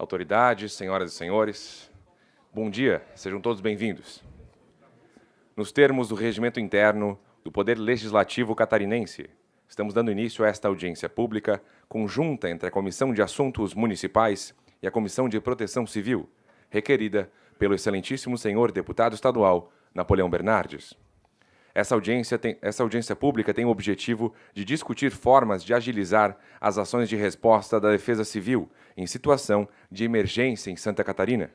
autoridades, senhoras e senhores, bom dia, sejam todos bem-vindos. Nos termos do regimento interno do Poder Legislativo catarinense, estamos dando início a esta audiência pública conjunta entre a Comissão de Assuntos Municipais e a Comissão de Proteção Civil, requerida pelo excelentíssimo senhor deputado estadual Napoleão Bernardes. Essa audiência, tem, essa audiência pública tem o objetivo de discutir formas de agilizar as ações de resposta da Defesa Civil em situação de emergência em Santa Catarina.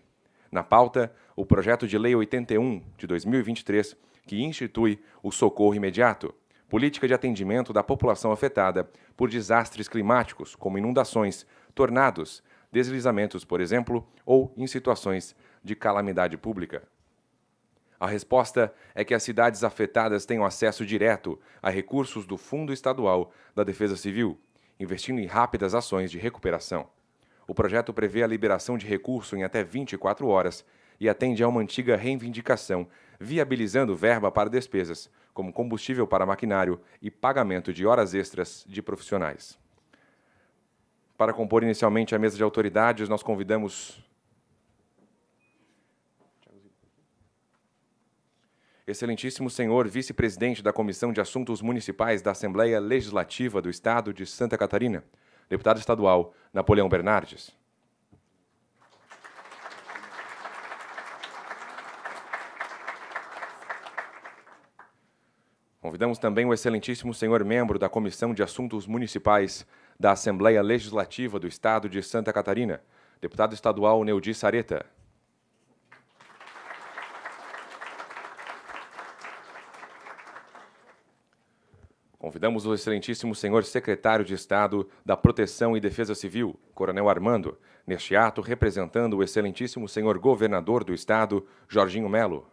Na pauta, o projeto de Lei 81 de 2023, que institui o socorro imediato, política de atendimento da população afetada por desastres climáticos, como inundações, tornados, deslizamentos, por exemplo, ou em situações de calamidade pública. A resposta é que as cidades afetadas tenham acesso direto a recursos do Fundo Estadual da Defesa Civil, investindo em rápidas ações de recuperação. O projeto prevê a liberação de recurso em até 24 horas e atende a uma antiga reivindicação, viabilizando verba para despesas, como combustível para maquinário e pagamento de horas extras de profissionais. Para compor inicialmente a mesa de autoridades, nós convidamos Excelentíssimo senhor vice-presidente da Comissão de Assuntos Municipais da Assembleia Legislativa do Estado de Santa Catarina, deputado estadual Napoleão Bernardes. Convidamos também o excelentíssimo senhor membro da Comissão de Assuntos Municipais da Assembleia Legislativa do Estado de Santa Catarina, deputado estadual Neudi Sareta. Convidamos o excelentíssimo senhor secretário de Estado da Proteção e Defesa Civil, Coronel Armando, neste ato representando o excelentíssimo senhor governador do Estado, Jorginho Melo.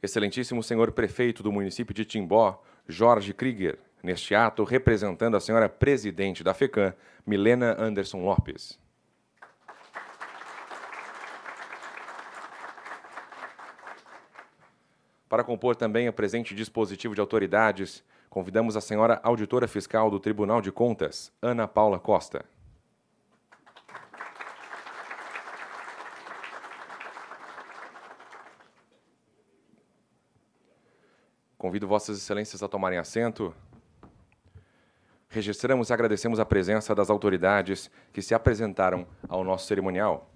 Excelentíssimo senhor prefeito do município de Timbó, Jorge Krieger, neste ato representando a senhora presidente da FECAM, Milena Anderson Lopes. Para compor também o presente dispositivo de autoridades, convidamos a senhora auditora fiscal do Tribunal de Contas, Ana Paula Costa. Convido Vossas Excelências a tomarem assento. Registramos e agradecemos a presença das autoridades que se apresentaram ao nosso cerimonial.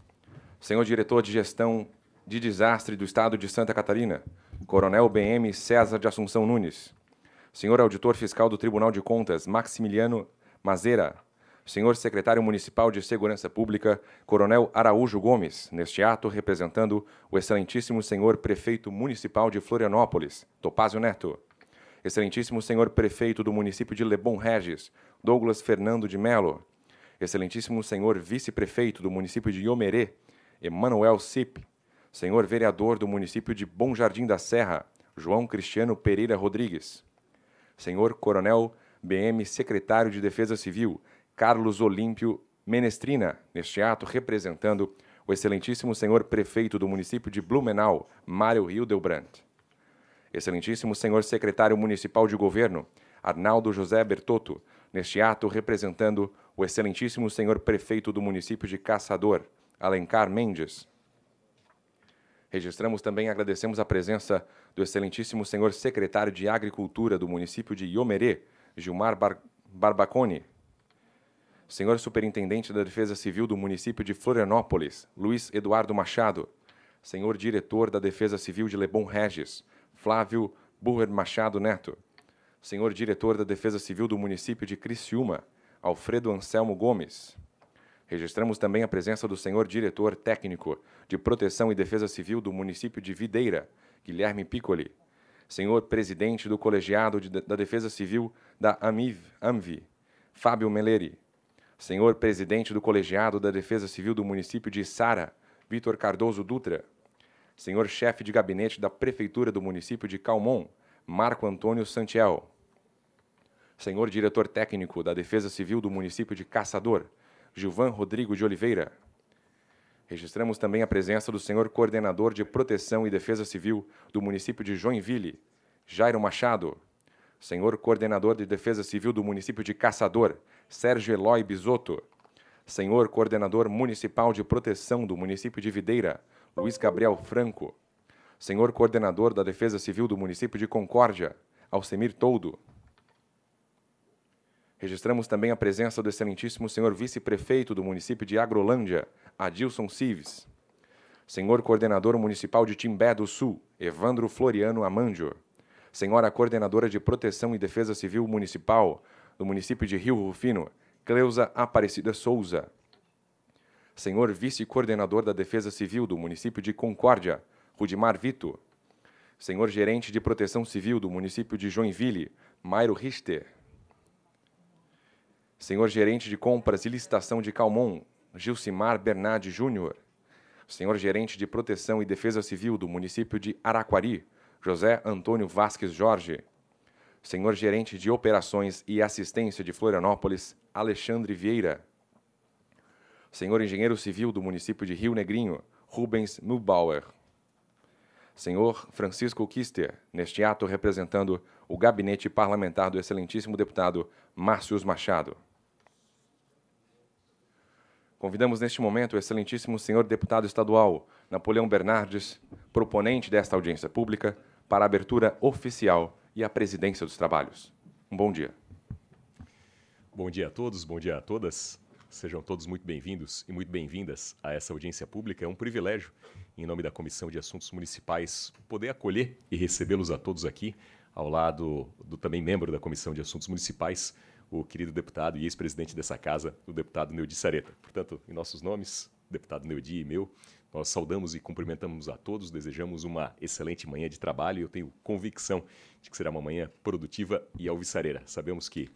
Senhor Diretor de Gestão de Desastre do Estado de Santa Catarina, Coronel BM César de Assunção Nunes. Senhor Auditor Fiscal do Tribunal de Contas, Maximiliano Mazera, Senhor Secretário Municipal de Segurança Pública, Coronel Araújo Gomes, neste ato representando o excelentíssimo senhor Prefeito Municipal de Florianópolis, Topázio Neto. Excelentíssimo senhor Prefeito do município de Lebon Regis, Douglas Fernando de Melo. Excelentíssimo senhor Vice-Prefeito do município de Iomerê, Emanuel Cip. Senhor vereador do município de Bom Jardim da Serra, João Cristiano Pereira Rodrigues. Senhor Coronel BM Secretário de Defesa Civil, Carlos Olímpio Menestrina, neste ato representando o excelentíssimo senhor prefeito do município de Blumenau, Mário Hildebrandt. Excelentíssimo senhor secretário municipal de governo, Arnaldo José Bertotto, neste ato representando o excelentíssimo senhor prefeito do município de Caçador, Alencar Mendes. Registramos também e agradecemos a presença do excelentíssimo senhor secretário de Agricultura do município de Iomerê, Gilmar Bar Barbacone, senhor superintendente da Defesa Civil do município de Florianópolis, Luiz Eduardo Machado, senhor diretor da Defesa Civil de Lebon Regis, Flávio Burrer Machado Neto, senhor diretor da Defesa Civil do município de Criciúma, Alfredo Anselmo Gomes, Registramos também a presença do senhor diretor técnico de Proteção e Defesa Civil do município de Videira, Guilherme Piccoli, senhor presidente do Colegiado de, da Defesa Civil da AMIV, AMVI, Fábio Meleri, senhor presidente do Colegiado da Defesa Civil do município de Sara, Vitor Cardoso Dutra, senhor chefe de gabinete da Prefeitura do município de Calmon, Marco Antônio Santiel, senhor diretor técnico da Defesa Civil do município de Caçador, Gilvan Rodrigo de Oliveira. Registramos também a presença do senhor coordenador de Proteção e Defesa Civil do município de Joinville, Jairo Machado. Senhor coordenador de Defesa Civil do município de Caçador, Sérgio Eloy Bisotto. Senhor coordenador municipal de Proteção do município de Videira, Luiz Gabriel Franco. Senhor coordenador da Defesa Civil do município de Concórdia, Alcemir Toldo. Registramos também a presença do excelentíssimo senhor vice-prefeito do município de Agrolândia, Adilson Cives. Senhor coordenador municipal de Timbé do Sul, Evandro Floriano Amandio. Senhora coordenadora de Proteção e Defesa Civil Municipal do município de Rio Rufino, Cleusa Aparecida Souza. Senhor vice-coordenador da Defesa Civil do município de Concórdia, Rudimar Vito. Senhor gerente de Proteção Civil do município de Joinville, Mairo Richter. Senhor Gerente de Compras e Licitação de Calmon, Gilcimar Bernardi Júnior. Senhor Gerente de Proteção e Defesa Civil do município de Araquari, José Antônio Vasques Jorge. Senhor Gerente de Operações e Assistência de Florianópolis, Alexandre Vieira. Senhor Engenheiro Civil do município de Rio Negrinho, Rubens Mühlbauer. Senhor Francisco Kister, neste ato representando o gabinete parlamentar do excelentíssimo deputado Márcio Machado. Convidamos neste momento o excelentíssimo senhor deputado estadual Napoleão Bernardes, proponente desta audiência pública, para a abertura oficial e a presidência dos trabalhos. Um bom dia. Bom dia a todos, bom dia a todas. Sejam todos muito bem-vindos e muito bem-vindas a essa audiência pública. É um privilégio, em nome da Comissão de Assuntos Municipais, poder acolher e recebê-los a todos aqui, ao lado do também membro da Comissão de Assuntos Municipais, o querido deputado e ex-presidente dessa casa, o deputado Neudi Sareta. Portanto, em nossos nomes, deputado Neudi e meu, nós saudamos e cumprimentamos a todos, desejamos uma excelente manhã de trabalho e eu tenho convicção de que será uma manhã produtiva e alvissareira. Sabemos que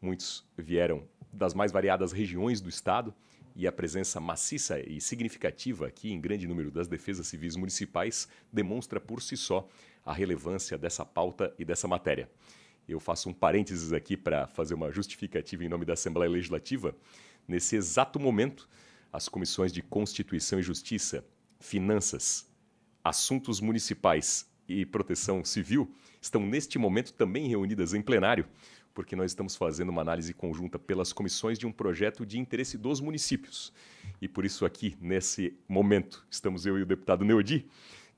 muitos vieram das mais variadas regiões do Estado e a presença maciça e significativa aqui em grande número das defesas civis municipais demonstra por si só a relevância dessa pauta e dessa matéria. Eu faço um parênteses aqui para fazer uma justificativa em nome da Assembleia Legislativa. Nesse exato momento, as comissões de Constituição e Justiça, Finanças, Assuntos Municipais e Proteção Civil estão neste momento também reunidas em plenário, porque nós estamos fazendo uma análise conjunta pelas comissões de um projeto de interesse dos municípios. E por isso aqui, nesse momento, estamos eu e o deputado Neodi,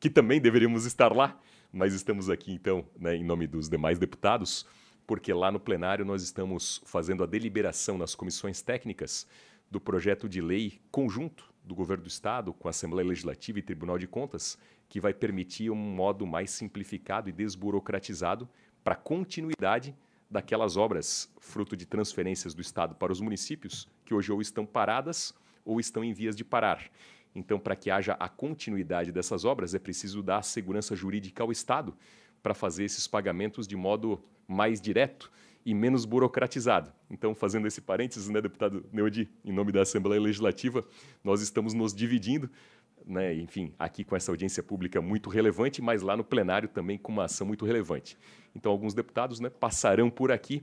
que também deveríamos estar lá, mas estamos aqui então, né, em nome dos demais deputados, porque lá no plenário nós estamos fazendo a deliberação nas comissões técnicas do projeto de lei conjunto do governo do estado com a Assembleia Legislativa e Tribunal de Contas, que vai permitir um modo mais simplificado e desburocratizado para continuidade daquelas obras fruto de transferências do estado para os municípios que hoje ou estão paradas ou estão em vias de parar. Então, para que haja a continuidade dessas obras, é preciso dar segurança jurídica ao Estado para fazer esses pagamentos de modo mais direto e menos burocratizado. Então, fazendo esse parênteses, né, deputado Neodi, em nome da Assembleia Legislativa, nós estamos nos dividindo, né, enfim, aqui com essa audiência pública muito relevante, mas lá no plenário também com uma ação muito relevante. Então, alguns deputados né, passarão por aqui,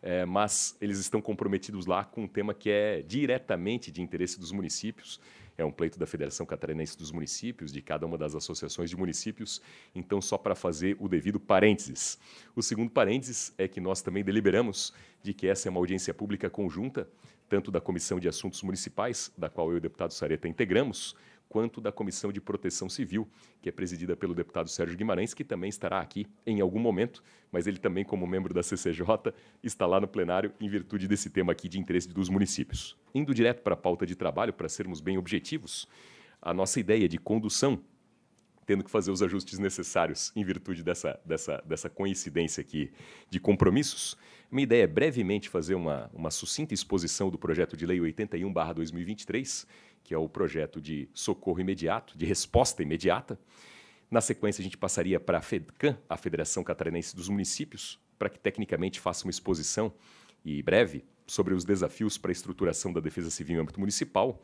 é, mas eles estão comprometidos lá com um tema que é diretamente de interesse dos municípios é um pleito da Federação Catarinense dos Municípios, de cada uma das associações de municípios. Então, só para fazer o devido parênteses. O segundo parênteses é que nós também deliberamos de que essa é uma audiência pública conjunta, tanto da Comissão de Assuntos Municipais, da qual eu e o deputado Sareta integramos, quanto da Comissão de Proteção Civil, que é presidida pelo deputado Sérgio Guimarães, que também estará aqui em algum momento, mas ele também, como membro da CCJ, está lá no plenário em virtude desse tema aqui de interesse dos municípios. Indo direto para a pauta de trabalho, para sermos bem objetivos, a nossa ideia de condução tendo que fazer os ajustes necessários em virtude dessa, dessa, dessa coincidência aqui de compromissos. Minha ideia é brevemente fazer uma, uma sucinta exposição do projeto de lei 81-2023, que é o projeto de socorro imediato, de resposta imediata. Na sequência, a gente passaria para a FEDCAM, a Federação Catarinense dos Municípios, para que tecnicamente faça uma exposição e breve sobre os desafios para a estruturação da defesa civil em âmbito municipal.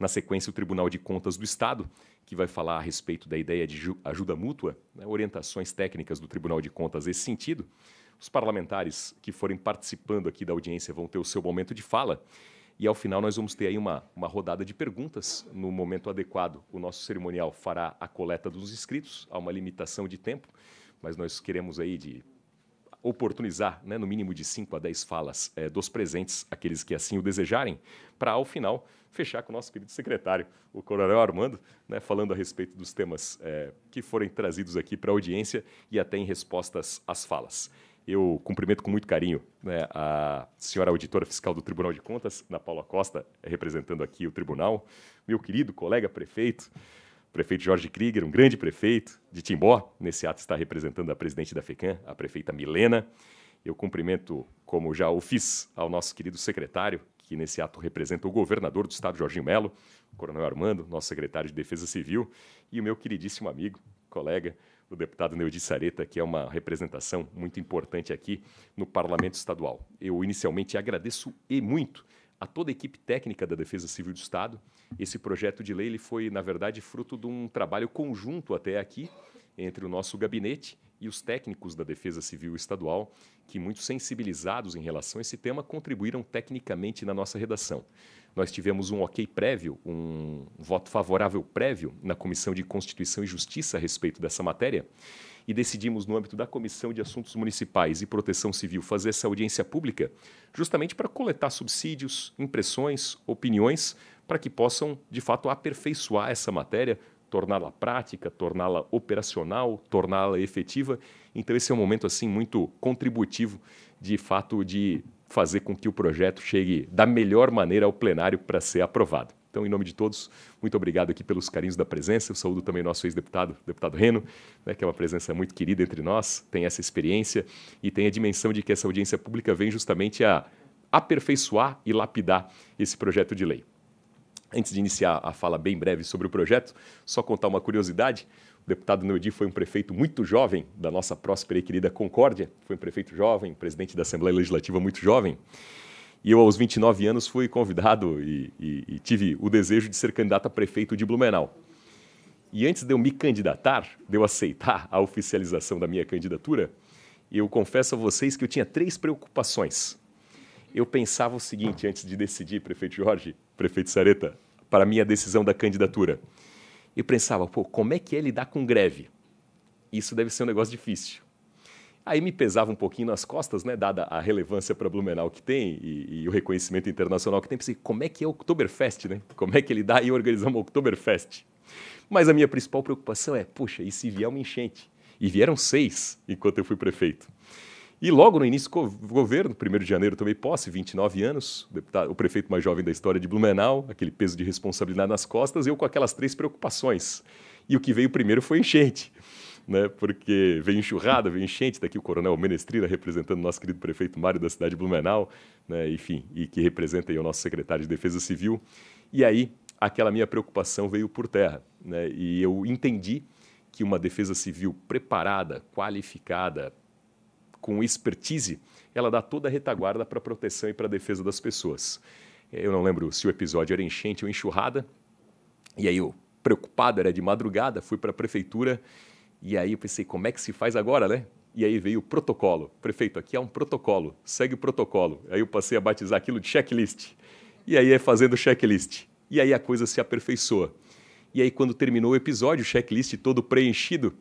Na sequência, o Tribunal de Contas do Estado, que vai falar a respeito da ideia de ajuda mútua, né, orientações técnicas do Tribunal de Contas nesse sentido. Os parlamentares que forem participando aqui da audiência vão ter o seu momento de fala. E ao final nós vamos ter aí uma, uma rodada de perguntas no momento adequado. O nosso cerimonial fará a coleta dos inscritos, há uma limitação de tempo, mas nós queremos aí de oportunizar, né, no mínimo de 5 a 10 falas é, dos presentes, aqueles que assim o desejarem, para ao final fechar com o nosso querido secretário, o Coronel Armando, né, falando a respeito dos temas é, que forem trazidos aqui para a audiência e até em respostas às falas. Eu cumprimento com muito carinho né, a senhora auditora fiscal do Tribunal de Contas, Ana Paula Costa, representando aqui o tribunal, meu querido colega prefeito, prefeito Jorge Krieger, um grande prefeito de Timbó, nesse ato está representando a presidente da FECAM, a prefeita Milena. Eu cumprimento, como já o fiz, ao nosso querido secretário, que nesse ato representa o governador do estado, Jorginho Melo, coronel Armando, nosso secretário de Defesa Civil, e o meu queridíssimo amigo, colega, do deputado Neudi Sareta, que é uma representação muito importante aqui no Parlamento Estadual. Eu inicialmente agradeço e muito a toda a equipe técnica da Defesa Civil do Estado. Esse projeto de lei ele foi, na verdade, fruto de um trabalho conjunto até aqui entre o nosso gabinete e os técnicos da Defesa Civil Estadual, que, muito sensibilizados em relação a esse tema, contribuíram tecnicamente na nossa redação. Nós tivemos um ok prévio, um voto favorável prévio na Comissão de Constituição e Justiça a respeito dessa matéria e decidimos, no âmbito da Comissão de Assuntos Municipais e Proteção Civil, fazer essa audiência pública, justamente para coletar subsídios, impressões, opiniões, para que possam, de fato, aperfeiçoar essa matéria, torná-la prática, torná-la operacional, torná-la efetiva. Então esse é um momento assim muito contributivo de fato de fazer com que o projeto chegue da melhor maneira ao plenário para ser aprovado. Então, em nome de todos, muito obrigado aqui pelos carinhos da presença. Eu saúdo também nosso ex-deputado, deputado Reno, né, que é uma presença muito querida entre nós, tem essa experiência e tem a dimensão de que essa audiência pública vem justamente a aperfeiçoar e lapidar esse projeto de lei. Antes de iniciar a fala bem breve sobre o projeto, só contar uma curiosidade. O deputado Neudi foi um prefeito muito jovem da nossa próspera e querida Concórdia. Foi um prefeito jovem, presidente da Assembleia Legislativa muito jovem. E eu, aos 29 anos, fui convidado e, e, e tive o desejo de ser candidato a prefeito de Blumenau. E antes de eu me candidatar, de eu aceitar a oficialização da minha candidatura, eu confesso a vocês que eu tinha três preocupações. Eu pensava o seguinte antes de decidir, prefeito Jorge, prefeito Sareta, para minha decisão da candidatura. Eu pensava, pô, como é que é lidar com greve? Isso deve ser um negócio difícil. Aí me pesava um pouquinho nas costas, né, dada a relevância para Blumenau que tem e, e, o reconhecimento internacional que tem. Pensei, como é que é o Oktoberfest, né? Como é que ele é dá e organizar uma Oktoberfest? Mas a minha principal preocupação é, poxa, e se vier uma enchente? E vieram seis enquanto eu fui prefeito. E logo no início do governo, 1 de janeiro tomei posse, 29 anos, deputado, o prefeito mais jovem da história de Blumenau, aquele peso de responsabilidade nas costas, eu com aquelas três preocupações. E o que veio primeiro foi enchente. Né, porque veio enxurrada, veio enchente, daqui tá o Coronel Menestrina representando o nosso querido prefeito Mário da cidade de Blumenau, né, enfim, e que representa aí o nosso secretário de Defesa Civil. E aí aquela minha preocupação veio por terra, né, e eu entendi que uma defesa civil preparada, qualificada, com expertise, ela dá toda a retaguarda para a proteção e para a defesa das pessoas. Eu não lembro se o episódio era enchente ou enxurrada, e aí eu, preocupado, era de madrugada, fui para a prefeitura, e aí eu pensei, como é que se faz agora, né? E aí veio o protocolo. Prefeito, aqui há um protocolo, segue o protocolo. Aí eu passei a batizar aquilo de checklist. E aí é fazendo checklist. E aí a coisa se aperfeiçoa. E aí, quando terminou o episódio, o checklist todo preenchido,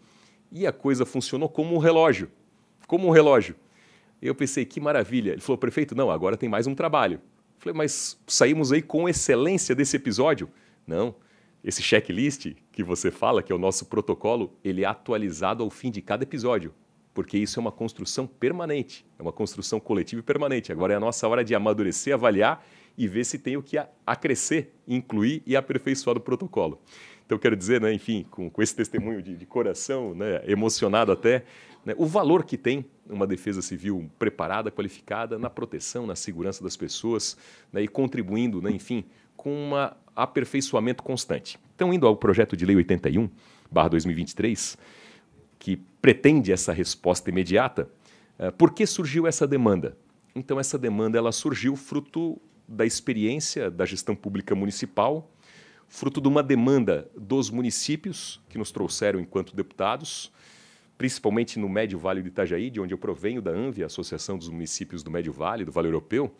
e a coisa funcionou como um relógio como um relógio. Eu pensei, que maravilha. Ele falou, prefeito, não, agora tem mais um trabalho. Eu falei, mas saímos aí com excelência desse episódio? Não. Esse checklist que você fala, que é o nosso protocolo, ele é atualizado ao fim de cada episódio, porque isso é uma construção permanente, é uma construção coletiva e permanente. Agora é a nossa hora de amadurecer, avaliar e ver se tem o que acrescer, incluir e aperfeiçoar do protocolo. Então, quero dizer, né, enfim, com, com esse testemunho de, de coração, né, emocionado até, né, o valor que tem uma defesa civil preparada, qualificada na proteção, na segurança das pessoas né, e contribuindo, né, enfim, com um aperfeiçoamento constante. Então, indo ao projeto de lei 81, barra 2023, que pretende essa resposta imediata, eh, por que surgiu essa demanda? Então, essa demanda ela surgiu fruto da experiência da gestão pública municipal, fruto de uma demanda dos municípios que nos trouxeram enquanto deputados, principalmente no Médio Vale do Itajaí, de onde eu provenho, da ANVI, a Associação dos Municípios do Médio Vale, do Vale Europeu,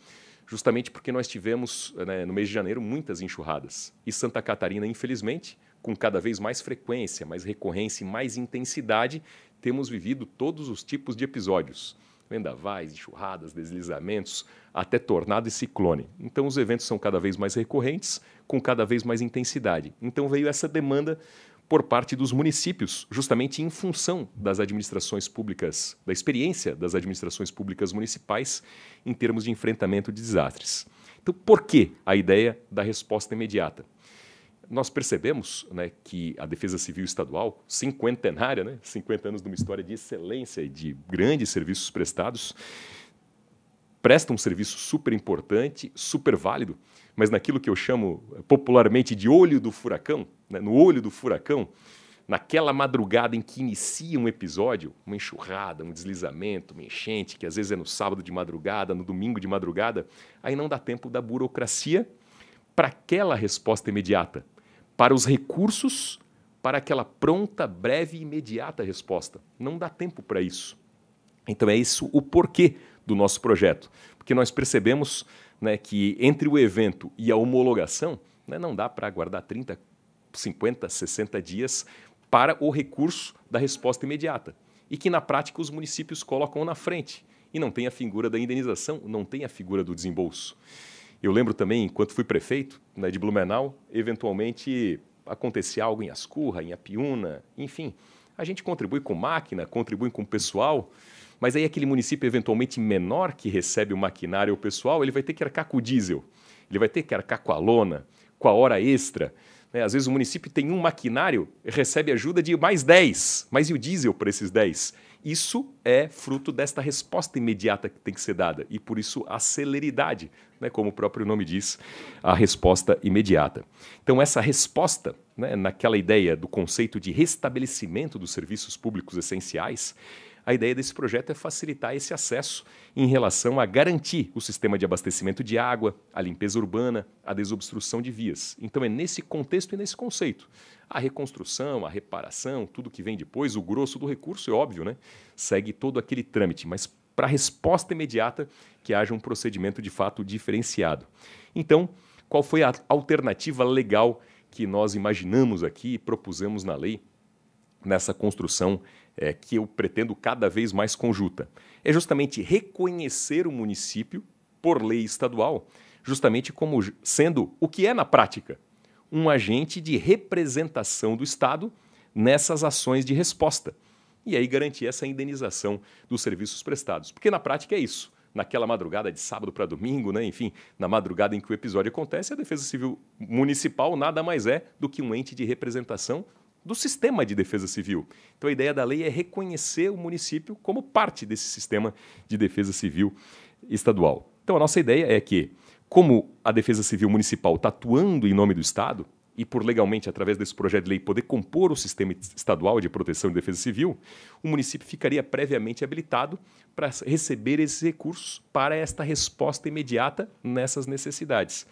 justamente porque nós tivemos, né, no mês de janeiro, muitas enxurradas. E Santa Catarina, infelizmente, com cada vez mais frequência, mais recorrência e mais intensidade, temos vivido todos os tipos de episódios. Vendavais, enxurradas, deslizamentos, até tornado e ciclone. Então, os eventos são cada vez mais recorrentes, com cada vez mais intensidade. Então, veio essa demanda por parte dos municípios, justamente em função das administrações públicas, da experiência das administrações públicas municipais em termos de enfrentamento de desastres. Então, por que a ideia da resposta imediata? Nós percebemos né, que a Defesa Civil Estadual, cinquentenária, né, 50 anos de uma história de excelência e de grandes serviços prestados, presta um serviço super importante, super válido, mas naquilo que eu chamo eh, popularmente de olho do furacão, né? no olho do furacão, naquela madrugada em que inicia um episódio, uma enxurrada, um deslizamento, uma enchente, que às vezes é no sábado de madrugada, no domingo de madrugada, aí não dá tempo da burocracia para aquela resposta imediata, para os recursos, para aquela pronta, breve e imediata resposta. Não dá tempo para isso. Então é isso o porquê do nosso projeto, porque nós percebemos né, que entre o evento e a homologação, né, não dá para aguardar 30, 50, 60 dias para o recurso da resposta imediata. E que, na prática, os municípios colocam na frente. E não tem a figura da indenização, não tem a figura do desembolso. Eu lembro também, enquanto fui prefeito né, de Blumenau, eventualmente acontecia algo em Ascurra, em Apiúna, enfim. A gente contribui com máquina, contribui com pessoal, mas aí aquele município eventualmente menor que recebe o maquinário ou o pessoal, ele vai ter que arcar com o diesel, ele vai ter que arcar com a lona, com a hora extra. Né? Às vezes o município tem um maquinário, recebe ajuda de mais 10, mas e o diesel para esses 10? Isso é fruto desta resposta imediata que tem que ser dada e por isso a celeridade, né? como o próprio nome diz, a resposta imediata. Então, essa resposta, né? naquela ideia do conceito de restabelecimento dos serviços públicos essenciais, a ideia desse projeto é facilitar esse acesso em relação a garantir o sistema de abastecimento de água, a limpeza urbana, a desobstrução de vias. Então é nesse contexto e nesse conceito. A reconstrução, a reparação, tudo que vem depois, o grosso do recurso, é óbvio, né? Segue todo aquele trâmite, mas para resposta imediata que haja um procedimento de fato diferenciado. Então, qual foi a alternativa legal que nós imaginamos aqui e propusemos na lei nessa construção é, que eu pretendo cada vez mais conjunta. É justamente reconhecer o município, por lei estadual, justamente como sendo o que é na prática, um agente de representação do Estado nessas ações de resposta. E aí garantir essa indenização dos serviços prestados. Porque na prática é isso. Naquela madrugada de sábado para domingo, né? enfim, na madrugada em que o episódio acontece, a Defesa Civil Municipal nada mais é do que um ente de representação do sistema de defesa civil. Então, a ideia da lei é reconhecer o município como parte desse sistema de defesa civil estadual. Então, a nossa ideia é que, como a defesa civil municipal está atuando em nome do Estado, e por legalmente, através desse projeto de lei, poder compor o sistema estadual de proteção e defesa civil, o município ficaria previamente habilitado para receber esses recursos para esta resposta imediata nessas necessidades.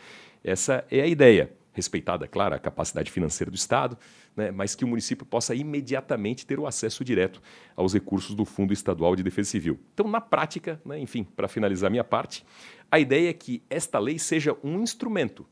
Essa é a ideia respeitada, é claro, a capacidade financeira do Estado, né, mas que o município possa imediatamente ter o acesso direto aos recursos do Fundo Estadual de Defesa Civil. Então, na prática, né, enfim, para finalizar minha parte, a ideia é que esta lei seja um instrumento,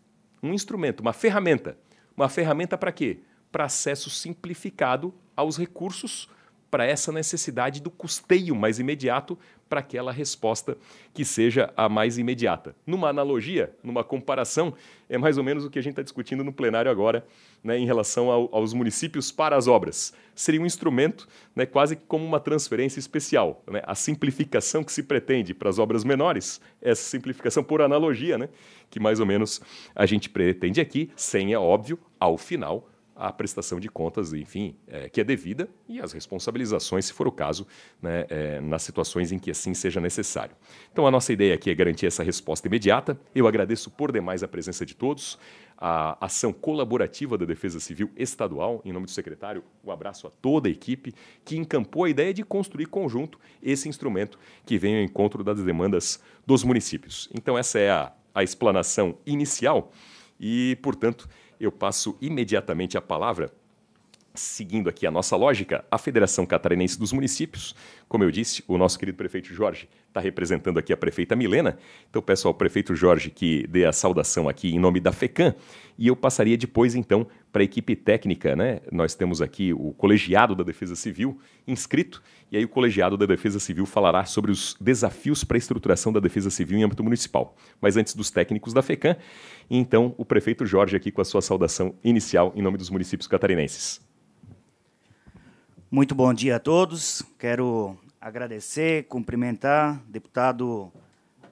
um instrumento, uma ferramenta. Uma ferramenta para quê? Para acesso simplificado aos recursos para essa necessidade do custeio mais imediato para aquela resposta que seja a mais imediata. Numa analogia, numa comparação, é mais ou menos o que a gente está discutindo no plenário agora, né, em relação ao, aos municípios para as obras. Seria um instrumento né, quase como uma transferência especial. Né? A simplificação que se pretende para as obras menores, essa simplificação por analogia, né, que mais ou menos a gente pretende aqui, sem, é óbvio, ao final, a prestação de contas, enfim, é, que é devida e as responsabilizações, se for o caso, né, é, nas situações em que assim seja necessário. Então, a nossa ideia aqui é garantir essa resposta imediata. Eu agradeço por demais a presença de todos, a ação colaborativa da Defesa Civil Estadual, em nome do secretário, um abraço a toda a equipe que encampou a ideia de construir conjunto esse instrumento que vem ao encontro das demandas dos municípios. Então, essa é a, a explanação inicial. E, portanto, eu passo imediatamente a palavra seguindo aqui a nossa lógica, a Federação Catarinense dos Municípios, como eu disse, o nosso querido prefeito Jorge está representando aqui a prefeita Milena. Então peço ao prefeito Jorge que dê a saudação aqui em nome da FECAM. E eu passaria depois, então, para a equipe técnica, né? Nós temos aqui o colegiado da Defesa Civil inscrito, e aí o colegiado da Defesa Civil falará sobre os desafios para a estruturação da Defesa Civil em âmbito municipal. Mas antes dos técnicos da FECAM, então o prefeito Jorge aqui com a sua saudação inicial em nome dos municípios catarinenses. Muito bom dia a todos. Quero agradecer, cumprimentar o deputado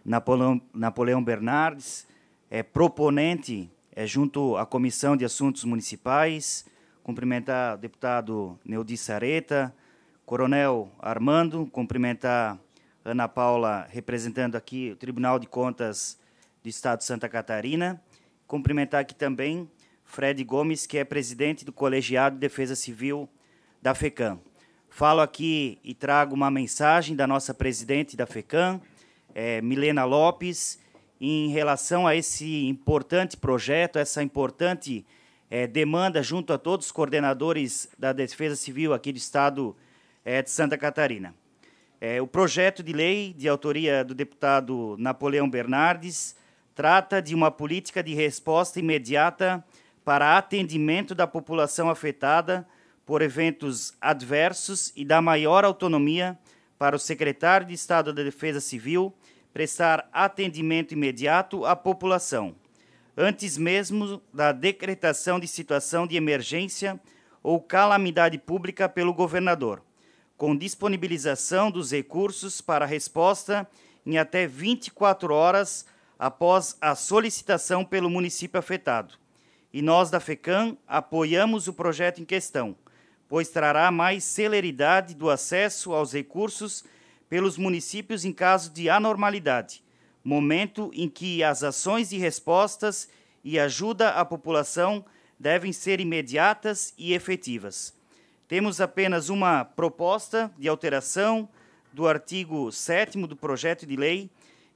Napoleão, Napoleão Bernardes, é proponente é, junto à Comissão de Assuntos Municipais, cumprimentar o deputado Neudi Sareta, Coronel Armando, cumprimentar Ana Paula, representando aqui o Tribunal de Contas do Estado de Santa Catarina, cumprimentar aqui também Fred Gomes, que é presidente do Colegiado de Defesa Civil da FECAM. Falo aqui e trago uma mensagem da nossa presidente da FECAM, é, Milena Lopes, em relação a esse importante projeto, essa importante é, demanda junto a todos os coordenadores da Defesa Civil aqui do Estado é, de Santa Catarina. É, o projeto de lei, de autoria do deputado Napoleão Bernardes, trata de uma política de resposta imediata para atendimento da população afetada por eventos adversos e dá maior autonomia para o secretário de Estado da Defesa Civil prestar atendimento imediato à população, antes mesmo da decretação de situação de emergência ou calamidade pública pelo governador, com disponibilização dos recursos para resposta em até 24 horas após a solicitação pelo município afetado. E nós da FECAM apoiamos o projeto em questão pois trará mais celeridade do acesso aos recursos pelos municípios em caso de anormalidade, momento em que as ações de respostas e ajuda à população devem ser imediatas e efetivas. Temos apenas uma proposta de alteração do artigo 7 do projeto de lei,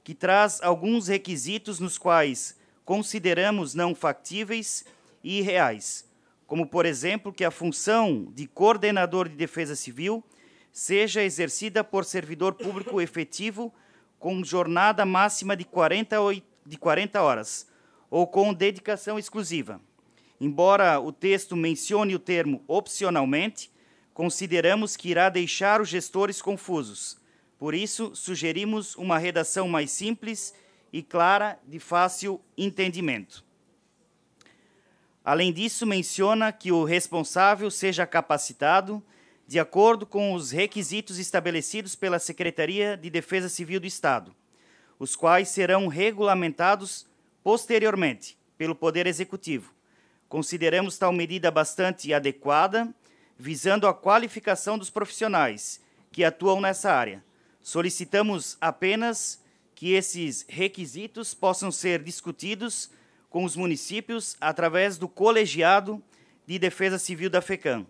que traz alguns requisitos nos quais consideramos não factíveis e reais como, por exemplo, que a função de coordenador de defesa civil seja exercida por servidor público efetivo com jornada máxima de de 40 horas ou com dedicação exclusiva. Embora o texto mencione o termo opcionalmente, consideramos que irá deixar os gestores confusos. Por isso, sugerimos uma redação mais simples e clara, de fácil entendimento. Além disso, menciona que o responsável seja capacitado de acordo com os requisitos estabelecidos pela Secretaria de Defesa Civil do Estado, os quais serão regulamentados posteriormente pelo Poder Executivo. Consideramos tal medida bastante adequada, visando a qualificação dos profissionais que atuam nessa área. Solicitamos apenas que esses requisitos possam ser discutidos com os municípios através do Colegiado de Defesa Civil da FECAM,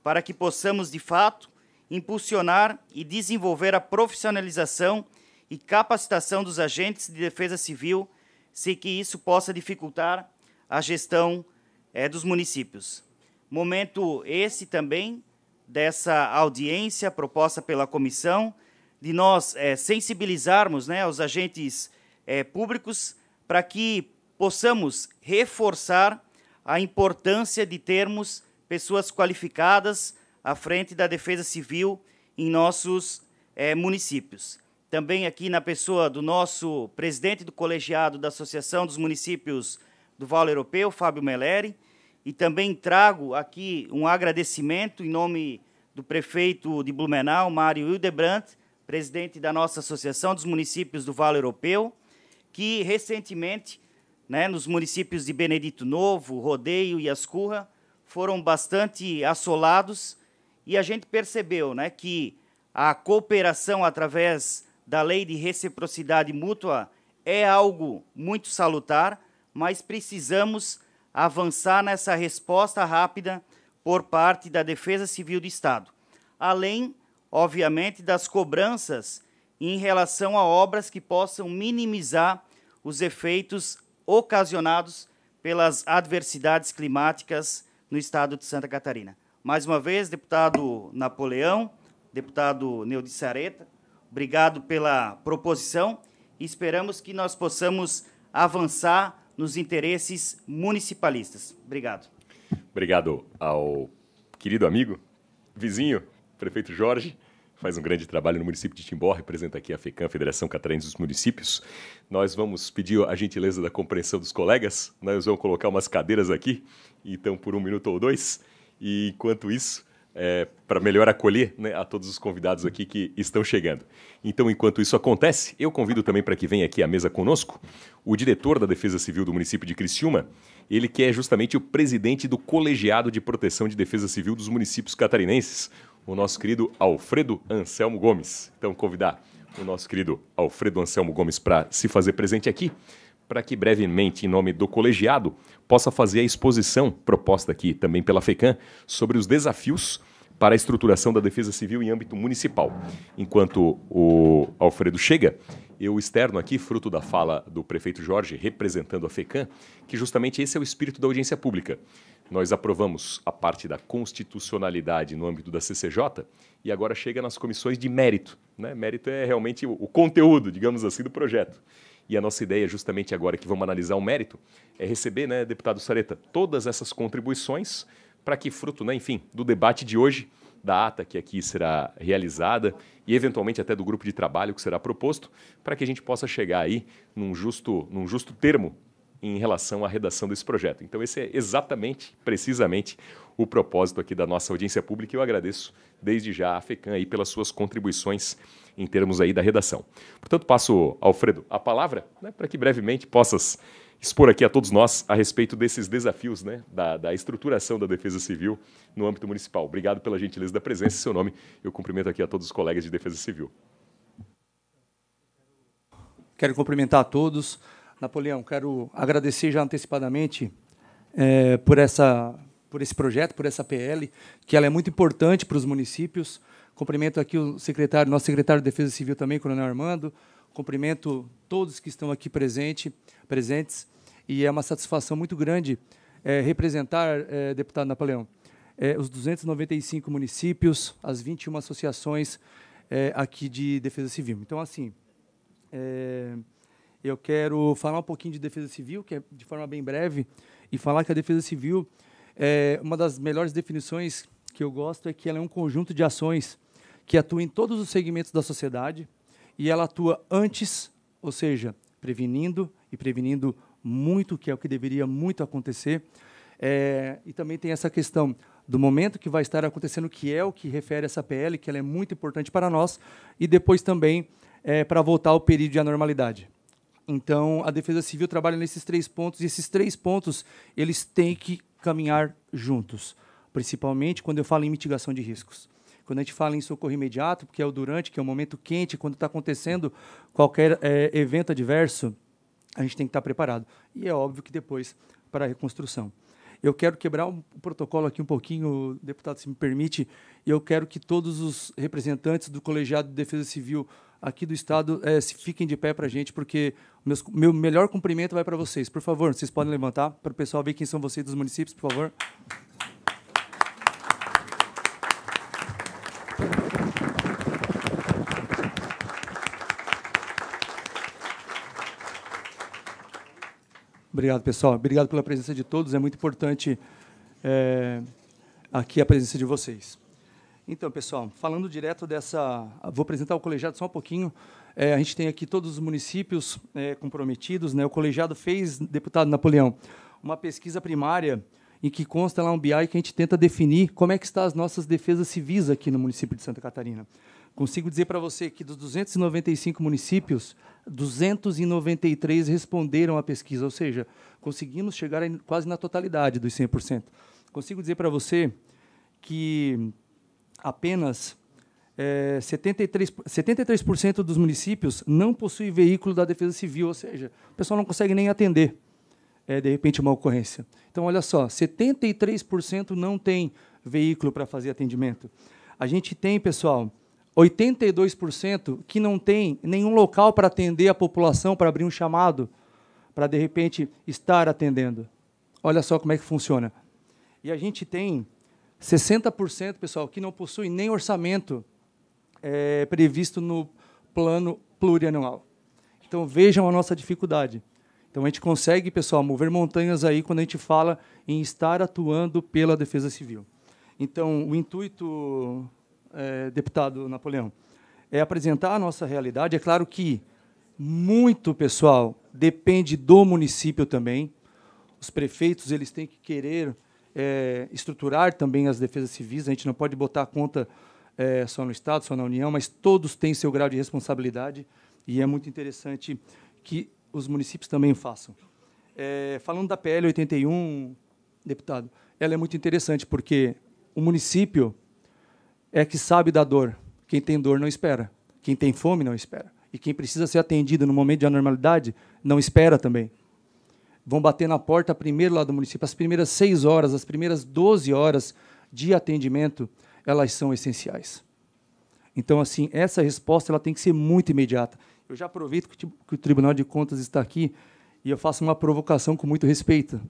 para que possamos, de fato, impulsionar e desenvolver a profissionalização e capacitação dos agentes de defesa civil, sem que isso possa dificultar a gestão é, dos municípios. Momento esse também dessa audiência proposta pela comissão, de nós é, sensibilizarmos né, os agentes é, públicos para que possamos reforçar a importância de termos pessoas qualificadas à frente da defesa civil em nossos é, municípios. Também aqui na pessoa do nosso presidente do colegiado da Associação dos Municípios do Vale Europeu, Fábio Meleri, e também trago aqui um agradecimento em nome do prefeito de Blumenau, Mário Hildebrandt, presidente da nossa Associação dos Municípios do Vale Europeu, que recentemente né, nos municípios de Benedito Novo, Rodeio e Ascurra, foram bastante assolados e a gente percebeu né, que a cooperação através da lei de reciprocidade mútua é algo muito salutar, mas precisamos avançar nessa resposta rápida por parte da Defesa Civil do Estado, além, obviamente, das cobranças em relação a obras que possam minimizar os efeitos ocasionados pelas adversidades climáticas no estado de Santa Catarina. Mais uma vez, deputado Napoleão, deputado Neudi Sareta, obrigado pela proposição e esperamos que nós possamos avançar nos interesses municipalistas. Obrigado. Obrigado ao querido amigo, vizinho, prefeito Jorge faz um grande trabalho no município de Timbó, representa aqui a FECAM, Federação Catarinense dos Municípios. Nós vamos pedir a gentileza da compreensão dos colegas, nós vamos colocar umas cadeiras aqui, então por um minuto ou dois, e enquanto isso, é, para melhor acolher né, a todos os convidados aqui que estão chegando. Então, enquanto isso acontece, eu convido também para que venha aqui à mesa conosco o diretor da Defesa Civil do município de Criciúma, ele que é justamente o presidente do Colegiado de Proteção de Defesa Civil dos Municípios Catarinenses, o nosso querido Alfredo Anselmo Gomes. Então, convidar o nosso querido Alfredo Anselmo Gomes para se fazer presente aqui, para que brevemente, em nome do colegiado, possa fazer a exposição proposta aqui também pela FECAM sobre os desafios para a estruturação da defesa civil em âmbito municipal. Enquanto o Alfredo chega, eu externo aqui, fruto da fala do prefeito Jorge, representando a FECAM, que justamente esse é o espírito da audiência pública. Nós aprovamos a parte da constitucionalidade no âmbito da CCJ e agora chega nas comissões de mérito. Né? Mérito é realmente o, conteúdo, digamos assim, do projeto. E a nossa ideia, justamente agora que vamos analisar o mérito, é receber, né, deputado Sareta, todas essas contribuições para que, fruto, né, enfim, do debate de hoje, da ata que aqui será realizada e, eventualmente, até do grupo de trabalho que será proposto, para que a gente possa chegar aí num justo, num justo termo em relação à redação desse projeto. Então, esse é exatamente, precisamente, o propósito aqui da nossa audiência pública e eu agradeço desde já a FECAM aí pelas suas contribuições em termos aí da redação. Portanto, passo, Alfredo, a palavra né, para que brevemente possas expor aqui a todos nós a respeito desses desafios né, da, da, estruturação da defesa civil no âmbito municipal. Obrigado pela gentileza da presença e seu nome. Eu cumprimento aqui a todos os colegas de defesa civil. Quero cumprimentar a todos. Napoleão, quero agradecer já antecipadamente é, por, essa, por esse projeto, por essa PL, que ela é muito importante para os municípios. Cumprimento aqui o secretário, nosso secretário de Defesa Civil também, Coronel Armando. Cumprimento todos que estão aqui presente, presentes. E é uma satisfação muito grande é, representar, é, deputado Napoleão, é, os 295 municípios, as 21 associações é, aqui de defesa civil. Então, assim, é, eu quero falar um pouquinho de defesa civil, que é de forma bem breve, e falar que a defesa civil é uma das melhores definições que eu gosto é que ela é um conjunto de ações que atua em todos os segmentos da sociedade e ela atua antes, ou seja, prevenindo e prevenindo muito, que é o que deveria muito acontecer. É, e também tem essa questão do momento que vai estar acontecendo, que é o que refere essa PL, que ela é muito importante para nós, e depois também é, para voltar ao período de anormalidade. Então, a Defesa Civil trabalha nesses três pontos e esses três pontos eles têm que caminhar juntos, principalmente quando eu falo em mitigação de riscos. Quando a gente fala em socorro imediato, porque é o durante, que é o momento quente, quando está acontecendo qualquer é, evento adverso, a gente tem que estar preparado. E é óbvio que depois para a reconstrução. Eu quero quebrar o um protocolo aqui um pouquinho, deputado, se me permite, e eu quero que todos os representantes do Colegiado de Defesa Civil aqui do Estado é, se fiquem de pé para a gente, porque meus, meu melhor cumprimento vai para vocês. Por favor, vocês podem levantar para o pessoal ver quem são vocês dos municípios, por favor. Obrigado, pessoal. Obrigado pela presença de todos. É muito importante é, aqui a presença de vocês. Então, pessoal, falando direto dessa. Vou apresentar o colegiado só um pouquinho. É, a gente tem aqui todos os municípios é, comprometidos. Né? O colegiado fez, deputado Napoleão, uma pesquisa primária em que consta lá um BI que a gente tenta definir como é que estão as nossas defesas civis aqui no município de Santa Catarina. Consigo dizer para você que dos 295 municípios, 293 responderam à pesquisa, ou seja, conseguimos chegar quase na totalidade dos 100%. Consigo dizer para você que apenas é, 73, 73% dos municípios não possuem veículo da Defesa Civil, ou seja, o pessoal não consegue nem atender, é, de repente, uma ocorrência. Então, olha só, 73% não tem veículo para fazer atendimento. A gente tem, pessoal, 82% que não tem nenhum local para atender a população, para abrir um chamado, para, de repente, estar atendendo. Olha só como é que funciona. E a gente tem 60%, pessoal, que não possui nem orçamento é, previsto no plano plurianual. Então, vejam a nossa dificuldade. Então, a gente consegue, pessoal, mover montanhas aí quando a gente fala em estar atuando pela defesa civil. Então, o intuito, é, deputado Napoleão, é apresentar a nossa realidade. É claro que muito, pessoal, depende do município também. Os prefeitos eles têm que querer é, estruturar também as defesas civis, a gente não pode botar a conta é, só no Estado, só na União, mas todos têm seu grau de responsabilidade e é muito interessante que os municípios também façam. É, falando da PL 81, deputado, ela é muito interessante porque o município é que sabe da dor. Quem tem dor não espera. Quem tem fome não espera. E quem precisa ser atendido no momento de anormalidade não espera também vão bater na porta primeiro lá do município. As primeiras seis horas, as primeiras 12 horas de atendimento, elas são essenciais. Então, assim, essa resposta ela tem que ser muito imediata. Eu já aproveito que, o Tribunal de Contas está aqui e eu faço uma provocação com muito respeito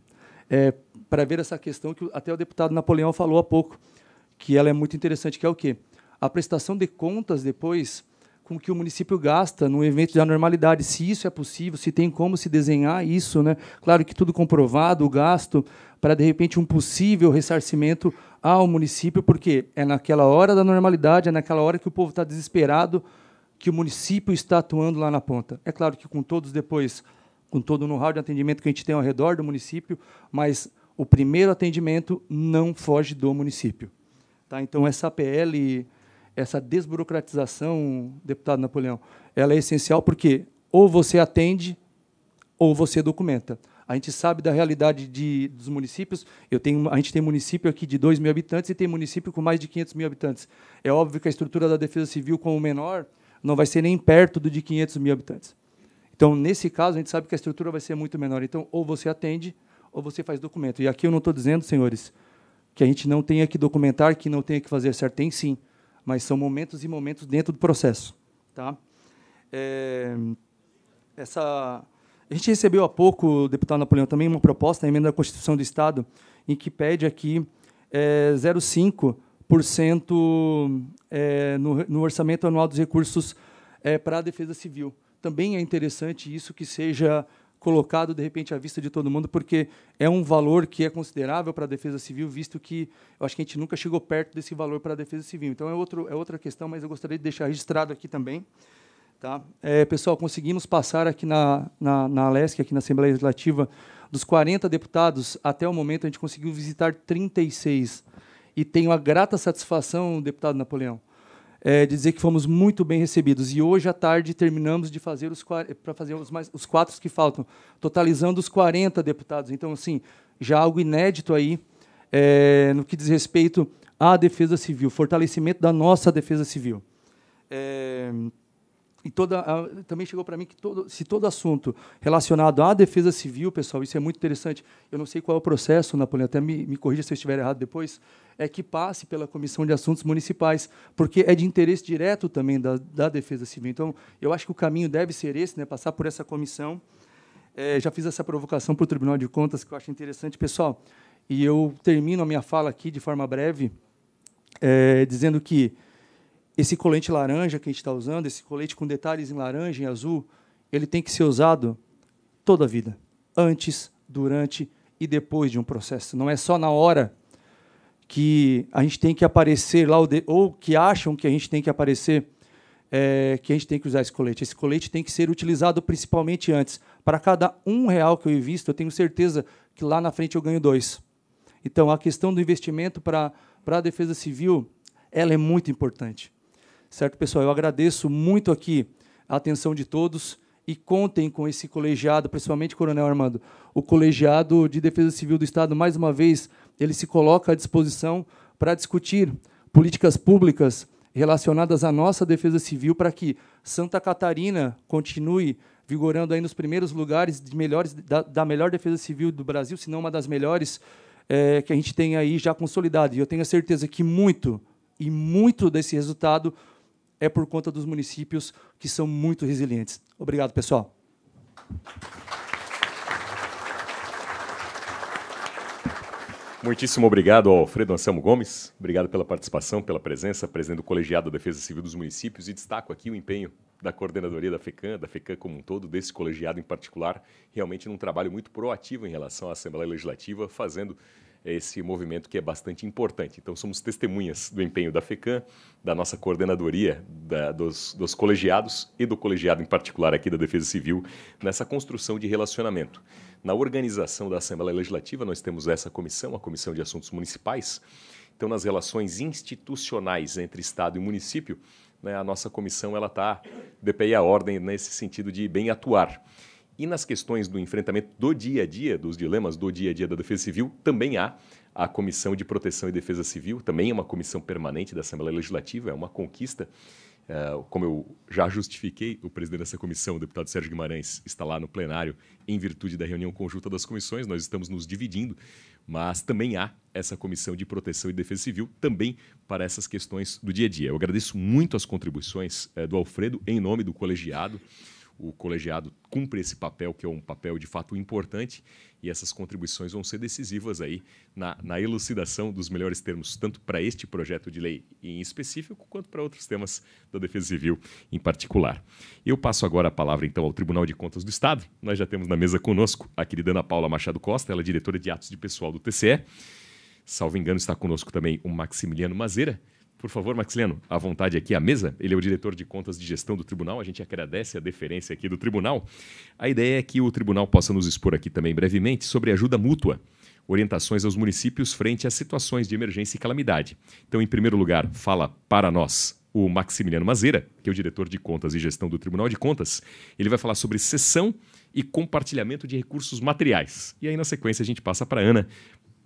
é, para ver essa questão que até o deputado Napoleão falou há pouco, que ela é muito interessante, que é o quê? A prestação de contas depois com que o município gasta num evento da normalidade, se isso é possível, se tem como se desenhar isso, né? Claro que tudo comprovado, o gasto para de repente um possível ressarcimento ao município, porque é naquela hora da normalidade, é naquela hora que o povo está desesperado, que o município está atuando lá na ponta. É claro que com todos depois, com todo o know-how de atendimento que a gente tem ao redor do município, mas o primeiro atendimento não foge do município. Tá? Então essa PL essa desburocratização, deputado Napoleão, ela é essencial porque ou você atende ou você documenta. A gente sabe da realidade de, dos municípios. Eu tenho, a gente tem município aqui de 2 mil habitantes e tem município com mais de 500 mil habitantes. É óbvio que a estrutura da defesa civil, como menor, não vai ser nem perto do de 500 mil habitantes. Então, nesse caso, a gente sabe que a estrutura vai ser muito menor. Então, ou você atende ou você faz documento. E aqui eu não estou dizendo, senhores, que a gente não tenha que documentar, que não tenha que fazer certo. Tem sim mas são momentos e momentos dentro do processo. Tá? É, essa, a gente recebeu há pouco, deputado Napoleão, também uma proposta, a emenda da Constituição do Estado, em que pede aqui é, 0,5% é, no, no, orçamento anual dos recursos é, para a defesa civil. Também é interessante isso que seja colocado de repente à vista de todo mundo, porque é um valor que é considerável para a defesa civil, visto que eu acho que a gente nunca chegou perto desse valor para a defesa civil. Então é, outro, é outra questão, mas eu gostaria de deixar registrado aqui também. Tá? É, pessoal, conseguimos passar aqui na, na, na Alesc, aqui na Assembleia Legislativa, dos 40 deputados, até o momento a gente conseguiu visitar 36. E tenho a grata satisfação, deputado Napoleão, é, dizer que fomos muito bem recebidos. E hoje à tarde terminamos de fazer os para fazer os mais os quatro que faltam, totalizando os 40 deputados. Então, assim, já algo inédito aí é, no que diz respeito à defesa civil, fortalecimento da nossa defesa civil. É, e toda ah, também chegou para mim que todo, se todo assunto relacionado à defesa civil, pessoal, isso é muito interessante. Eu não sei qual é o processo, Napoleão, até me, me corrija se eu estiver errado depois, é que passe pela Comissão de Assuntos Municipais, porque é de interesse direto também da, da Defesa Civil. Então, eu acho que o caminho deve ser esse, né, passar por essa comissão. É, já fiz essa provocação para o Tribunal de Contas, que eu acho interessante. Pessoal, e eu termino a minha fala aqui de forma breve, é, dizendo que esse colete laranja que a gente está usando, esse colete com detalhes em laranja e azul, ele tem que ser usado toda a vida, antes, durante e depois de um processo. Não é só na hora que a gente tem que aparecer lá, ou que acham que a gente tem que aparecer, é, que a gente tem que usar esse colete. Esse colete tem que ser utilizado principalmente antes. Para cada um real que eu invisto, eu tenho certeza que lá na frente eu ganho dois. Então, a questão do investimento para, para a defesa civil, ela é muito importante. Certo, pessoal? Eu agradeço muito aqui a atenção de todos e contem com esse colegiado, principalmente Coronel Armando, o colegiado de Defesa Civil do Estado, mais uma vez, ele se coloca à disposição para discutir políticas públicas relacionadas à nossa defesa civil para que Santa Catarina continue vigorando aí nos primeiros lugares de melhores, da, da melhor defesa civil do Brasil, se não uma das melhores é, que a gente tem aí já consolidada. E eu tenho a certeza que muito e muito desse resultado é por conta dos municípios que são muito resilientes. Obrigado, pessoal. Muitíssimo obrigado ao Alfredo Anselmo Gomes. Obrigado pela participação, pela presença, presidente do Colegiado da Defesa Civil dos Municípios. E destaco aqui o empenho da coordenadoria da FECAM, da FECAM como um todo, desse colegiado em particular, realmente num trabalho muito proativo em relação à Assembleia Legislativa, fazendo esse movimento que é bastante importante. Então, somos testemunhas do empenho da FECAM, da nossa coordenadoria, da, dos, dos colegiados e do colegiado em particular aqui da Defesa Civil, nessa construção de relacionamento. Na organização da Assembleia Legislativa, nós temos essa comissão, a Comissão de Assuntos Municipais. Então, nas relações institucionais entre Estado e município, né, a nossa comissão ela está DPI à ordem nesse sentido de bem atuar. E nas questões do enfrentamento do dia a dia, dos dilemas do dia a dia da Defesa Civil, também há a Comissão de Proteção e Defesa Civil, também é uma comissão permanente da Assembleia Legislativa, é uma conquista. É, como eu já justifiquei, o presidente dessa comissão, o deputado Sérgio Guimarães, está lá no plenário em virtude da reunião conjunta das comissões, nós estamos nos dividindo, mas também há essa comissão de proteção e defesa civil também para essas questões do dia a dia. Eu agradeço muito as contribuições é, do Alfredo em nome do colegiado o colegiado cumpre esse papel, que é um papel de fato importante, e essas contribuições vão ser decisivas aí na, na elucidação dos melhores termos, tanto para este projeto de lei em específico, quanto para outros temas da Defesa Civil em particular. Eu passo agora a palavra, então, ao Tribunal de Contas do Estado. Nós já temos na mesa conosco a querida Ana Paula Machado Costa, ela é diretora de atos de pessoal do TCE. Salvo engano, está conosco também o Maximiliano Mazeira por favor, Maxiliano, à vontade aqui à mesa. Ele é o diretor de contas de gestão do tribunal. A gente agradece a deferência aqui do tribunal. A ideia é que o tribunal possa nos expor aqui também brevemente sobre ajuda mútua, orientações aos municípios frente a situações de emergência e calamidade. Então, em primeiro lugar, fala para nós o Maximiliano Mazeira, que é o diretor de contas e gestão do Tribunal de Contas. Ele vai falar sobre sessão e compartilhamento de recursos materiais. E aí, na sequência, a gente passa para a Ana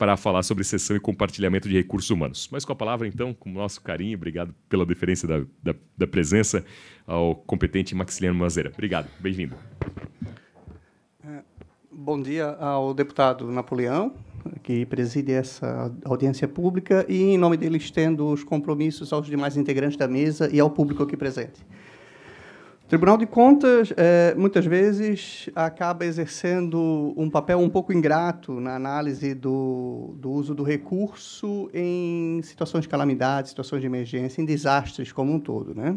para falar sobre sessão e compartilhamento de recursos humanos. Mas com a palavra, então, com o nosso carinho, obrigado pela deferência da, da, da presença ao competente Maxiliano Mazera. Obrigado, bem-vindo. É, bom dia ao deputado Napoleão, que preside essa audiência pública, e em nome dele estendo os compromissos aos demais integrantes da mesa e ao público aqui presente. Tribunal de Contas, é, muitas vezes, acaba exercendo um papel um pouco ingrato na análise do, do, uso do recurso em situações de calamidade, situações de emergência, em desastres como um todo. Né?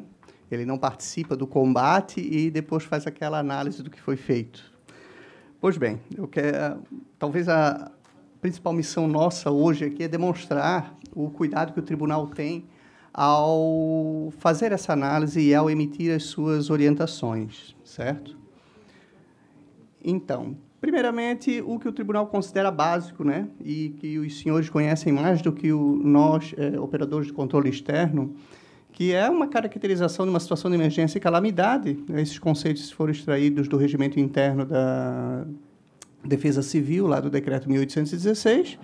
Ele não participa do combate e depois faz aquela análise do que foi feito. Pois bem, eu quero, talvez a principal missão nossa hoje aqui é demonstrar o cuidado que o tribunal tem ao fazer essa análise e ao emitir as suas orientações, certo? Então, primeiramente, o que o tribunal considera básico, né, e que os senhores conhecem mais do que o, nós, é, operadores de controle externo, que é uma caracterização de uma situação de emergência e calamidade. Esses conceitos foram extraídos do regimento interno da Defesa Civil, lá do Decreto 1816,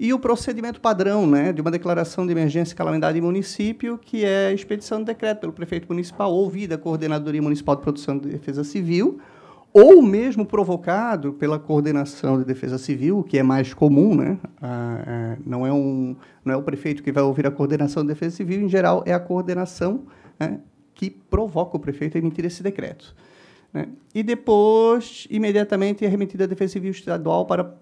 e o procedimento padrão né, de uma declaração de emergência e calamidade em município, que é a expedição de decreto pelo prefeito municipal, ouvida a Coordenadoria Municipal de Produção de Defesa Civil, ou mesmo provocado pela coordenação de defesa civil, que é mais comum, né? Ah, é, não, é um, não é o prefeito que vai ouvir a coordenação de defesa civil, em geral é a coordenação né, que provoca o prefeito a emitir esse decreto. Né? E depois, imediatamente, é remetida à defesa civil estadual para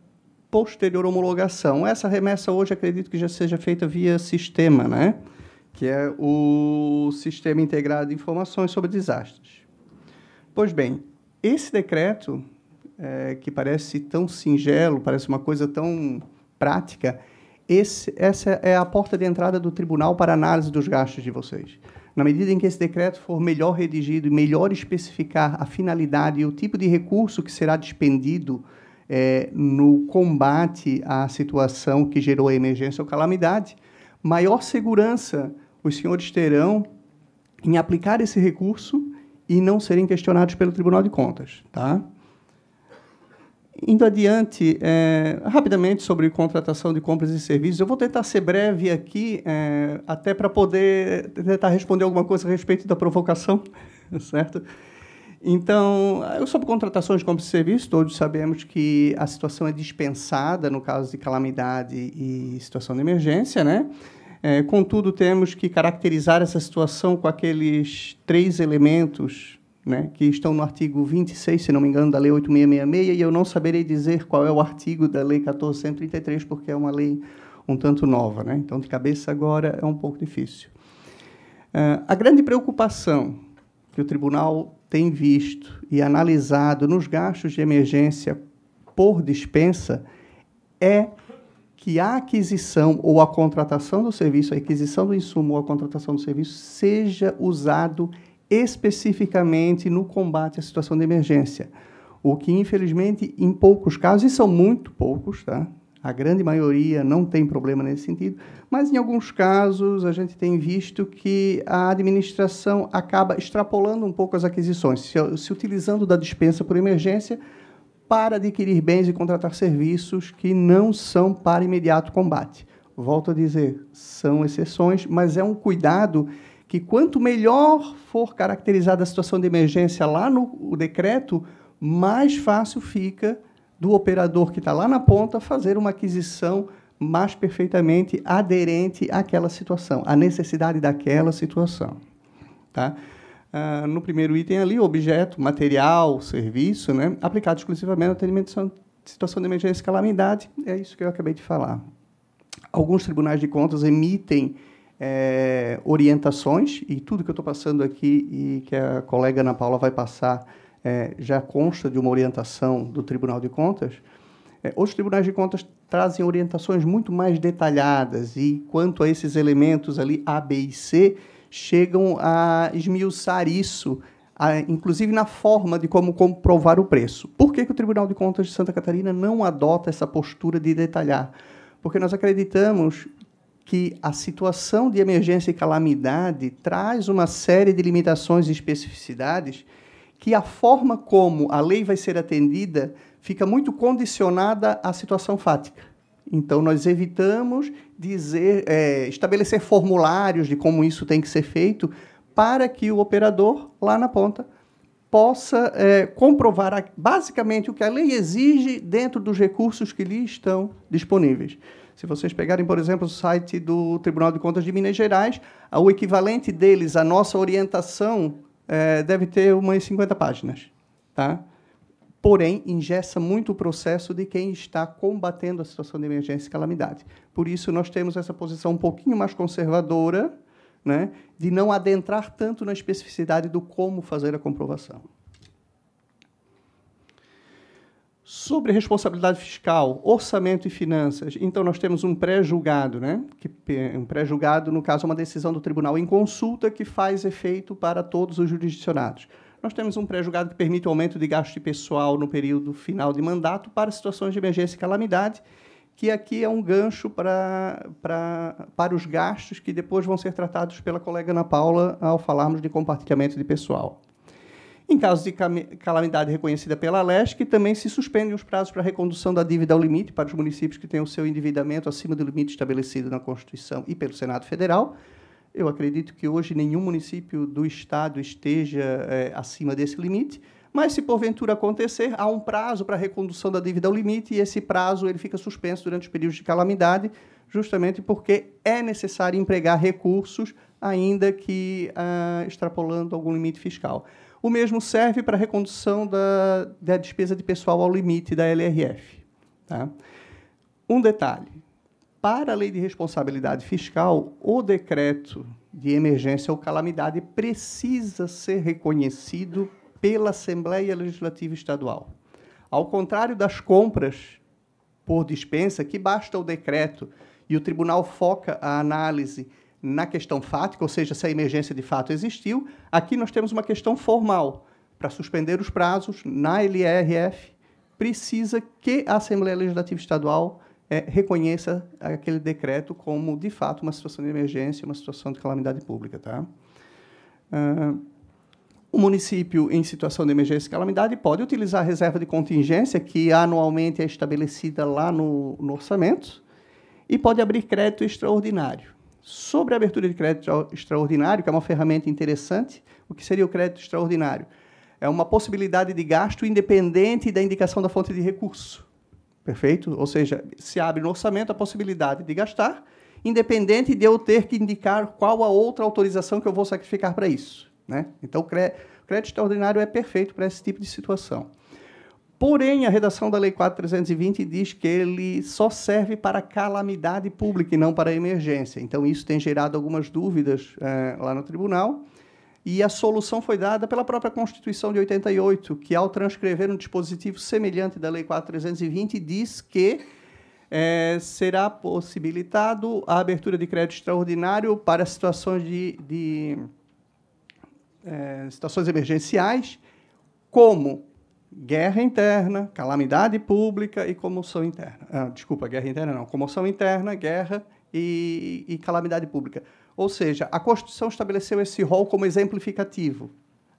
posterior homologação. Essa remessa hoje acredito que já seja feita via sistema, né? que é o Sistema Integrado de Informações sobre Desastres. Pois bem, esse decreto, é, que parece tão singelo, parece uma coisa tão prática, esse, essa é a porta de entrada do tribunal para análise dos gastos de vocês. Na medida em que esse decreto for melhor redigido e melhor especificar a finalidade e o tipo de recurso que será despendido é, no combate à situação que gerou a emergência ou calamidade. Maior segurança os senhores terão em aplicar esse recurso e não serem questionados pelo Tribunal de Contas. Tá? Indo adiante, é, rapidamente sobre contratação de compras e serviços, eu vou tentar ser breve aqui, é, até para poder tentar responder alguma coisa a respeito da provocação, certo? Então, sobre contratações de compra de serviço, todos sabemos que a situação é dispensada no caso de calamidade e situação de emergência, né? É, contudo, temos que caracterizar essa situação com aqueles três elementos né, que estão no artigo 26, se não me engano, da Lei 8666, e eu não saberei dizer qual é o artigo da Lei 1433, porque é uma lei um tanto nova. Né? Então, de cabeça agora é um pouco difícil. É, a grande preocupação que o tribunal tem visto e analisado nos gastos de emergência por dispensa é que a aquisição ou a contratação do serviço, a aquisição do insumo ou a contratação do serviço seja usado especificamente no combate à situação de emergência. O que, infelizmente, em poucos casos, e são muito poucos, tá? A grande maioria não tem problema nesse sentido, mas em alguns casos a gente tem visto que a administração acaba extrapolando um pouco as aquisições, se, se utilizando da dispensa por emergência para adquirir bens e contratar serviços que não são para imediato combate. Volto a dizer, são exceções, mas é um cuidado que quanto melhor for caracterizada a situação de emergência lá no decreto, mais fácil fica do operador que está lá na ponta fazer uma aquisição mais perfeitamente aderente àquela situação, à necessidade daquela situação. Tá? Ah, no primeiro item ali, objeto, material, serviço, né, aplicado exclusivamente ao atendimento de situação de emergência e calamidade, é isso que eu acabei de falar. Alguns tribunais de contas emitem é, orientações, e tudo que eu estou passando aqui e que a colega Ana Paula vai passar é, já consta de uma orientação do Tribunal de Contas, é, outros tribunais de contas trazem orientações muito mais detalhadas e, quanto a esses elementos ali, A, B e C, chegam a esmiuçar isso, a, inclusive na forma de como comprovar o preço. Por que, que o Tribunal de Contas de Santa Catarina não adota essa postura de detalhar? Porque nós acreditamos que a situação de emergência e calamidade traz uma série de limitações e especificidades que a forma como a lei vai ser atendida fica muito condicionada à situação fática. Então, nós evitamos dizer, é, estabelecer formulários de como isso tem que ser feito para que o operador, lá na ponta, possa é, comprovar basicamente o que a lei exige dentro dos recursos que lhe estão disponíveis. Se vocês pegarem, por exemplo, o site do Tribunal de Contas de Minas Gerais, o equivalente deles à nossa orientação é, deve ter umas 50 páginas. Tá? Porém, ingessa muito o processo de quem está combatendo a situação de emergência e calamidade. Por isso, nós temos essa posição um pouquinho mais conservadora, né, de não adentrar tanto na especificidade do como fazer a comprovação. Sobre responsabilidade fiscal, orçamento e finanças, então nós temos um pré-julgado, né? Que, um pré-julgado, no caso, é uma decisão do tribunal em consulta que faz efeito para todos os jurisdicionados. Nós temos um pré-julgado que permite o aumento de gasto de pessoal no período final de mandato para situações de emergência e calamidade, que aqui é um gancho para, para, para os gastos que depois vão ser tratados pela colega Ana Paula ao falarmos de compartilhamento de pessoal. Em caso de calamidade reconhecida pela LESC, que também se suspendem os prazos para a recondução da dívida ao limite para os municípios que têm o seu endividamento acima do limite estabelecido na Constituição e pelo Senado Federal. Eu acredito que hoje nenhum município do Estado esteja é, acima desse limite, mas se porventura acontecer, há um prazo para a recondução da dívida ao limite e esse prazo ele fica suspenso durante os períodos de calamidade, justamente porque é necessário empregar recursos, ainda que ah, extrapolando algum limite fiscal. O mesmo serve para a recondução da, da despesa de pessoal ao limite da LRF. Tá? Um detalhe: para a lei de responsabilidade fiscal, o decreto de emergência ou calamidade precisa ser reconhecido pela Assembleia Legislativa Estadual. Ao contrário das compras por dispensa, que basta o decreto e o tribunal foca a análise na questão fática, ou seja, se a emergência de fato existiu. Aqui nós temos uma questão formal. Para suspender os prazos na LRF, precisa que a Assembleia Legislativa Estadual é, reconheça aquele decreto como, de fato, uma situação de emergência, uma situação de calamidade pública. Tá? Uh, o município, em situação de emergência e calamidade, pode utilizar a reserva de contingência, que anualmente é estabelecida lá no, no orçamento, e pode abrir crédito extraordinário sobre a abertura de crédito extraordinário, que é uma ferramenta interessante. O que seria o crédito extraordinário? É uma possibilidade de gasto independente da indicação da fonte de recurso. Perfeito? Ou seja, se abre no orçamento a possibilidade de gastar, independente de eu ter que indicar qual a outra autorização que eu vou sacrificar para isso. Né? Então, o crédito extraordinário é perfeito para esse tipo de situação. Porém, a redação da Lei 4320 diz que ele só serve para calamidade pública e não para emergência. Então, isso tem gerado algumas dúvidas é, lá no tribunal. E a solução foi dada pela própria Constituição de 88, que, ao transcrever um dispositivo semelhante da Lei 4320, diz que é, será possibilitado a abertura de crédito extraordinário para situações de, de é, situações emergenciais, como guerra interna, calamidade pública e comoção interna. Ah, desculpa, guerra interna não, comoção interna, guerra e, e, calamidade pública. Ou seja, a Constituição estabeleceu esse rol como exemplificativo.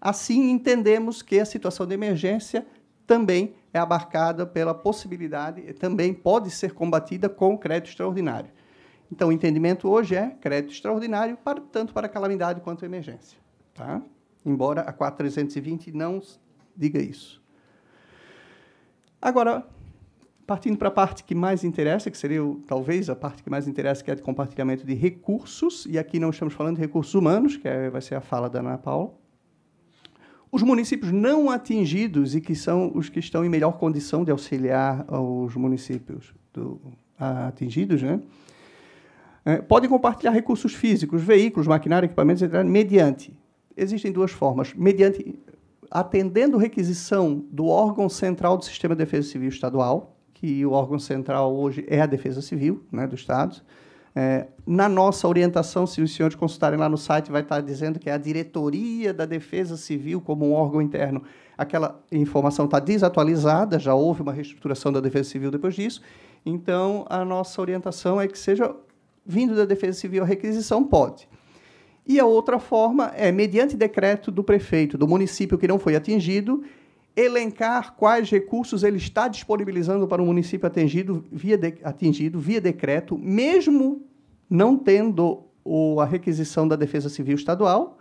Assim, entendemos que a situação de emergência também é abarcada pela possibilidade, também pode ser combatida com crédito extraordinário. Então, o entendimento hoje é crédito extraordinário, para, tanto para calamidade quanto emergência. Tá? Embora a 420 não diga isso. Agora, partindo para a parte que mais interessa, que seria talvez a parte que mais interessa, que é de compartilhamento de recursos, e aqui não estamos falando de recursos humanos, que é, vai ser a fala da Ana Paula. Os municípios não atingidos e que são os que estão em melhor condição de auxiliar os municípios do, atingidos, né? É, podem compartilhar recursos físicos, veículos, maquinário, equipamentos, etc., mediante. Existem duas formas. Mediante atendendo requisição do órgão central do Sistema de Defesa Civil Estadual, que o órgão central hoje é a Defesa Civil né, do Estado. É, na nossa orientação, se os senhores consultarem lá no site, vai estar dizendo que é a Diretoria da Defesa Civil como um órgão interno. Aquela informação está desatualizada, já houve uma reestruturação da Defesa Civil depois disso. Então, a nossa orientação é que seja vindo da Defesa Civil a requisição, pode. E a outra forma é, mediante decreto do prefeito do município que não foi atingido, elencar quais recursos ele está disponibilizando para o município atingido via, de, atingido via decreto, mesmo não tendo o, a requisição da Defesa Civil Estadual,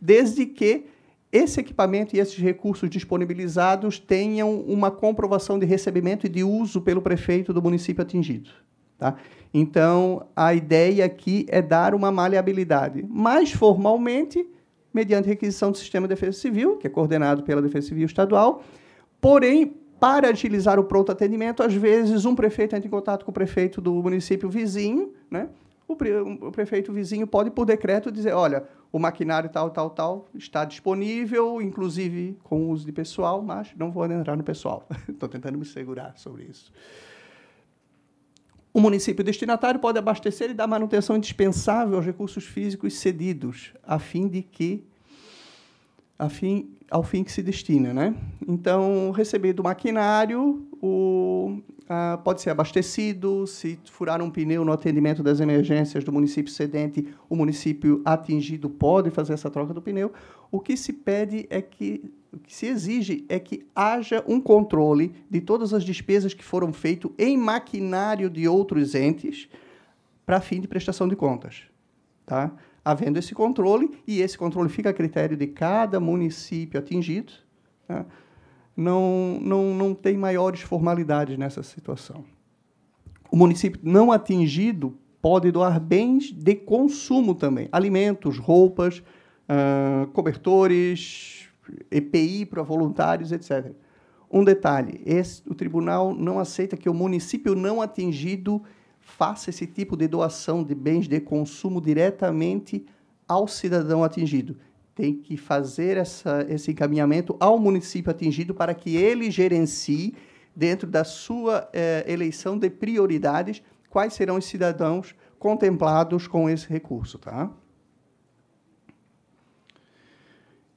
desde que esse equipamento e esses recursos disponibilizados tenham uma comprovação de recebimento e de uso pelo prefeito do município atingido. Tá? Então, a ideia aqui é dar uma maleabilidade, mais formalmente, mediante requisição do Sistema de Defesa Civil, que é coordenado pela Defesa Civil Estadual, porém, para agilizar o pronto atendimento, às vezes um prefeito entra em contato com o prefeito do município vizinho, né? O, pre o prefeito vizinho pode, por decreto, dizer: olha, o maquinário tal, tal, tal está disponível, inclusive com uso de pessoal, mas não vou adentrar no pessoal. Estou tentando me segurar sobre isso. O município destinatário pode abastecer e dar manutenção indispensável aos recursos físicos cedidos, a fim de que a fim, ao fim que se destina, né? Então, recebido o maquinário, o, pode ser abastecido, se furar um pneu no atendimento das emergências do município cedente, o município atingido pode fazer essa troca do pneu. O que se pede é que o que se exige é que haja um controle de todas as despesas que foram feitas em maquinário de outros entes para fim de prestação de contas. Tá? Havendo esse controle, e esse controle fica a critério de cada município atingido, tá? não, não, não tem maiores formalidades nessa situação. O município não atingido pode doar bens de consumo também, alimentos, roupas, uh, cobertores, EPI para voluntários, etc. Um detalhe: esse, o tribunal não aceita que o município não atingido faça esse tipo de doação de bens de consumo diretamente ao cidadão atingido. Tem que fazer essa, esse encaminhamento ao município atingido para que ele gerencie, dentro da sua eh, eleição de prioridades, quais serão os cidadãos contemplados com esse recurso. Tá?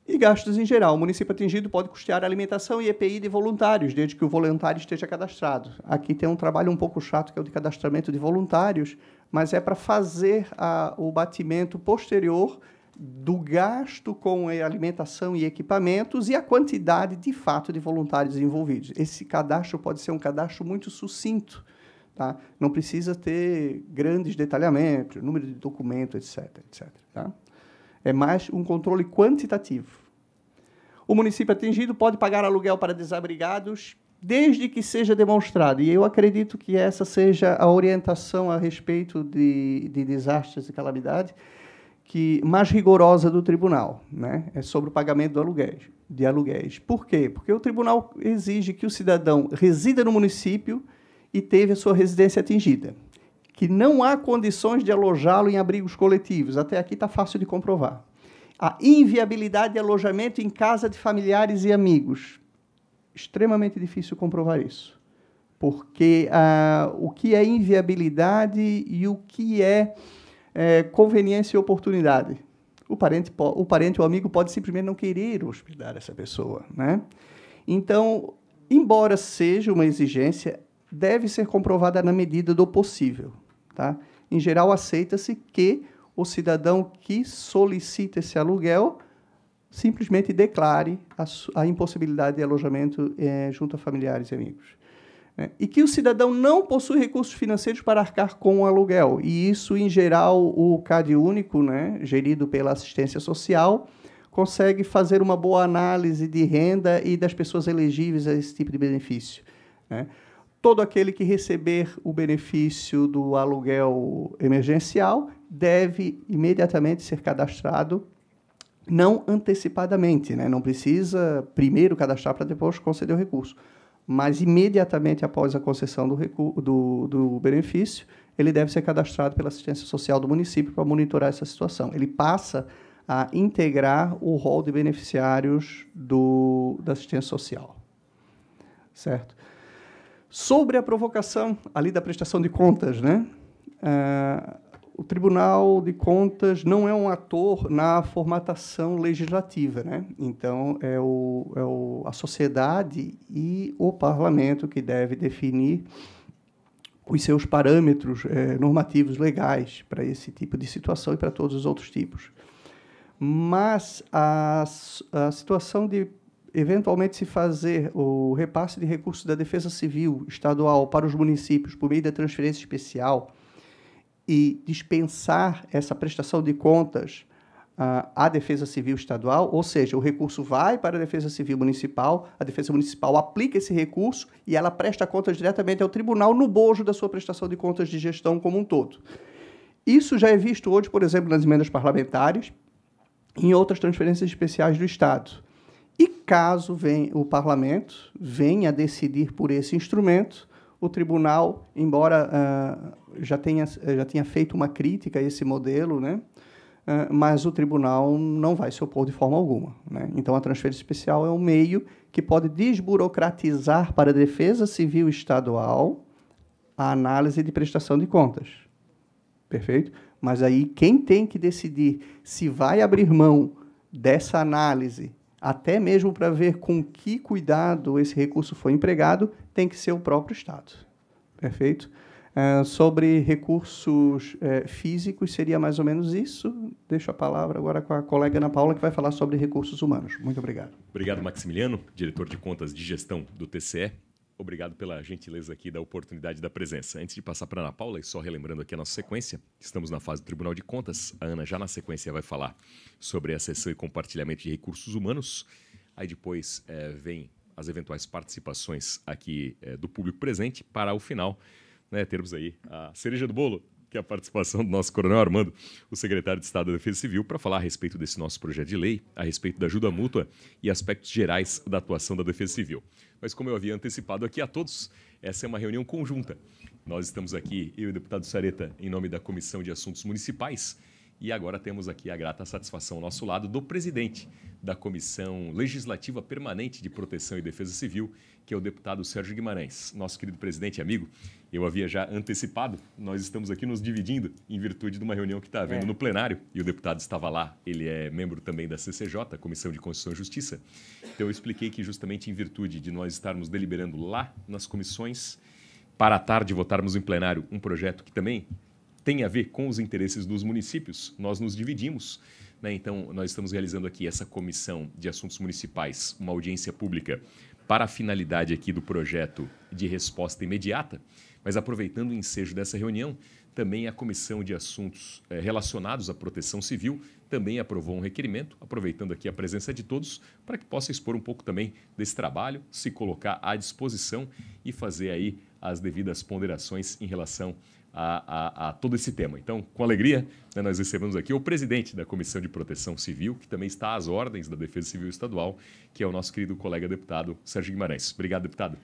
e gastos em geral. O município atingido pode custear alimentação e EPI de voluntários, desde que o voluntário esteja cadastrado. Aqui tem um trabalho um pouco chato, que é o de cadastramento de voluntários, mas é para fazer a, o batimento posterior do gasto com alimentação e equipamentos e a quantidade de fato de voluntários envolvidos. Esse cadastro pode ser um cadastro muito sucinto, tá? não precisa ter grandes detalhamentos, número de documento, etc. etc tá? É mais um controle quantitativo. O município atingido pode pagar aluguel para desabrigados desde que seja demonstrado. E eu acredito que essa seja a orientação a respeito de, de desastres e calamidade que mais rigorosa do tribunal, né? É sobre o pagamento do aluguel, de aluguéis. Por quê? Porque o tribunal exige que o cidadão resida no município e teve a sua residência atingida que não há condições de alojá-lo em abrigos coletivos. Até aqui está fácil de comprovar. A inviabilidade de alojamento em casa de familiares e amigos. Extremamente difícil comprovar isso. Porque ah, o que é inviabilidade e o que é, é conveniência e oportunidade? O parente, o parente ou amigo pode simplesmente não querer hospedar essa pessoa. Né? Então, embora seja uma exigência, deve ser comprovada na medida do possível. Tá? Em geral, aceita-se que o cidadão que solicita esse aluguel simplesmente declare a, a impossibilidade de alojamento é, junto a familiares e amigos. Né? e que o cidadão não possui recursos financeiros para arcar com o aluguel. E isso, em geral, o CAD único, né, gerido pela assistência social, consegue fazer uma boa análise de renda e das pessoas elegíveis a esse tipo de benefício. Né? todo aquele que receber o benefício do aluguel emergencial deve imediatamente ser cadastrado, não antecipadamente, né? não precisa primeiro cadastrar para depois conceder o recurso, mas imediatamente após a concessão do, do, do benefício, ele deve ser cadastrado pela assistência social do município para monitorar essa situação. Ele passa a integrar o rol de beneficiários do, da assistência social. Certo? Sobre a provocação ali da prestação de contas, né? Uh, o Tribunal de Contas não é um ator na formatação legislativa, né? Então é, o, é o, a sociedade e o Parlamento que deve definir os seus parâmetros é, normativos legais para esse tipo de situação e para todos os outros tipos. Mas a, a situação de eventualmente se fazer o repasse de recursos da Defesa Civil estadual para os municípios por meio da transferência especial e dispensar essa prestação de contas uh, à Defesa Civil estadual, ou seja, o recurso vai para a Defesa Civil municipal, a Defesa Municipal aplica esse recurso e ela presta contas diretamente ao tribunal no bojo da sua prestação de contas de gestão como um todo. Isso já é visto hoje, por exemplo, nas emendas parlamentares e em outras transferências especiais do Estado. E caso vem, o parlamento venha decidir por esse instrumento, o tribunal, embora uh, já, tenha, já tenha feito uma crítica a esse modelo, né, uh, mas o tribunal não vai se opor de forma alguma. Né? Então, a transferência especial é um meio que pode desburocratizar para a defesa civil estadual a análise de prestação de contas. Perfeito? Mas aí, quem tem que decidir se vai abrir mão dessa análise até mesmo para ver com que cuidado esse recurso foi empregado, tem que ser o próprio Estado. Perfeito? Uh, sobre recursos uh, físicos, seria mais ou menos isso. Deixo a palavra agora com a colega Ana Paula, que vai falar sobre recursos humanos. Muito obrigado. Obrigado, Maximiliano, diretor de contas de gestão do TCE. Obrigado pela gentileza aqui da oportunidade da presença. Antes de passar para Ana Paula, e só relembrando aqui a nossa sequência, estamos na fase do Tribunal de Contas. A Ana já na sequência vai falar sobre a e compartilhamento de recursos humanos. Aí depois é, vem as eventuais participações aqui é, do público presente para o final né, termos aí a cereja do bolo é a participação do nosso Coronel Armando, o secretário de Estado da Defesa Civil, para falar a respeito desse nosso projeto de lei, a respeito da ajuda mútua e aspectos gerais da atuação da Defesa Civil. Mas, como eu havia antecipado aqui a todos, essa é uma reunião conjunta. Nós estamos aqui, eu e o deputado Sareta, em nome da Comissão de Assuntos Municipais e agora temos aqui a grata satisfação ao nosso lado do presidente da Comissão Legislativa Permanente de Proteção e Defesa Civil, que é o deputado Sérgio Guimarães. Nosso querido presidente e amigo, eu havia já antecipado, nós estamos aqui nos dividindo em virtude de uma reunião que está havendo é. no plenário, e o deputado estava lá, ele é membro também da CCJ, Comissão de Constituição e Justiça. Então eu expliquei que justamente em virtude de nós estarmos deliberando lá nas comissões, para a tarde votarmos em plenário um projeto que também tem a ver com os interesses dos municípios, nós nos dividimos. Né? Então, nós estamos realizando aqui essa comissão de assuntos municipais, uma audiência pública, para a finalidade aqui do projeto de resposta imediata. Mas aproveitando o ensejo dessa reunião, também a Comissão de Assuntos eh, Relacionados à Proteção Civil também aprovou um requerimento, aproveitando aqui a presença de todos, para que possa expor um pouco também desse trabalho, se colocar à disposição e fazer aí as devidas ponderações em relação a, a, a, todo esse tema. Então, com alegria, né, nós recebemos aqui o presidente da Comissão de Proteção Civil, que também está às ordens da Defesa Civil Estadual, que é o nosso querido colega deputado Sérgio Guimarães. Obrigado, deputado.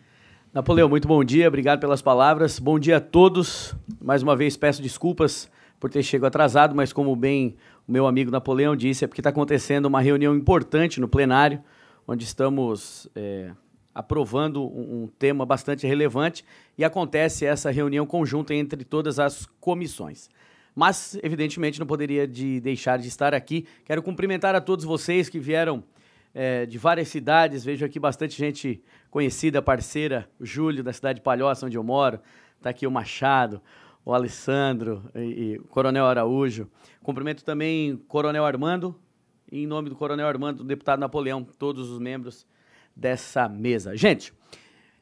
Napoleão, muito bom dia, obrigado pelas palavras. Bom dia a todos. Mais uma vez peço desculpas por ter chegado atrasado, mas como bem o meu amigo Napoleão disse, é porque está acontecendo uma reunião importante no plenário, onde estamos é aprovando um, um tema bastante relevante e acontece essa reunião conjunta entre todas as comissões mas evidentemente não poderia de deixar de estar aqui. Quero cumprimentar a todos vocês que vieram é, de várias cidades, vejo aqui bastante gente conhecida, parceira, o Júlio, da cidade de Palhoça, onde eu moro, está aqui o Machado, o Alessandro e, e o Coronel Araújo. Cumprimento também Coronel Armando, em nome do Coronel Armando, do deputado Napoleão, todos os membros dessa mesa. Gente,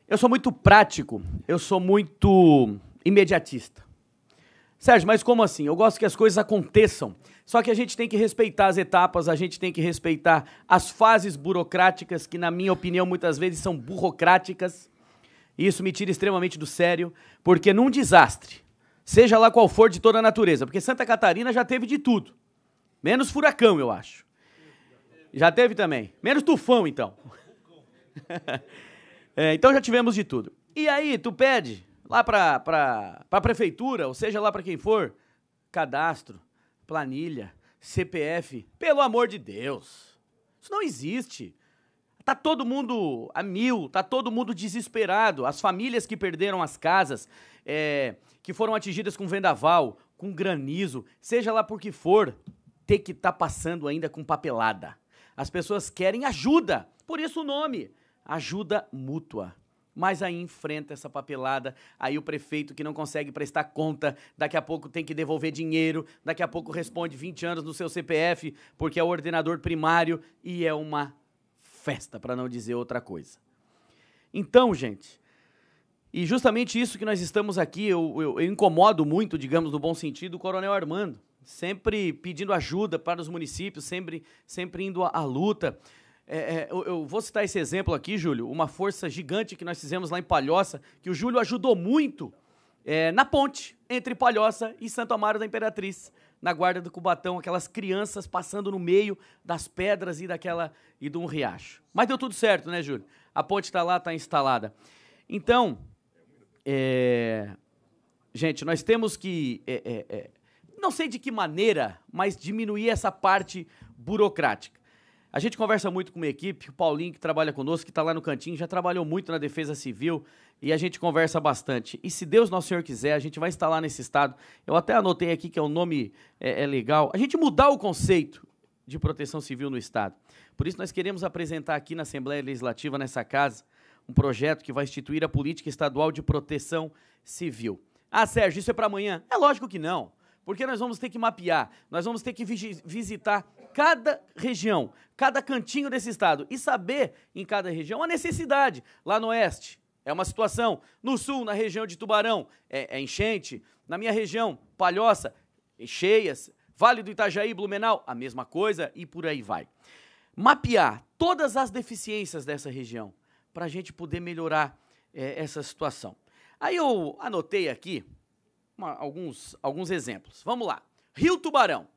eu sou muito prático, eu sou muito imediatista. Sérgio, mas como assim? Eu gosto que as coisas aconteçam. Só que a gente tem que respeitar as etapas, a gente tem que respeitar as fases burocráticas, que, na minha opinião, muitas vezes são burocráticas. E isso me tira extremamente do sério, porque num desastre, seja lá qual for de toda a natureza, porque Santa Catarina já teve de tudo, menos furacão, eu acho. Já teve também. Menos tufão, então. é, então já tivemos de tudo. E aí, tu pede lá para pra, pra prefeitura, ou seja lá para quem for, cadastro, planilha, CPF. Pelo amor de Deus. Isso não existe. Tá todo mundo a mil, tá todo mundo desesperado. As famílias que perderam as casas, é, que foram atingidas com vendaval, com granizo, seja lá por que for, ter que estar tá passando ainda com papelada. As pessoas querem ajuda, por isso o nome ajuda mútua. Mas aí enfrenta essa papelada, aí o prefeito que não consegue prestar conta, daqui a pouco tem que devolver dinheiro, daqui a pouco responde 20 anos no seu CPF, porque é o ordenador primário e é uma festa, para não dizer outra coisa. Então, gente, e justamente isso que nós estamos aqui, eu, eu, eu, incomodo muito, digamos, no bom sentido, o Coronel Armando, sempre pedindo ajuda para os municípios, sempre, sempre indo à, à luta. É, é, eu, eu, vou citar esse exemplo aqui, Júlio, uma força gigante que nós fizemos lá em Palhoça, que o Júlio ajudou muito é, na ponte entre Palhoça e Santo Amaro da Imperatriz, na guarda do Cubatão, aquelas crianças passando no meio das pedras e daquela e de um riacho. Mas deu tudo certo, né, Júlio? A ponte está lá, está instalada. Então, é, gente, nós temos que é, é, não sei de que maneira, mas diminuir essa parte burocrática. A gente conversa muito com uma equipe, o Paulinho que trabalha conosco, que está lá no cantinho, já trabalhou muito na Defesa Civil e a gente conversa bastante. E se Deus Nosso Senhor quiser, a gente vai instalar nesse estado. Eu até anotei aqui que é o um nome é, é legal. A gente mudar o conceito de proteção civil no estado. Por isso nós queremos apresentar aqui na Assembleia Legislativa nessa casa um projeto que vai instituir a política estadual de proteção civil. Ah, Sérgio, isso é para amanhã? É lógico que não. Porque nós vamos ter que mapear, nós vamos ter que visitar cada região, cada cantinho desse estado e saber em cada região a necessidade. Lá no oeste é uma situação, no sul, na região de Tubarão, é, é enchente, na minha região, Palhoça, é cheias, Vale do Itajaí, Blumenau, a mesma coisa e por aí vai. Mapear todas as deficiências dessa região para a gente poder melhorar é, essa situação. Aí eu anotei aqui uma, alguns, alguns exemplos. Vamos lá. Rio Tubarão.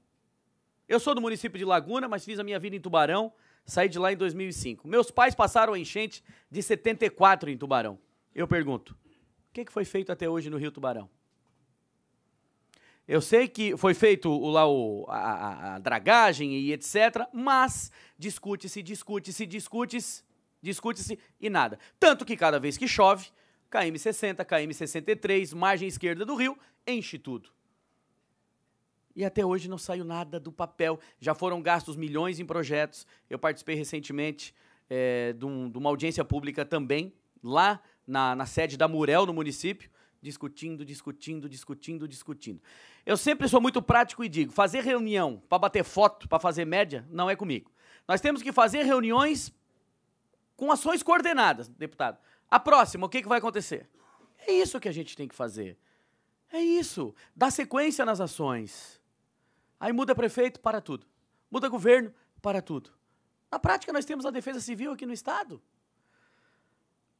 Eu sou do município de Laguna, mas fiz a minha vida em Tubarão. Saí de lá em 2005. Meus pais passaram a enchente de 74 em Tubarão. Eu pergunto, o que, que foi feito até hoje no Rio Tubarão? Eu sei que foi feito lá o, a, a, a dragagem e etc, mas discute-se, discute-se, discute-se, discute-se e nada. Tanto que cada vez que chove, KM60, KM63, margem esquerda do rio, enche tudo. E até hoje não saiu nada do papel. Já foram gastos milhões em projetos. Eu participei recentemente é, de, um, de, uma audiência pública também, lá na, na sede da Murel, no município, discutindo, discutindo, discutindo, discutindo. Eu sempre sou muito prático e digo: fazer reunião para bater foto, para fazer média, não é comigo. Nós temos que fazer reuniões com ações coordenadas, deputado. A próxima, o que, que vai acontecer? É isso que a gente tem que fazer. É isso. Dá sequência nas ações. Aí muda prefeito para tudo. Muda governo para tudo. Na prática, nós temos a defesa civil aqui no Estado.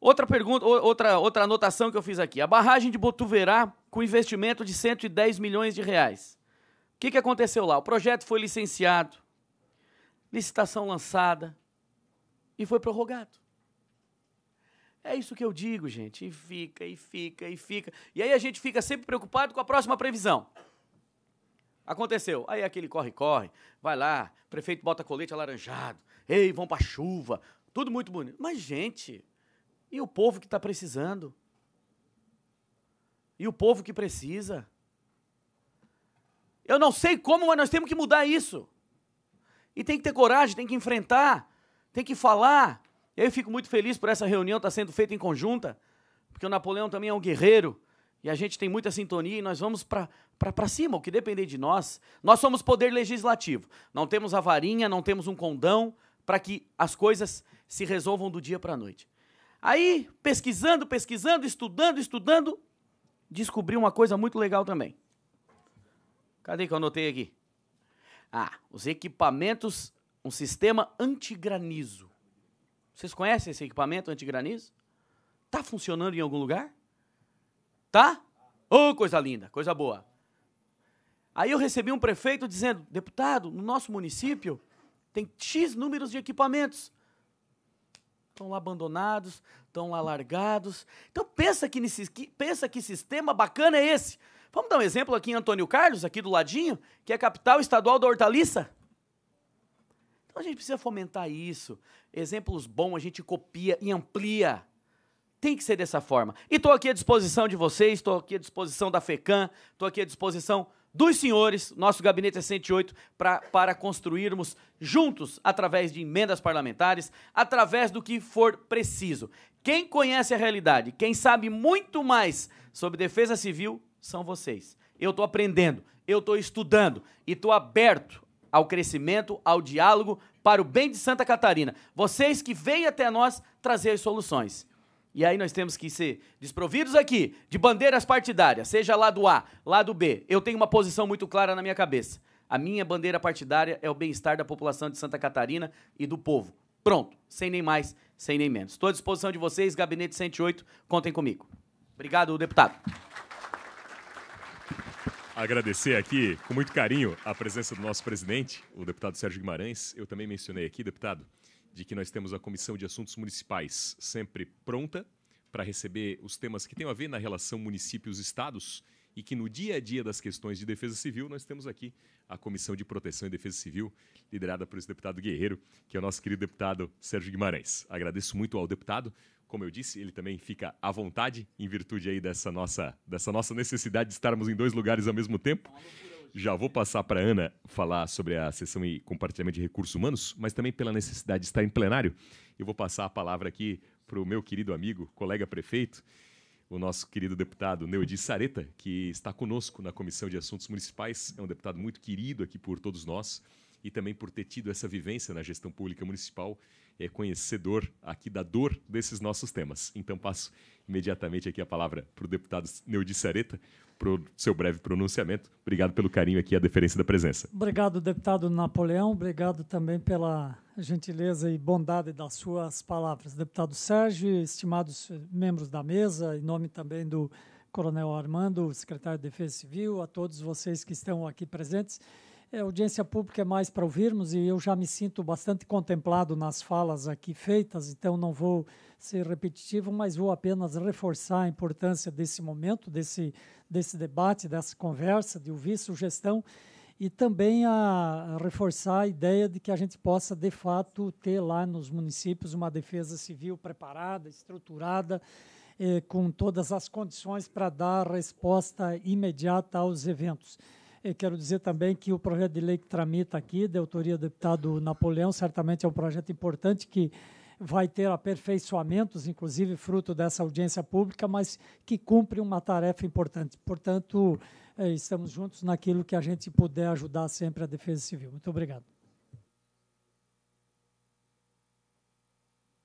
Outra pergunta, outra, outra anotação que eu fiz aqui. A barragem de Botuverá com investimento de 110 milhões de reais. O que, que aconteceu lá? O projeto foi licenciado, licitação lançada e foi prorrogado. É isso que eu digo, gente. E fica, e fica, e fica. E aí a gente fica sempre preocupado com a próxima previsão. Aconteceu. Aí aquele corre, corre, vai lá, prefeito bota colete alaranjado. Ei, vão pra chuva. Tudo muito bonito. Mas, gente, e o povo que está precisando? E o povo que precisa? Eu não sei como, mas nós temos que mudar isso. E tem que ter coragem, tem que enfrentar, tem que falar, e aí eu fico muito feliz por essa reunião estar tá sendo feita em conjunta, porque o Napoleão também é um guerreiro e a gente tem muita sintonia e nós vamos para cima, o que depender de nós. Nós somos poder legislativo, não temos a varinha, não temos um condão para que as coisas se resolvam do dia para a noite. Aí, pesquisando, pesquisando, estudando, estudando, descobri uma coisa muito legal também. Cadê que eu anotei aqui? Ah, os equipamentos, um sistema antigranizo. Vocês conhecem esse equipamento antigranizo? Tá funcionando em algum lugar? Tá? Ô, oh, coisa linda, coisa boa. Aí eu recebi um prefeito dizendo: deputado, no nosso município tem X números de equipamentos. Estão lá abandonados, estão lá largados. Então pensa que, nesse, que, pensa que sistema bacana é esse. Vamos dar um exemplo aqui em Antônio Carlos, aqui do ladinho, que é a capital estadual da hortaliça. Então a gente precisa fomentar isso. Exemplos bons a gente copia e amplia. Tem que ser dessa forma. E estou aqui à disposição de vocês, estou aqui à disposição da FECAM, estou aqui à disposição dos senhores, nosso gabinete é 108, pra, para construirmos juntos, através de emendas parlamentares, através do que for preciso. Quem conhece a realidade, quem sabe muito mais sobre defesa civil, são vocês. Eu estou aprendendo, eu estou estudando e estou aberto ao crescimento, ao diálogo, para o bem de Santa Catarina. Vocês que vêm até nós trazer as soluções. E aí nós temos que ser desprovidos aqui de bandeiras partidárias, seja lado A, lado B. Eu tenho uma posição muito clara na minha cabeça. A minha bandeira partidária é o bem-estar da população de Santa Catarina e do povo. Pronto, sem nem mais, sem nem menos. Estou à disposição de vocês, Gabinete 108, contem comigo. Obrigado, deputado agradecer aqui, com muito carinho, a presença do nosso presidente, o deputado Sérgio Guimarães. Eu também mencionei aqui, deputado, de que nós temos a Comissão de Assuntos Municipais sempre pronta para receber os temas que têm a ver na relação municípios-estados e que no dia a dia das questões de defesa civil nós temos aqui a Comissão de Proteção e Defesa Civil, liderada por esse deputado Guerreiro, que é o nosso querido deputado Sérgio Guimarães. Agradeço muito ao deputado como eu disse, ele também fica à vontade, em virtude aí dessa nossa, dessa nossa necessidade de estarmos em dois lugares ao mesmo tempo. Já vou passar para a Ana falar sobre a sessão e compartilhamento de recursos humanos, mas também pela necessidade de estar em plenário, eu vou passar a palavra aqui para o meu querido amigo, colega prefeito, o nosso querido deputado Neudi Sareta, que está conosco na Comissão de Assuntos Municipais. É um deputado muito querido aqui por todos nós e também por ter tido essa vivência na gestão pública municipal é conhecedor aqui da dor desses nossos temas. Então passo imediatamente aqui a palavra para o deputado Neudi Sareta, para o seu breve pronunciamento. Obrigado pelo carinho aqui e a deferência da presença. Obrigado, deputado Napoleão. Obrigado também pela gentileza e bondade das suas palavras. Deputado Sérgio, estimados membros da mesa, em nome também do Coronel Armando, secretário de Defesa Civil, a todos vocês que estão aqui presentes. É, audiência pública é mais para ouvirmos e eu já me sinto bastante contemplado nas falas aqui feitas, então não vou ser repetitivo, mas vou apenas reforçar a importância desse momento, desse, desse debate, dessa conversa, de ouvir sugestão e também a, reforçar a ideia de que a gente possa, de fato, ter lá nos municípios uma defesa civil preparada, estruturada, eh, com todas as condições para dar resposta imediata aos eventos. Eu quero dizer também que o projeto de lei que tramita aqui, de autoria do deputado Napoleão, certamente é um projeto importante que vai ter aperfeiçoamentos, inclusive fruto dessa audiência pública, mas que cumpre uma tarefa importante. Portanto, eh, estamos juntos naquilo que a gente puder ajudar sempre a Defesa Civil. Muito obrigado.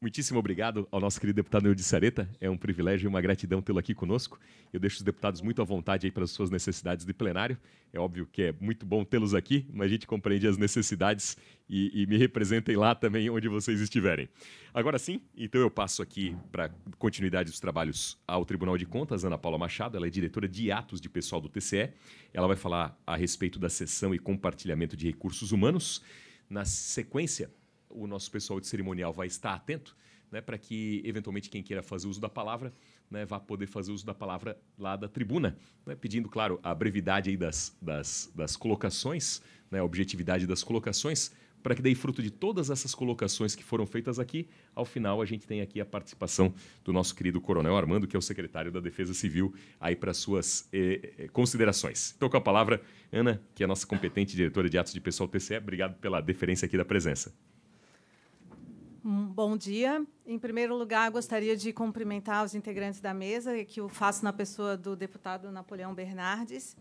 Muitíssimo obrigado ao nosso querido deputado Neil de Sareta. É um privilégio e uma gratidão tê-lo aqui conosco. Eu deixo os deputados muito à vontade aí para as suas necessidades de plenário. É óbvio que é muito bom tê-los aqui, mas a gente compreende as necessidades e, e, me representem lá também onde vocês estiverem. Agora sim, então eu passo aqui para continuidade dos trabalhos ao Tribunal de Contas, Ana Paula Machado. Ela é diretora de atos de pessoal do TCE. Ela vai falar a respeito da sessão e compartilhamento de recursos humanos. Na sequência, o nosso pessoal de cerimonial vai estar atento, né, para que eventualmente quem queira fazer uso da palavra né, vá poder fazer uso da palavra lá da tribuna, né, pedindo, claro, a brevidade aí das, das, das colocações, né, a objetividade das colocações, para que daí, fruto de todas essas colocações que foram feitas aqui, ao final a gente tem aqui a participação do nosso querido Coronel Armando, que é o secretário da Defesa Civil, aí para suas eh, eh considerações. Então, com a palavra, Ana, que é a nossa competente diretora de atos de pessoal TCE, obrigado pela deferência aqui da presença. Bom dia. Em primeiro lugar, gostaria de cumprimentar os integrantes da mesa, que eu faço na pessoa do deputado Napoleão Bernardes.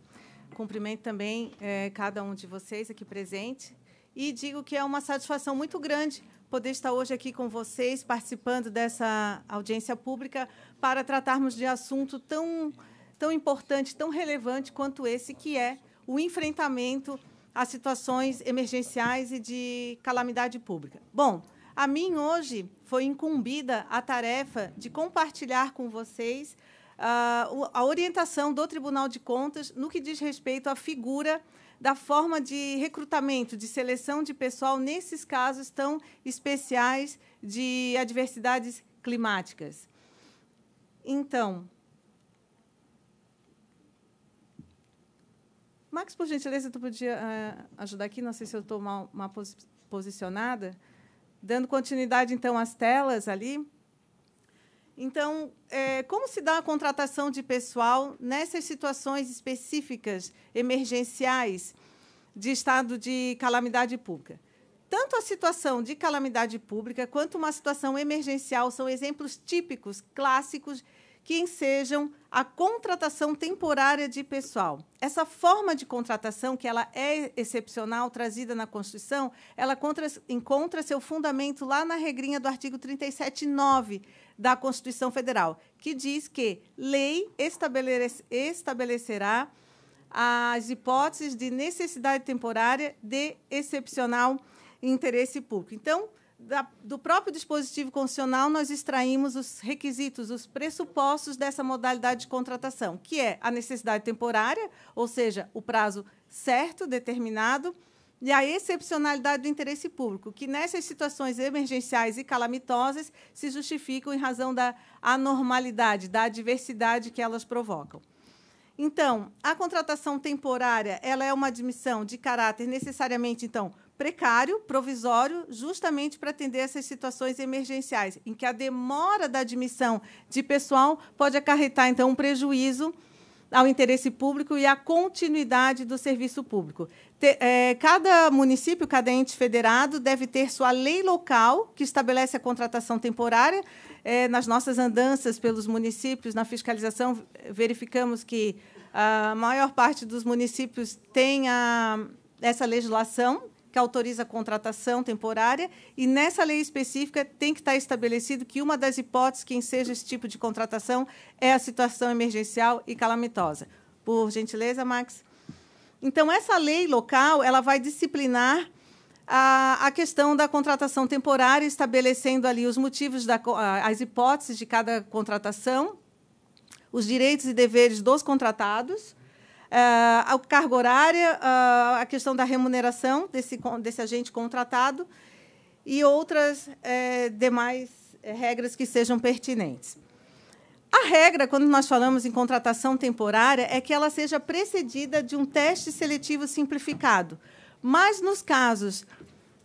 Cumprimento também é, cada um de vocês aqui presente e digo que é uma satisfação muito grande poder estar hoje aqui com vocês, participando dessa audiência pública, para tratarmos de assunto tão, tão importante, tão relevante quanto esse, que é o enfrentamento às situações emergenciais e de calamidade pública. Bom, a mim, hoje, foi incumbida a tarefa de compartilhar com vocês uh, a orientação do Tribunal de Contas no que diz respeito à figura da forma de recrutamento, de seleção de pessoal nesses casos tão especiais de adversidades climáticas. Então, Max, por gentileza, tu podia uh, ajudar aqui? Não sei se eu estou mal, mal posicionada. Dando continuidade, então, às telas ali. Então, é, como se dá a contratação de pessoal nessas situações específicas, emergenciais, de estado de calamidade pública? Tanto a situação de calamidade pública quanto uma situação emergencial são exemplos típicos, clássicos que ensejam a contratação temporária de pessoal. Essa forma de contratação, que ela é excepcional, trazida na Constituição, ela contra, encontra seu fundamento lá na regrinha do artigo 37.9 da Constituição Federal, que diz que lei estabelecerá as hipóteses de necessidade temporária de excepcional interesse público. Então, da, do próprio dispositivo constitucional, nós extraímos os requisitos, os pressupostos dessa modalidade de contratação, que é a necessidade temporária, ou seja, o prazo certo, determinado, e a excepcionalidade do interesse público, que nessas situações emergenciais e calamitosas se justificam em razão da anormalidade, da adversidade que elas provocam. Então, a contratação temporária, ela é uma admissão de caráter necessariamente então precário, provisório, justamente para atender essas situações emergenciais, em que a demora da admissão de pessoal pode acarretar, então, um prejuízo ao interesse público e à continuidade do serviço público. É, cada município, cada ente federado deve ter sua lei local que estabelece a contratação temporária. É, nas nossas andanças pelos municípios, na fiscalização, verificamos que a maior parte dos municípios tem a, essa legislação que autoriza a contratação temporária, e nessa lei específica tem que estar estabelecido que uma das hipóteses que enseja esse tipo de contratação é a situação emergencial e calamitosa. Por gentileza, Max. Então, essa lei local ela vai disciplinar a, a questão da contratação temporária, estabelecendo ali os motivos, da, as hipóteses de cada contratação, os direitos e deveres dos contratados, ah, a carga horária, ah, a questão da remuneração desse, desse agente contratado e outras eh, demais eh, regras que sejam pertinentes. A regra, quando nós falamos em contratação temporária, é que ela seja precedida de um teste seletivo simplificado. Mas, nos casos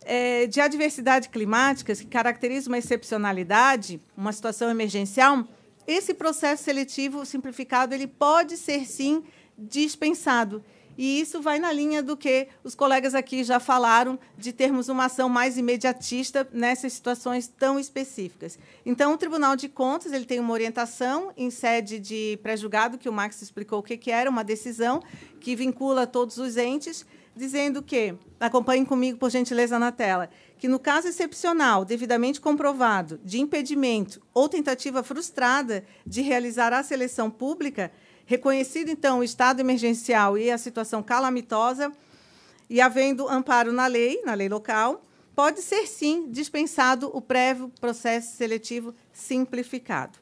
é, de adversidade climática, que caracteriza uma excepcionalidade, uma situação emergencial, esse processo seletivo simplificado ele pode ser, sim, dispensado. E isso vai na linha do que os colegas aqui já falaram, de termos uma ação mais imediatista nessas situações tão específicas. Então, o Tribunal de Contas ele tem uma orientação em sede de pré-julgado, que o Max explicou o que, que era, uma decisão que vincula todos os entes, dizendo que, acompanhem comigo, por gentileza, na tela, que no caso excepcional, devidamente comprovado, de impedimento ou tentativa frustrada de realizar a seleção pública, Reconhecido, então, o estado emergencial e a situação calamitosa, e havendo amparo na lei, na lei local, pode ser sim dispensado o prévio processo seletivo simplificado.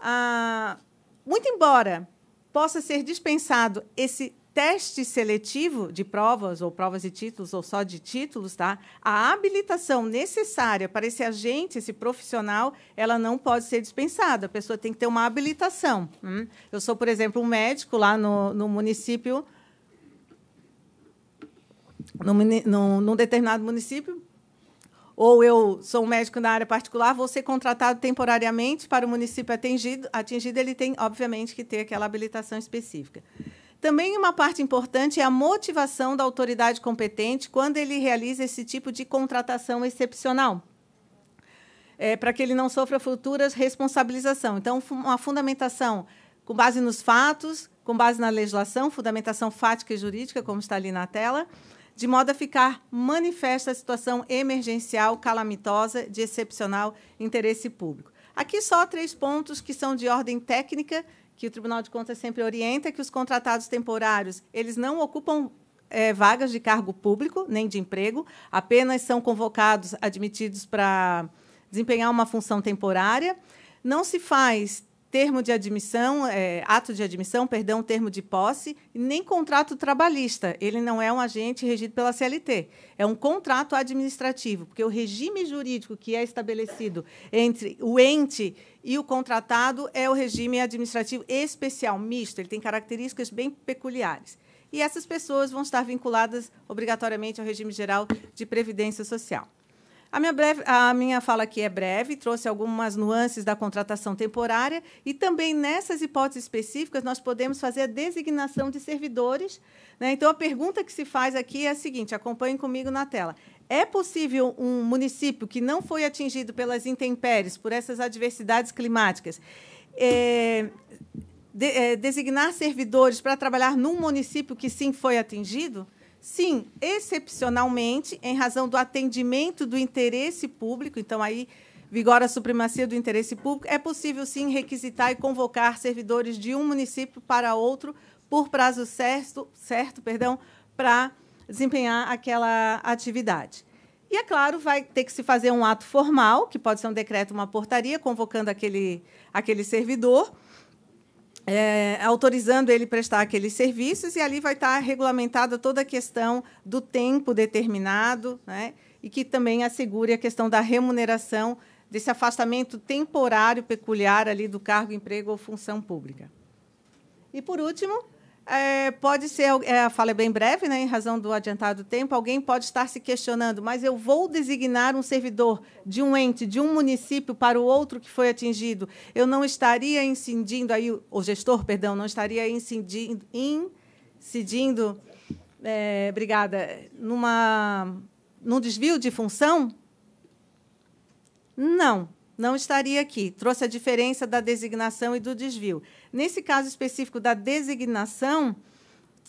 Ah, muito embora possa ser dispensado esse teste seletivo de provas ou provas de títulos ou só de títulos, tá? A habilitação necessária para esse agente, esse profissional, ela não pode ser dispensada. A pessoa tem que ter uma habilitação. Hum? Eu sou, por exemplo, um médico lá no, no município, num, num, determinado município, ou eu sou um médico na área particular, vou ser contratado temporariamente para o município atingido, atingido ele tem, obviamente, que ter aquela habilitação específica. Também uma parte importante é a motivação da autoridade competente quando ele realiza esse tipo de contratação excepcional. É, para que ele não sofra futuras responsabilização. Então, uma fundamentação com base nos fatos, com base na legislação, fundamentação fática e jurídica, como está ali na tela, de modo a ficar manifesta a situação emergencial, calamitosa, de excepcional interesse público. Aqui só três pontos que são de ordem técnica que o Tribunal de Contas sempre orienta que os contratados temporários eles não ocupam é, vagas de cargo público nem de emprego, apenas são convocados, admitidos para desempenhar uma função temporária. Não se faz termo de admissão, é, ato de admissão, perdão, termo de posse, nem contrato trabalhista. Ele não é um agente regido pela CLT. É um contrato administrativo, porque o regime jurídico que é estabelecido entre o ente e o contratado é o regime administrativo especial misto, ele tem características bem peculiares. E essas pessoas vão estar vinculadas obrigatoriamente ao regime geral de previdência social. A minha, breve, a minha fala aqui é breve, trouxe algumas nuances da contratação temporária e também nessas hipóteses específicas nós podemos fazer a designação de servidores. Né? Então, a pergunta que se faz aqui é a seguinte: acompanhem comigo na tela. É possível um município que não foi atingido pelas intempéries, por essas adversidades climáticas, é, de, é, designar servidores para trabalhar num município que sim foi atingido? Sim, excepcionalmente, em razão do atendimento do interesse público, então aí vigora a supremacia do interesse público, é possível sim requisitar e convocar servidores de um município para outro por prazo certo, certo perdão, para desempenhar aquela atividade. E, é claro, vai ter que se fazer um ato formal, que pode ser um decreto, uma portaria, convocando aquele, aquele servidor, é, autorizando ele prestar aqueles serviços, e ali vai estar regulamentada toda a questão do tempo determinado, né? e que também assegure a questão da remuneração desse afastamento temporário peculiar ali do cargo, emprego ou função pública. E, por último, é, pode ser, é, a fala é bem breve, né, em razão do adiantado tempo, alguém pode estar se questionando, mas eu vou designar um servidor de um ente, de um município para o outro que foi atingido. Eu não estaria incidindo aí, o gestor, perdão, não estaria incidindo, incidindo é, obrigada, numa, num desvio de função? Não não estaria aqui. Trouxe a diferença da designação e do desvio. Nesse caso específico da designação,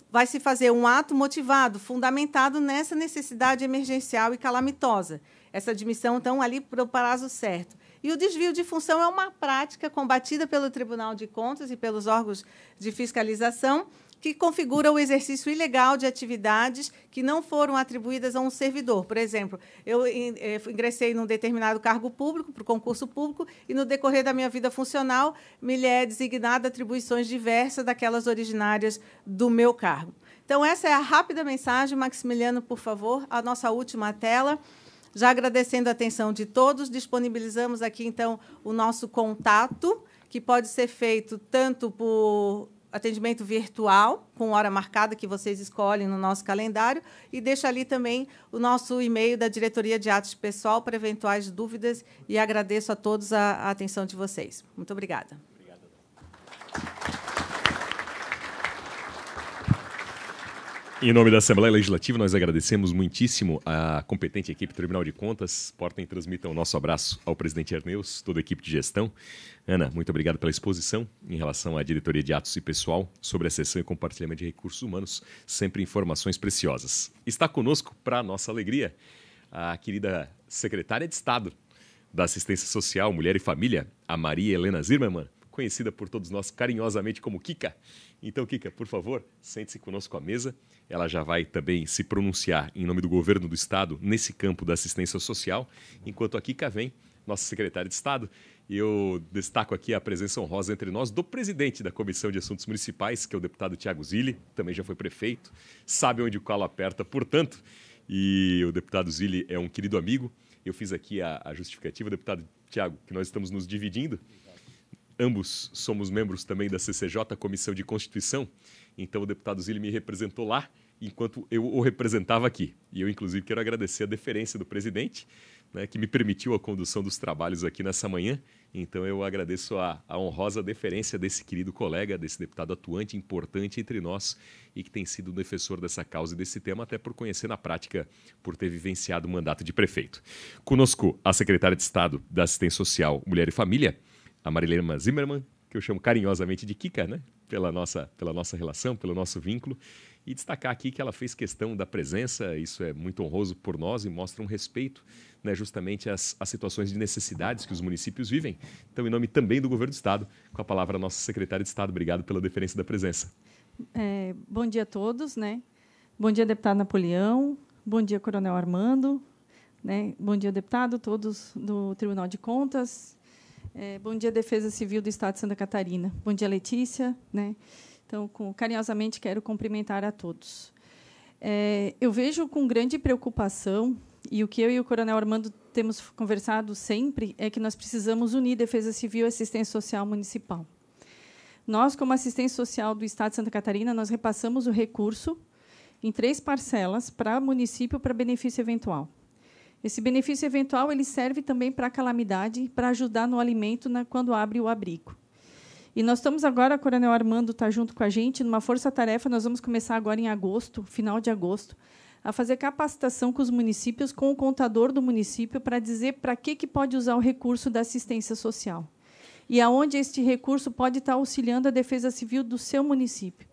vai se fazer um ato motivado, fundamentado nessa necessidade emergencial e calamitosa. Essa admissão, então, ali para o prazo certo. E o desvio de função é uma prática combatida pelo Tribunal de Contas e pelos órgãos de fiscalização que configura o exercício ilegal de atividades que não foram atribuídas a um servidor. Por exemplo, eu eh, ingressei num determinado cargo público, para o concurso público, e no decorrer da minha vida funcional me é designada atribuições diversas daquelas originárias do meu cargo. Então, essa é a rápida mensagem. Maximiliano, por favor, a nossa última tela. Já agradecendo a atenção de todos, disponibilizamos aqui, então, o nosso contato, que pode ser feito tanto por atendimento virtual, com hora marcada que vocês escolhem no nosso calendário, e deixa ali também o nosso e-mail da Diretoria de Atos Pessoal para eventuais dúvidas e agradeço a todos a, a atenção de vocês. Muito obrigada. Em nome da Assembleia Legislativa, nós agradecemos muitíssimo a competente equipe do Tribunal de Contas. Portem e transmitam o nosso abraço ao presidente Arneus, toda a equipe de gestão. Ana, muito obrigado pela exposição em relação à diretoria de atos e pessoal sobre a sessão e compartilhamento de recursos humanos, sempre informações preciosas. Está conosco, para nossa alegria, a querida secretária de Estado da Assistência Social, Mulher e Família, a Maria Helena Zimmermann, conhecida por todos nós carinhosamente como Kika. Então, Kika, por favor, sente-se conosco à mesa. Ela já vai também se pronunciar em nome do governo do Estado nesse campo da assistência social, enquanto a Kika vem, nossa secretária de Estado. E eu destaco aqui a presença honrosa entre nós do presidente da Comissão de Assuntos Municipais, que é o deputado Tiago Zilli, também já foi prefeito, sabe onde o calo aperta, portanto. E o deputado Zilli é um querido amigo. Eu fiz aqui a, a justificativa, deputado Tiago, que nós estamos nos dividindo ambos somos membros também da CCJ, Comissão de Constituição, então o deputado Zilli me representou lá, enquanto eu o representava aqui. E eu, inclusive, quero agradecer a deferência do presidente, né, que me permitiu a condução dos trabalhos aqui nessa manhã. Então eu agradeço a, a honrosa deferência desse querido colega, desse deputado atuante, importante entre nós e que tem sido defensor dessa causa e desse tema, até por conhecer na prática, por ter vivenciado o mandato de prefeito. Conosco, a secretária de Estado da Assistência Social, Mulher e Família, a Marilena Zimmermann, que eu chamo carinhosamente de Kika, né? Pela nossa, pela nossa relação, pelo nosso vínculo. E destacar aqui que ela fez questão da presença, isso é muito honroso por nós e mostra um respeito né, justamente às, às situações de necessidades que os municípios vivem. Então, em nome também do governo do Estado, com a palavra a nossa secretária de Estado. Obrigado pela deferência da presença. É, bom dia a todos, né? Bom dia, deputado Napoleão. Bom dia, coronel Armando. Né? Bom dia, deputado, todos do Tribunal de Contas, é, bom dia, Defesa Civil do Estado de Santa Catarina. Bom dia, Letícia. Né? Então, com, carinhosamente quero cumprimentar a todos. É, eu vejo com grande preocupação, e o que eu e o Coronel Armando temos conversado sempre, é que nós precisamos unir Defesa Civil e Assistência Social Municipal. Nós, como assistência social do Estado de Santa Catarina, nós repassamos o recurso em três parcelas para município para benefício eventual. Esse benefício eventual ele serve também para a calamidade, para ajudar no alimento na, né, quando abre o abrigo. E nós estamos agora, Coronel Armando está junto com a gente, numa força-tarefa. Nós vamos começar agora em agosto, final de agosto, a fazer capacitação com os municípios, com o contador do município, para dizer para que, que pode usar o recurso da assistência social e aonde este recurso pode estar auxiliando a defesa civil do seu município.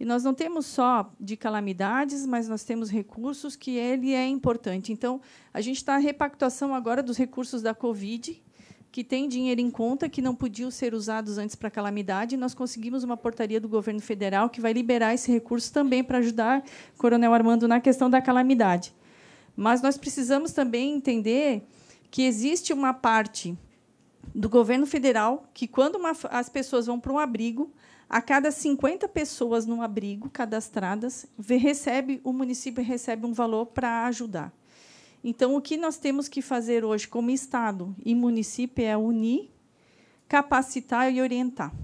E nós não temos só de calamidades, mas nós temos recursos que ele é importante. Então, a gente está a repactuação agora dos recursos da Covid, que tem dinheiro em conta que não podiam ser usados antes para calamidade, e nós conseguimos uma portaria do governo federal que vai liberar esse recurso também para ajudar o Coronel Armando na questão da calamidade. Mas nós precisamos também entender que existe uma parte do governo federal que, quando uma, as pessoas vão para um abrigo, a cada 50 pessoas no abrigo cadastradas, recebe o município recebe um valor para ajudar. Então, o que nós temos que fazer hoje como Estado e município é unir, capacitar e orientar.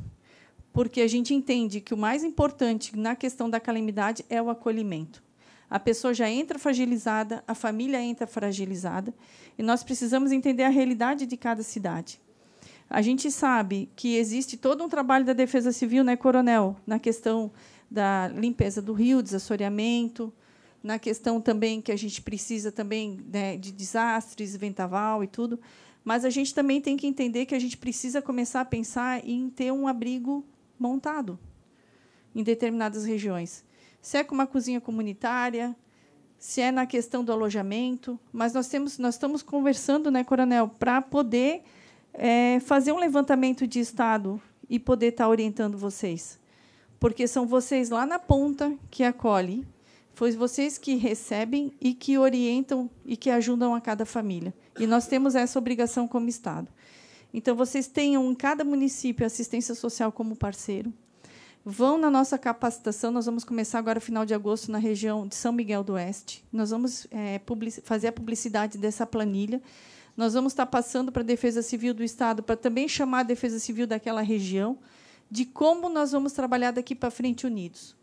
Porque a gente entende que o mais importante na questão da calamidade é o acolhimento. A pessoa já entra fragilizada, a família entra fragilizada, e nós precisamos entender a realidade de cada cidade. A gente sabe que existe todo um trabalho da Defesa Civil, né, Coronel, na questão da limpeza do rio, desassoreamento, na questão também que a gente precisa também né, de desastres, ventaval e tudo. Mas a gente também tem que entender que a gente precisa começar a pensar em ter um abrigo montado em determinadas regiões. Se é com uma cozinha comunitária, se é na questão do alojamento, mas nós temos nós estamos conversando, né, Coronel, para poder é, fazer um levantamento de estado e poder estar tá orientando vocês. Porque são vocês lá na ponta que acolhem, foi vocês que recebem e que orientam e que ajudam a cada família. E nós temos essa obrigação como Estado. Então, vocês tenham em cada município assistência social como parceiro. Vão na nossa capacitação, nós vamos começar agora, final de agosto, na região de São Miguel do Oeste. Nós vamos é, fazer a publicidade dessa planilha nós vamos estar passando para a Defesa Civil do Estado, para também chamar a Defesa Civil daquela região, de como nós vamos trabalhar daqui para frente unidos,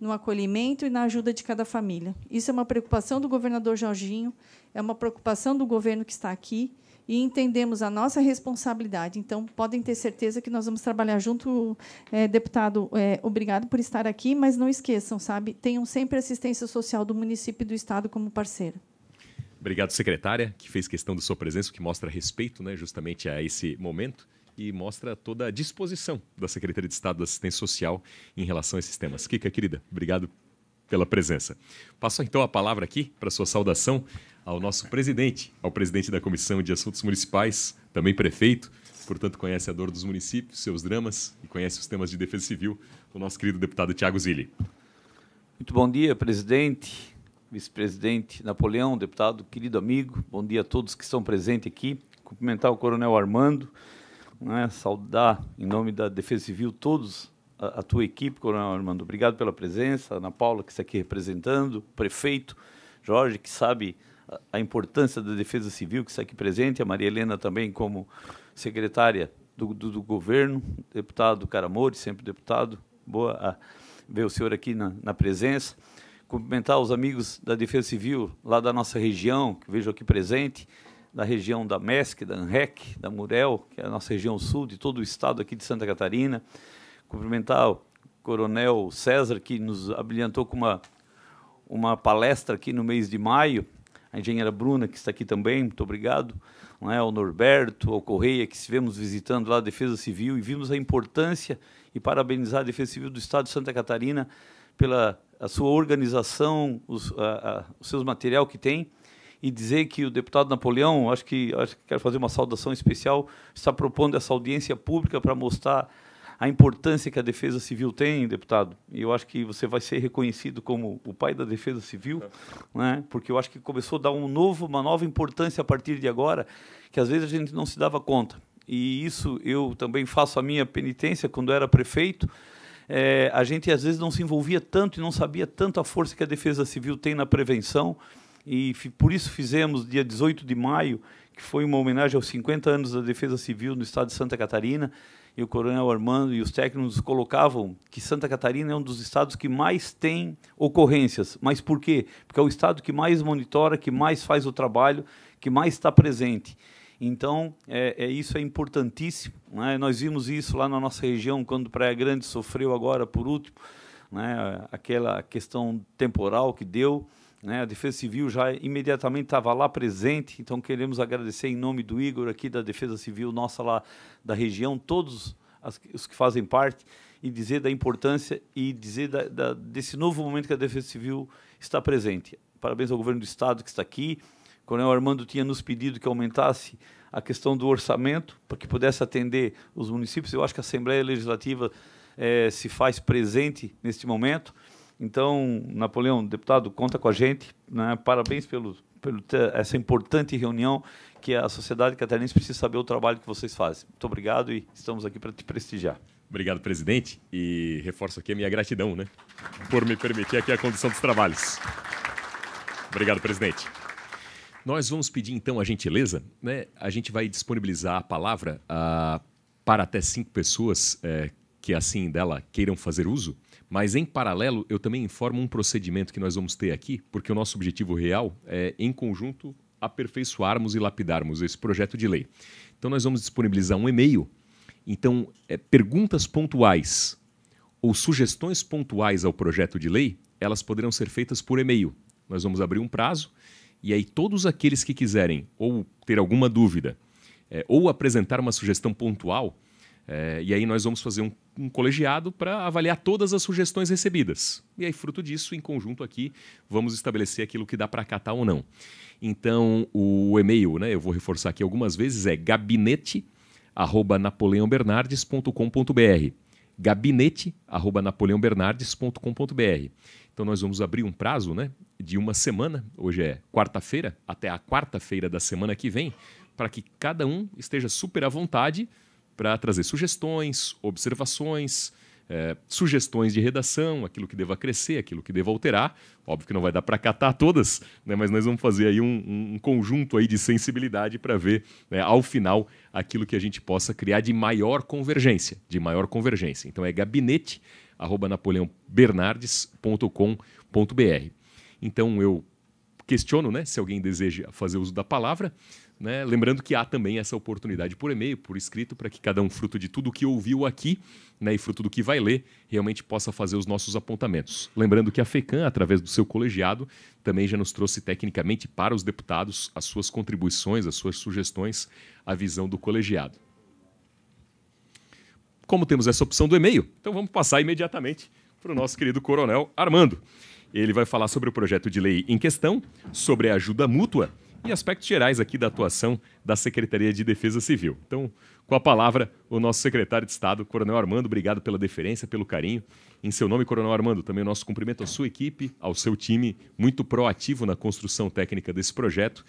no acolhimento e na ajuda de cada família. Isso é uma preocupação do governador Jorginho, é uma preocupação do governo que está aqui, e entendemos a nossa responsabilidade. Então, podem ter certeza que nós vamos trabalhar junto, é, deputado. É, obrigado por estar aqui, mas não esqueçam, sabe? Tenham sempre assistência social do município e do estado como parceira. Obrigado, secretária, que fez questão da sua presença, que mostra respeito né, justamente a esse momento e mostra toda a disposição da Secretaria de Estado da Assistência Social em relação a esses temas. Kika, querida, obrigado pela presença. Passo então a palavra aqui para sua saudação ao nosso presidente, ao presidente da Comissão de Assuntos Municipais, também prefeito, portanto conhece a dor dos municípios, seus dramas e conhece os temas de defesa civil, o nosso querido deputado Tiago Zilli. Muito bom dia, presidente, vice-presidente Napoleão, deputado, querido amigo. Bom dia a todos que estão presentes aqui. Cumprimentar o Coronel Armando, né, saudar em nome da Defesa Civil todos a, a, tua equipe, Coronel Armando. Obrigado pela presença, Ana Paula que está aqui representando, o prefeito Jorge que sabe a, a importância da Defesa Civil que está aqui presente, a Maria Helena também como secretária do, do, do governo, deputado Caramori, sempre deputado. Boa a, ver o senhor aqui na, na presença cumprimentar os amigos da Defesa Civil lá da nossa região, que vejo aqui presente, da região da MESC, da ANREC, da Murel, que é a nossa região sul, de todo o estado aqui de Santa Catarina. Cumprimentar o Coronel César, que nos abrilhantou com uma, uma palestra aqui no mês de maio. A engenheira Bruna, que está aqui também, muito obrigado. Não é? Norberto, o Correia, que estivemos visitando lá a Defesa Civil e vimos a importância e parabenizar a Defesa Civil do Estado de Santa Catarina pela a sua organização, os, a, a, os seus material que tem, e dizer que o deputado Napoleão, acho que, acho que quero fazer uma saudação especial, está propondo essa audiência pública para mostrar a importância que a defesa civil tem, deputado. E eu acho que você vai ser reconhecido como o pai da defesa civil, é. né? porque eu acho que começou a dar um novo, uma nova importância a partir de agora, que às vezes a gente não se dava conta. E isso eu também faço a minha penitência quando era prefeito é, a gente às vezes não se envolvia tanto e não sabia tanto a força que a Defesa Civil tem na prevenção. E por isso fizemos, dia 18 de maio, que foi uma homenagem aos 50 anos da Defesa Civil no estado de Santa Catarina. E o Coronel Armando e os técnicos colocavam que Santa Catarina é um dos estados que mais tem ocorrências. Mas por quê? Porque é o estado que mais monitora, que mais faz o trabalho, que mais está presente. Então, é, é isso é importantíssimo. Né? Nós vimos isso lá na nossa região, quando Praia Grande sofreu agora, por último, né? aquela questão temporal que deu. Né? A Defesa Civil já imediatamente estava lá presente, então queremos agradecer em nome do Igor aqui da Defesa Civil nossa lá da região, todos as, os que fazem parte e dizer da importância e dizer da, da, desse novo momento que a Defesa Civil está presente. Parabéns ao governo do Estado que está aqui, coronel né? Armando tinha nos pedido que aumentasse a questão do orçamento para que pudesse atender os municípios. Eu acho que a Assembleia Legislativa eh, se faz presente neste momento. Então, Napoleão, deputado, conta com a gente. Né? Parabéns pelo, pelo essa importante reunião que a sociedade catarinense precisa saber o trabalho que vocês fazem. Muito obrigado e estamos aqui para te prestigiar. Obrigado, presidente, e reforço aqui a minha gratidão, né, por me permitir aqui a condução dos trabalhos. Obrigado, presidente. Nós vamos pedir, então, a gentileza, né? A gente vai disponibilizar a palavra ah, para até cinco pessoas eh, que assim dela queiram fazer uso, mas em paralelo eu também informo um procedimento que nós vamos ter aqui, porque o nosso objetivo real é, em conjunto, aperfeiçoarmos e lapidarmos esse projeto de lei. Então nós vamos disponibilizar um e-mail. Então, é, perguntas pontuais ou sugestões pontuais ao projeto de lei, elas poderão ser feitas por e-mail. Nós vamos abrir um prazo e aí, todos aqueles que quiserem ou ter alguma dúvida é, ou apresentar uma sugestão pontual, é, e aí nós vamos fazer um, um colegiado para avaliar todas as sugestões recebidas. E aí, fruto disso, em conjunto aqui, vamos estabelecer aquilo que dá para acatar ou não. Então, o e-mail, né, eu vou reforçar aqui algumas vezes, é gabinete arroba napoleonbernardes.com.br gabinete arroba napoleonbernardes.com.br então nós vamos abrir um prazo né, de uma semana, hoje é quarta-feira, até a quarta-feira da semana que vem, para que cada um esteja super à vontade para trazer sugestões, observações, é, sugestões de redação, aquilo que deva crescer, aquilo que deva alterar. Óbvio que não vai dar para catar todas, né, mas nós vamos fazer aí um, um conjunto aí de sensibilidade para ver, né, ao final, aquilo que a gente possa criar de maior convergência, de maior convergência. Então é gabinete arroba napoleãobernardes.com.br. Então eu questiono né, se alguém deseja fazer uso da palavra. Né? Lembrando que há também essa oportunidade por e-mail, por escrito, para que cada um, fruto de tudo que ouviu aqui né, e fruto do que vai ler, realmente possa fazer os nossos apontamentos. Lembrando que a FECAM, através do seu colegiado, também já nos trouxe tecnicamente para os deputados as suas contribuições, as suas sugestões, a visão do colegiado. Como temos essa opção do e-mail, então vamos passar imediatamente para o nosso querido coronel Armando. Ele vai falar sobre o projeto de lei em questão, sobre a ajuda mútua e aspectos gerais aqui da atuação da Secretaria de Defesa Civil. Então, com a palavra, o nosso secretário de Estado, Coronel Armando, obrigado pela deferência, pelo carinho. Em seu nome, Coronel Armando, também o nosso cumprimento à sua equipe, ao seu time, muito proativo na construção técnica desse projeto.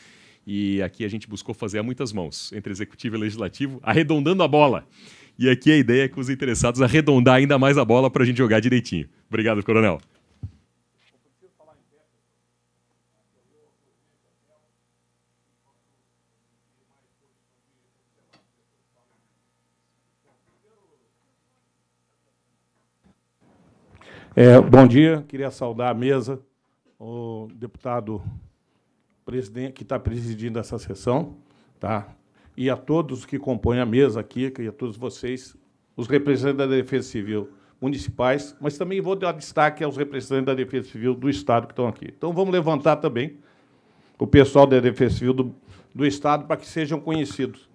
E aqui a gente buscou fazer a muitas mãos, entre executivo e legislativo, arredondando a bola. E aqui a ideia é que os interessados arredondar ainda mais a bola para a gente jogar direitinho. Obrigado, Coronel. É, bom dia, queria saudar a mesa, o deputado presidente que está presidindo essa sessão, tá? e a todos que compõem a mesa aqui, e a todos vocês, os representantes da Defesa Civil municipais, mas também vou dar destaque aos representantes da Defesa Civil do Estado que estão aqui. Então, vamos levantar também o pessoal da Defesa Civil do, do Estado para que sejam conhecidos.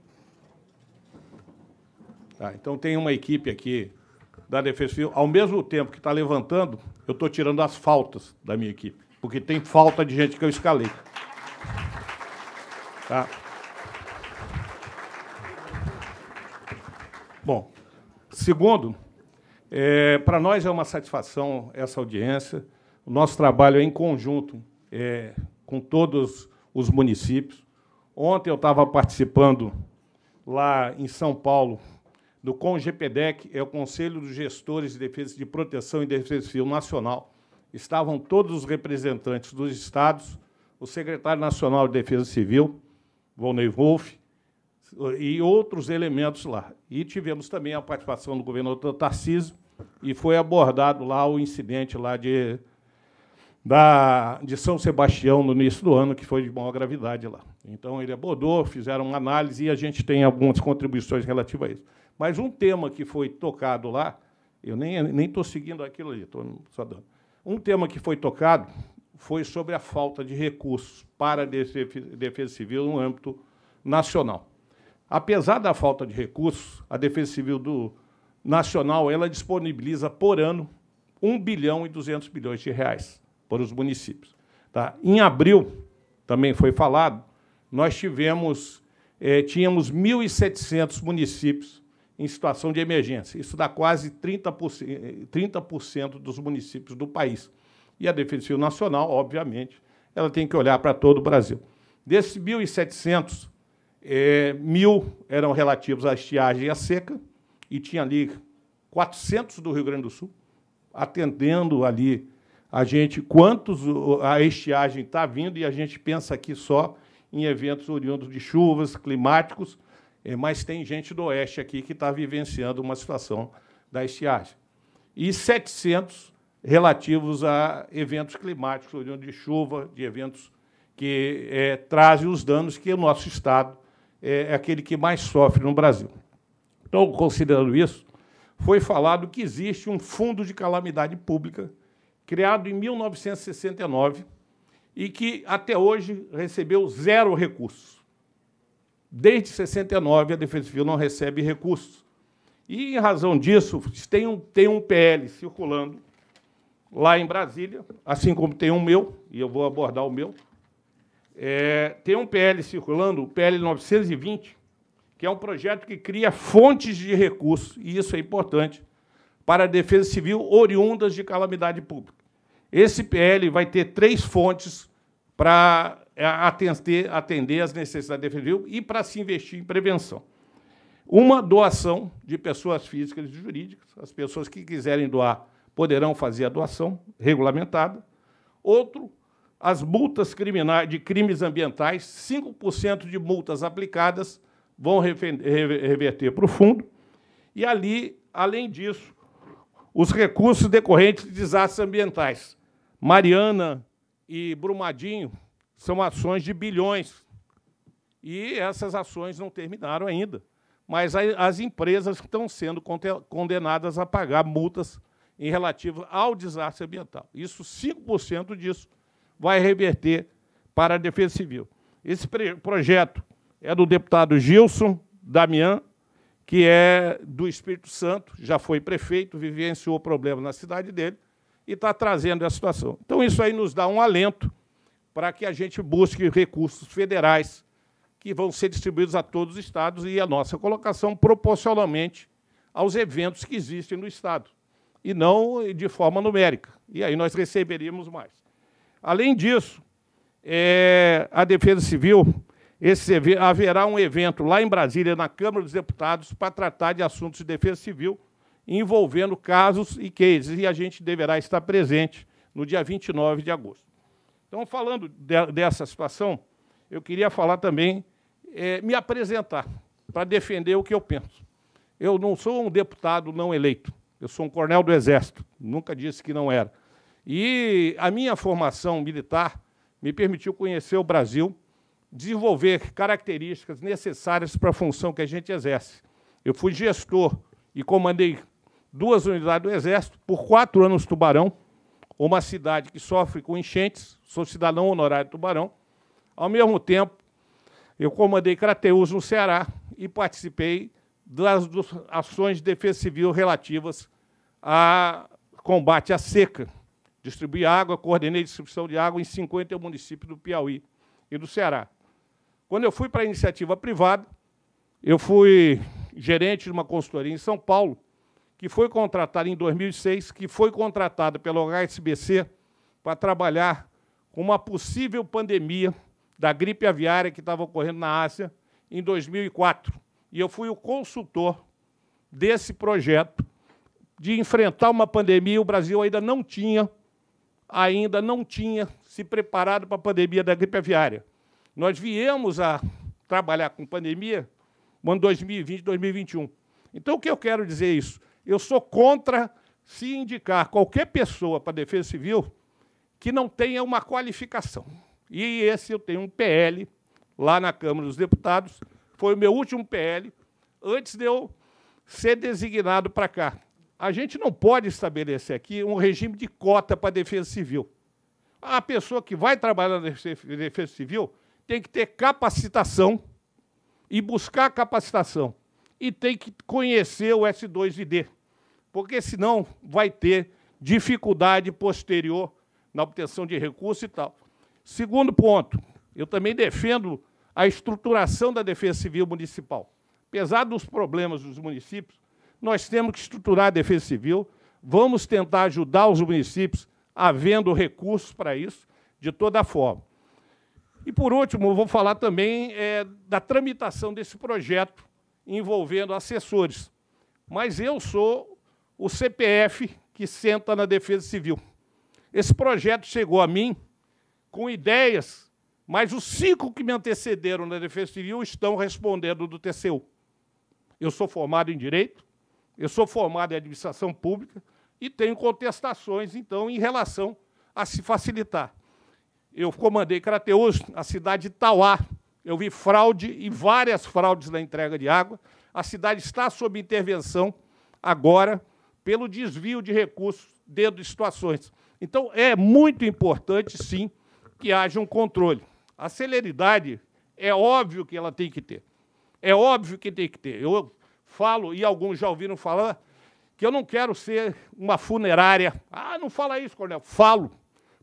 Tá, então, tem uma equipe aqui da Defesa Civil. Ao mesmo tempo que está levantando, eu estou tirando as faltas da minha equipe, porque tem falta de gente que eu escalei. Tá? Bom, segundo, é, para nós é uma satisfação essa audiência. O nosso trabalho é em conjunto é, com todos os municípios. Ontem eu estava participando lá em São Paulo do CONGEPEDEC, é o Conselho dos Gestores de Defesa de Proteção e Defesa Civil Nacional. Estavam todos os representantes dos estados, o secretário nacional de Defesa Civil, Volney Wolff, e outros elementos lá. E tivemos também a participação do governador Tarcísio, e foi abordado lá o incidente lá de, da, de São Sebastião no início do ano, que foi de maior gravidade lá. Então, ele abordou, fizeram uma análise, e a gente tem algumas contribuições relativas a isso. Mas um tema que foi tocado lá, eu nem estou seguindo aquilo ali, estou só dando. Um tema que foi tocado foi sobre a falta de recursos para a defesa civil no âmbito nacional. Apesar da falta de recursos, a Defesa Civil do Nacional ela disponibiliza por ano 1 bilhão e 200 bilhões de reais para os municípios. Tá? Em abril, também foi falado, nós tivemos eh, tínhamos 1.700 municípios em situação de emergência. Isso dá quase 30%, 30 dos municípios do país. E a Defesa Civil Nacional, obviamente, ela tem que olhar para todo o Brasil. Desses 1.700, é, mil eram relativos à estiagem e à seca, e tinha ali 400 do Rio Grande do Sul, atendendo ali a gente quantos a estiagem está vindo, e a gente pensa aqui só em eventos oriundos de chuvas, climáticos, é, mas tem gente do oeste aqui que está vivenciando uma situação da estiagem. E 700 relativos a eventos climáticos, oriundos de chuva, de eventos que é, trazem os danos que o nosso Estado é, é aquele que mais sofre no Brasil. Então, considerando isso, foi falado que existe um fundo de calamidade pública criado em 1969 e que até hoje recebeu zero recursos. Desde 69 a Defesa Civil não recebe recursos. E em razão disso, tem um, tem um PL circulando lá em Brasília, assim como tem um meu, e eu vou abordar o meu, é, tem um PL circulando, o PL 920, que é um projeto que cria fontes de recursos, e isso é importante, para a defesa civil oriundas de calamidade pública. Esse PL vai ter três fontes para é, atender, atender necessidades da defesa civil e para se investir em prevenção. Uma doação de pessoas físicas e jurídicas, as pessoas que quiserem doar poderão fazer a doação regulamentada. Outro as multas criminais de crimes ambientais, 5% de multas aplicadas vão reverter para o fundo. E ali, além disso, os recursos decorrentes de desastres ambientais. Mariana e Brumadinho são ações de bilhões. E essas ações não terminaram ainda. Mas as empresas estão sendo condenadas a pagar multas em relativo ao desastre ambiental. Isso, 5% disso vai reverter para a Defesa Civil. Esse projeto é do deputado Gilson Damião, que é do Espírito Santo, já foi prefeito, vivenciou o problema na cidade dele e está trazendo essa situação. Então, isso aí nos dá um alento para que a gente busque recursos federais que vão ser distribuídos a todos os estados e a nossa colocação proporcionalmente aos eventos que existem no estado, e não de forma numérica. E aí nós receberíamos mais. Além disso, é, a Defesa Civil esse, haverá um evento lá em Brasília, na Câmara dos Deputados, para tratar de assuntos de defesa civil envolvendo casos e cases, e a gente deverá estar presente no dia 29 de agosto. Então, falando de, dessa situação, eu queria falar também, é, me apresentar, para defender o que eu penso. Eu não sou um deputado não eleito, eu sou um coronel do Exército, nunca disse que não era. E a minha formação militar me permitiu conhecer o Brasil, desenvolver características necessárias para a função que a gente exerce. Eu fui gestor e comandei duas unidades do Exército, por quatro anos Tubarão, uma cidade que sofre com enchentes, sou cidadão honorário de Tubarão. Ao mesmo tempo, eu comandei Crateus no Ceará e participei das ações de defesa civil relativas a combate à seca Distribuí água, coordenei distribuição de água em 50 municípios do Piauí e do Ceará. Quando eu fui para a iniciativa privada, eu fui gerente de uma consultoria em São Paulo, que foi contratada em 2006, que foi contratada pelo HSBC para trabalhar com uma possível pandemia da gripe aviária que estava ocorrendo na Ásia em 2004. E eu fui o consultor desse projeto de enfrentar uma pandemia. O Brasil ainda não tinha ainda não tinha se preparado para a pandemia da gripe aviária. Nós viemos a trabalhar com pandemia no ano 2020, 2021. Então, o que eu quero dizer é isso? Eu sou contra se indicar qualquer pessoa para a Defesa Civil que não tenha uma qualificação. E esse eu tenho um PL lá na Câmara dos Deputados, foi o meu último PL, antes de eu ser designado para cá. A gente não pode estabelecer aqui um regime de cota para a defesa civil. A pessoa que vai trabalhar na defesa civil tem que ter capacitação e buscar capacitação. E tem que conhecer o S2ID, porque senão vai ter dificuldade posterior na obtenção de recursos e tal. Segundo ponto, eu também defendo a estruturação da defesa civil municipal. Apesar dos problemas dos municípios, nós temos que estruturar a Defesa Civil, vamos tentar ajudar os municípios, havendo recursos para isso, de toda forma. E, por último, vou falar também é, da tramitação desse projeto envolvendo assessores. Mas eu sou o CPF que senta na Defesa Civil. Esse projeto chegou a mim com ideias, mas os cinco que me antecederam na Defesa Civil estão respondendo do TCU. Eu sou formado em Direito, eu sou formado em administração pública e tenho contestações, então, em relação a se facilitar. Eu comandei Crateus, a cidade de Tauá. Eu vi fraude e várias fraudes na entrega de água. A cidade está sob intervenção agora pelo desvio de recursos dentro de situações. Então, é muito importante, sim, que haja um controle. A celeridade é óbvio que ela tem que ter. É óbvio que tem que ter. Eu falo, e alguns já ouviram falar, que eu não quero ser uma funerária. Ah, não fala isso, Coronel. Falo,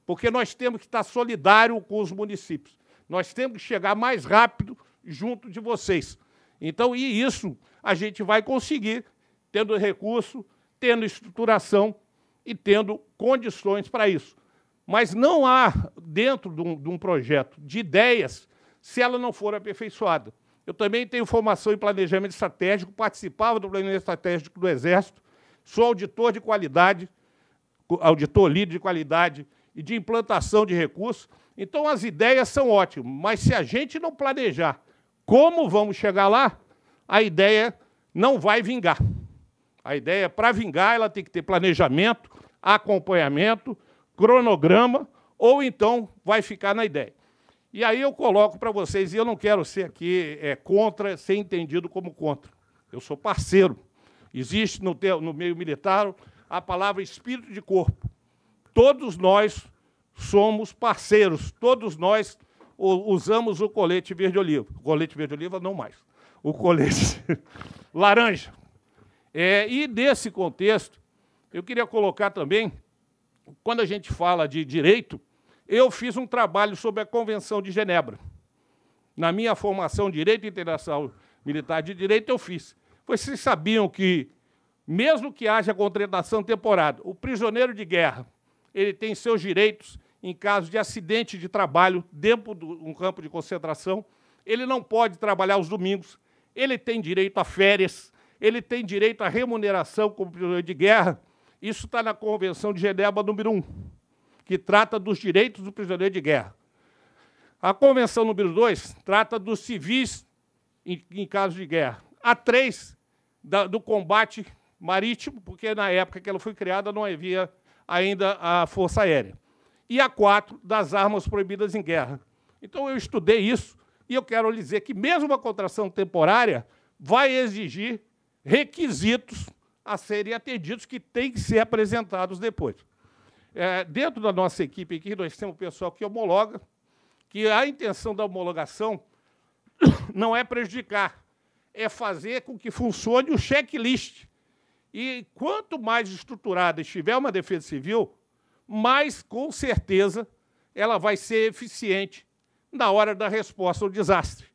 porque nós temos que estar solidário com os municípios. Nós temos que chegar mais rápido junto de vocês. Então, e isso a gente vai conseguir tendo recurso, tendo estruturação e tendo condições para isso. Mas não há, dentro de um, de um projeto, de ideias, se ela não for aperfeiçoada. Eu também tenho formação em planejamento estratégico, participava do planejamento estratégico do Exército, sou auditor de qualidade, auditor líder de qualidade e de implantação de recursos. Então, as ideias são ótimas, mas se a gente não planejar como vamos chegar lá, a ideia não vai vingar. A ideia, para vingar, ela tem que ter planejamento, acompanhamento, cronograma, ou então vai ficar na ideia. E aí eu coloco para vocês, e eu não quero ser aqui é, contra, ser entendido como contra. Eu sou parceiro. Existe no, no meio militar a palavra espírito de corpo. Todos nós somos parceiros, todos nós usamos o colete verde-oliva. Colete verde-oliva, não mais. O colete laranja. É, e nesse contexto, eu queria colocar também, quando a gente fala de direito, eu fiz um trabalho sobre a Convenção de Genebra. Na minha formação de Direito Internacional Militar de Direito, eu fiz. Vocês sabiam que, mesmo que haja contratação temporária, o prisioneiro de guerra ele tem seus direitos em caso de acidente de trabalho dentro de um campo de concentração. Ele não pode trabalhar os domingos. Ele tem direito a férias. Ele tem direito à remuneração como prisioneiro de guerra. Isso está na Convenção de Genebra número 1 que trata dos direitos do prisioneiro de guerra. A Convenção número 2 trata dos civis em, em caso de guerra. A 3, do combate marítimo, porque na época que ela foi criada não havia ainda a Força Aérea. E a 4, das armas proibidas em guerra. Então eu estudei isso e eu quero lhe dizer que, mesmo uma contração temporária, vai exigir requisitos a serem atendidos que têm que ser apresentados depois. É, dentro da nossa equipe aqui, nós temos o pessoal que homologa, que a intenção da homologação não é prejudicar, é fazer com que funcione o checklist. E quanto mais estruturada estiver uma defesa civil, mais com certeza ela vai ser eficiente na hora da resposta ao desastre.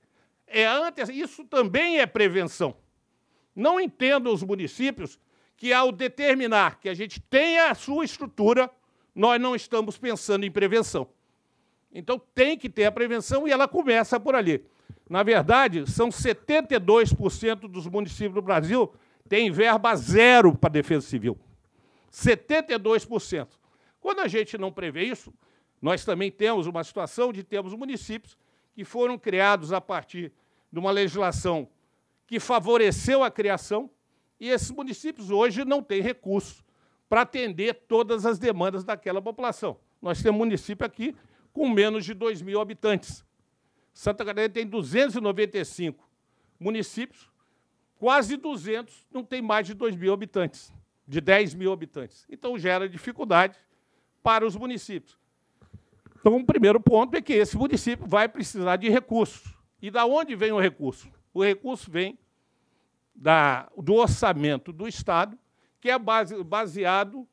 É antes, isso também é prevenção. Não entendo os municípios que, ao determinar que a gente tenha a sua estrutura, nós não estamos pensando em prevenção. Então tem que ter a prevenção e ela começa por ali. Na verdade, são 72% dos municípios do Brasil têm verba zero para defesa civil. 72%. Quando a gente não prevê isso, nós também temos uma situação de termos municípios que foram criados a partir de uma legislação que favoreceu a criação, e esses municípios hoje não têm recursos para atender todas as demandas daquela população. Nós temos município aqui com menos de 2 mil habitantes. Santa Catarina tem 295 municípios, quase 200 não tem mais de 2 mil habitantes, de 10 mil habitantes. Então gera dificuldade para os municípios. Então, o primeiro ponto é que esse município vai precisar de recursos. E da onde vem o recurso? O recurso vem da, do orçamento do Estado que é base, baseado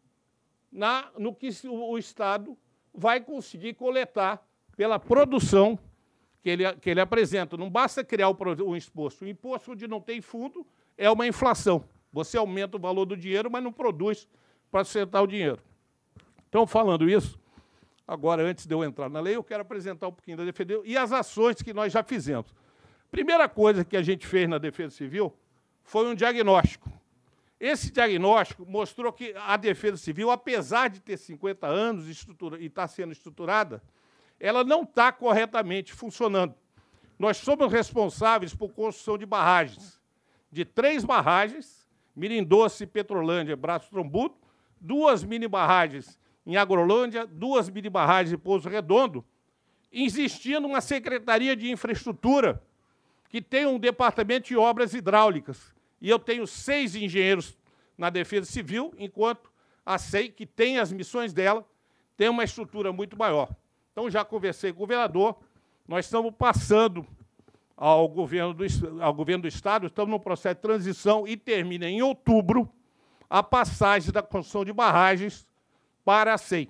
na, no que o Estado vai conseguir coletar pela produção que ele, que ele apresenta. Não basta criar o, o imposto. O imposto onde não tem fundo é uma inflação. Você aumenta o valor do dinheiro, mas não produz para sustentar o dinheiro. Então, falando isso, agora, antes de eu entrar na lei, eu quero apresentar um pouquinho da Defesa e as ações que nós já fizemos. Primeira coisa que a gente fez na Defesa Civil foi um diagnóstico. Esse diagnóstico mostrou que a Defesa Civil, apesar de ter 50 anos e estar tá sendo estruturada, ela não está corretamente funcionando. Nós somos responsáveis por construção de barragens, de três barragens, Mirindoce, Petrolândia, Braço Trombudo, duas mini barragens em Agrolândia, duas mini barragens em Pouso Redondo, existindo uma Secretaria de Infraestrutura que tem um departamento de obras hidráulicas e eu tenho seis engenheiros na Defesa Civil, enquanto a SEI, que tem as missões dela, tem uma estrutura muito maior. Então, já conversei com o governador, nós estamos passando ao governo do, ao governo do Estado, estamos num processo de transição e termina em outubro a passagem da construção de barragens para a SEI.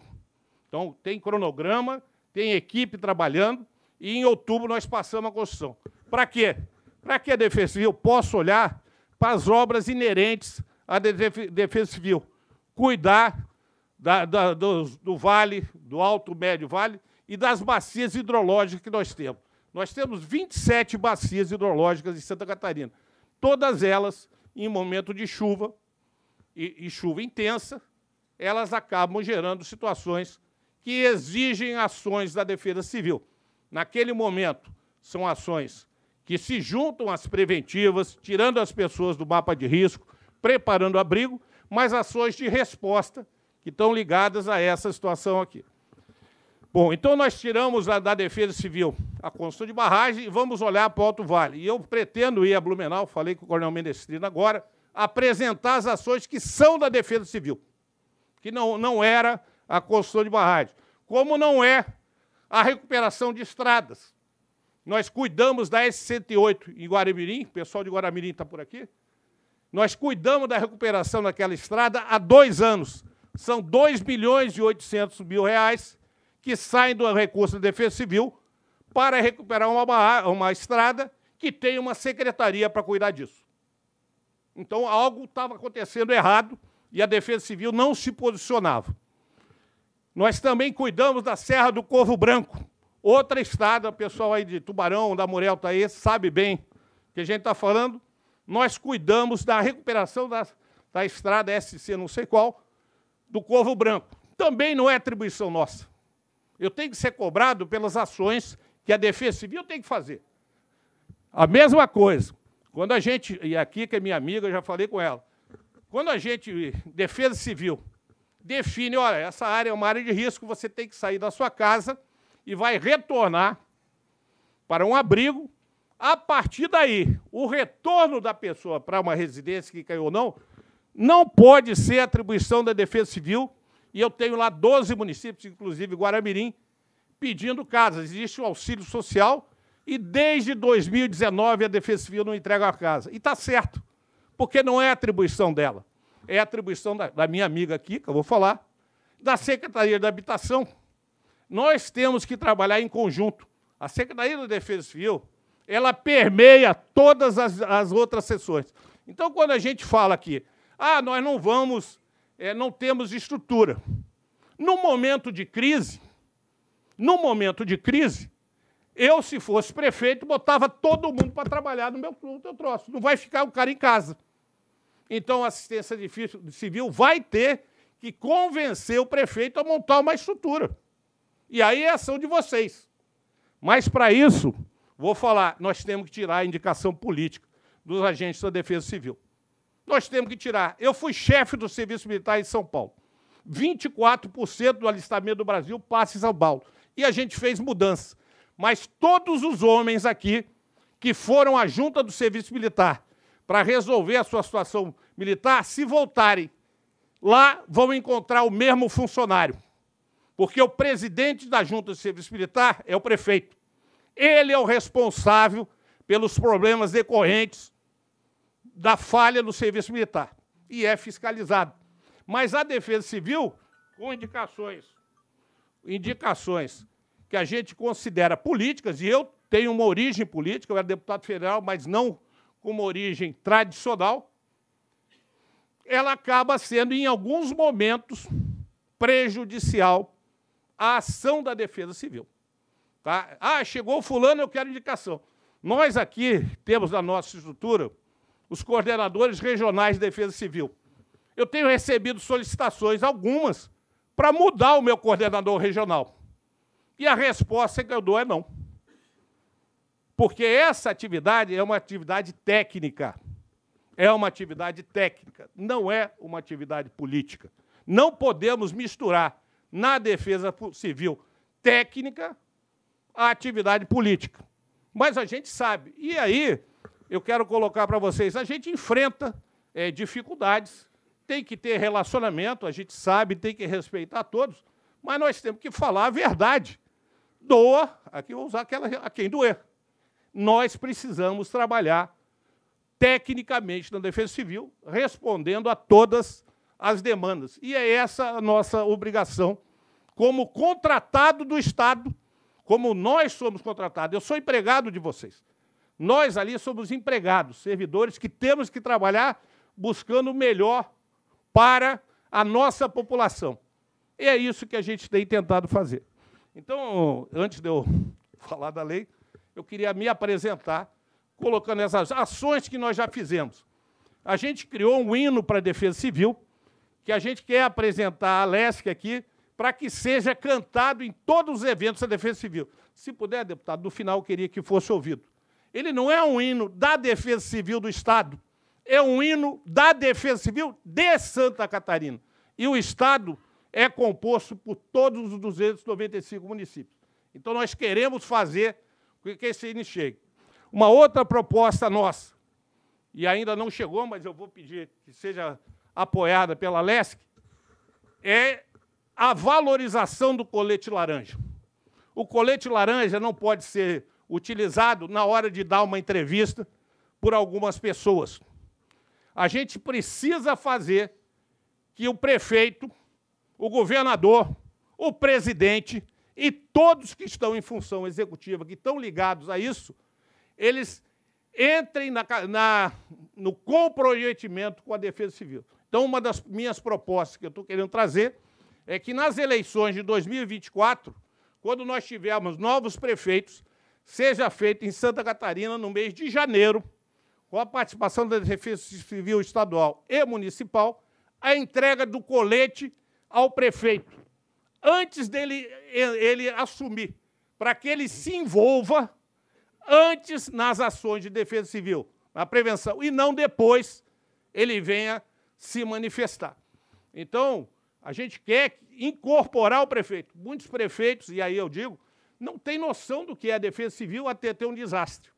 Então, tem cronograma, tem equipe trabalhando, e em outubro nós passamos a construção. Para quê? Para que a Defesa Civil possa olhar para as obras inerentes à Defesa Civil. Cuidar da, da, do, do vale, do alto, médio vale e das bacias hidrológicas que nós temos. Nós temos 27 bacias hidrológicas em Santa Catarina, todas elas em momento de chuva e, e chuva intensa, elas acabam gerando situações que exigem ações da Defesa Civil. Naquele momento, são ações que se juntam às preventivas, tirando as pessoas do mapa de risco, preparando abrigo, mas ações de resposta que estão ligadas a essa situação aqui. Bom, então nós tiramos a, da Defesa Civil a construção de barragem e vamos olhar para o Alto Vale. E eu pretendo ir a Blumenau, falei com o Coronel Menestrino agora, apresentar as ações que são da Defesa Civil, que não, não era a construção de barragem, como não é a recuperação de estradas, nós cuidamos da S-108 em Guaramirim, o pessoal de Guaramirim está por aqui. Nós cuidamos da recuperação daquela estrada há dois anos. São 2 milhões e 800 mil reais que saem do recurso da Defesa Civil para recuperar uma, uma estrada que tem uma secretaria para cuidar disso. Então, algo estava acontecendo errado e a Defesa Civil não se posicionava. Nós também cuidamos da Serra do Corvo Branco, Outra estrada, o pessoal aí de Tubarão, da Murelta aí, sabe bem que a gente está falando. Nós cuidamos da recuperação da, da estrada SC não sei qual, do Corvo Branco. Também não é atribuição nossa. Eu tenho que ser cobrado pelas ações que a Defesa Civil tem que fazer. A mesma coisa, quando a gente, e aqui que é minha amiga, eu já falei com ela, quando a gente, Defesa Civil, define, olha, essa área é uma área de risco, você tem que sair da sua casa e vai retornar para um abrigo. A partir daí, o retorno da pessoa para uma residência que caiu ou não, não pode ser atribuição da Defesa Civil. E eu tenho lá 12 municípios, inclusive Guaramirim, pedindo casas. Existe o auxílio social e desde 2019 a Defesa Civil não entrega a casa. E está certo, porque não é atribuição dela. É atribuição da, da minha amiga aqui, que eu vou falar, da Secretaria da Habitação, nós temos que trabalhar em conjunto. A Secretaria da Defesa Civil, ela permeia todas as, as outras sessões. Então, quando a gente fala aqui, ah, nós não vamos, é, não temos estrutura. No momento de crise, no momento de crise, eu, se fosse prefeito, botava todo mundo para trabalhar no meu, no meu troço. Não vai ficar o cara em casa. Então, a assistência civil vai ter que convencer o prefeito a montar uma estrutura. E aí é ação de vocês. Mas para isso, vou falar, nós temos que tirar a indicação política dos agentes da Defesa Civil. Nós temos que tirar. Eu fui chefe do Serviço Militar em São Paulo. 24% do alistamento do Brasil passa em São Paulo. E a gente fez mudança. Mas todos os homens aqui que foram à junta do serviço militar para resolver a sua situação militar, se voltarem lá, vão encontrar o mesmo funcionário porque o presidente da Junta de Serviço Militar é o prefeito. Ele é o responsável pelos problemas decorrentes da falha no serviço militar e é fiscalizado. Mas a Defesa Civil, com indicações, indicações que a gente considera políticas, e eu tenho uma origem política, eu era deputado federal, mas não com uma origem tradicional, ela acaba sendo, em alguns momentos, prejudicial a ação da Defesa Civil. Tá? Ah, chegou o fulano, eu quero indicação. Nós aqui temos na nossa estrutura os coordenadores regionais de Defesa Civil. Eu tenho recebido solicitações, algumas, para mudar o meu coordenador regional. E a resposta que eu dou é não. Porque essa atividade é uma atividade técnica. É uma atividade técnica, não é uma atividade política. Não podemos misturar na defesa civil técnica a atividade política. Mas a gente sabe. E aí, eu quero colocar para vocês: a gente enfrenta é, dificuldades, tem que ter relacionamento, a gente sabe, tem que respeitar todos, mas nós temos que falar a verdade. Doa, aqui eu vou usar aquela, a quem doer. Nós precisamos trabalhar tecnicamente na defesa civil, respondendo a todas as demandas. E é essa a nossa obrigação como contratado do Estado, como nós somos contratados. Eu sou empregado de vocês. Nós ali somos empregados, servidores que temos que trabalhar buscando o melhor para a nossa população. E é isso que a gente tem tentado fazer. Então, antes de eu falar da lei, eu queria me apresentar colocando essas ações que nós já fizemos. A gente criou um hino para a defesa civil, que a gente quer apresentar a LESC aqui para que seja cantado em todos os eventos da Defesa Civil. Se puder, deputado, no final eu queria que fosse ouvido. Ele não é um hino da Defesa Civil do Estado, é um hino da Defesa Civil de Santa Catarina. E o Estado é composto por todos os 295 municípios. Então nós queremos fazer com que esse hino chegue. Uma outra proposta nossa, e ainda não chegou, mas eu vou pedir que seja apoiada pela LESC, é a valorização do colete laranja. O colete laranja não pode ser utilizado na hora de dar uma entrevista por algumas pessoas. A gente precisa fazer que o prefeito, o governador, o presidente e todos que estão em função executiva, que estão ligados a isso, eles entrem na, na, no comprometimento com a defesa civil. Então, uma das minhas propostas que eu estou querendo trazer é que nas eleições de 2024, quando nós tivermos novos prefeitos, seja feito em Santa Catarina no mês de janeiro, com a participação da Defesa Civil Estadual e Municipal, a entrega do colete ao prefeito, antes dele ele assumir, para que ele se envolva antes nas ações de defesa civil, na prevenção, e não depois ele venha se manifestar. Então, a gente quer incorporar o prefeito. Muitos prefeitos, e aí eu digo, não tem noção do que é a defesa civil até ter um desastre.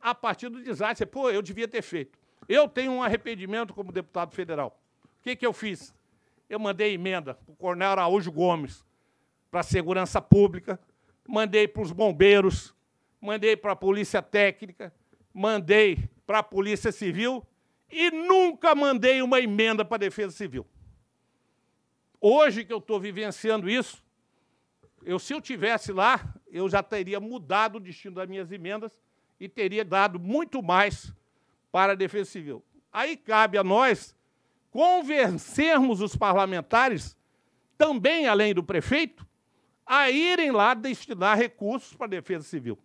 A partir do desastre, pô, eu devia ter feito. Eu tenho um arrependimento como deputado federal. O que, que eu fiz? Eu mandei emenda para o Coronel Araújo Gomes, para a Segurança Pública, mandei para os bombeiros, mandei para a Polícia Técnica, mandei para a Polícia Civil e nunca mandei uma emenda para a Defesa Civil. Hoje que eu estou vivenciando isso, eu se eu tivesse lá, eu já teria mudado o destino das minhas emendas e teria dado muito mais para a Defesa Civil. Aí cabe a nós convencermos os parlamentares, também além do prefeito, a irem lá destinar recursos para a Defesa Civil.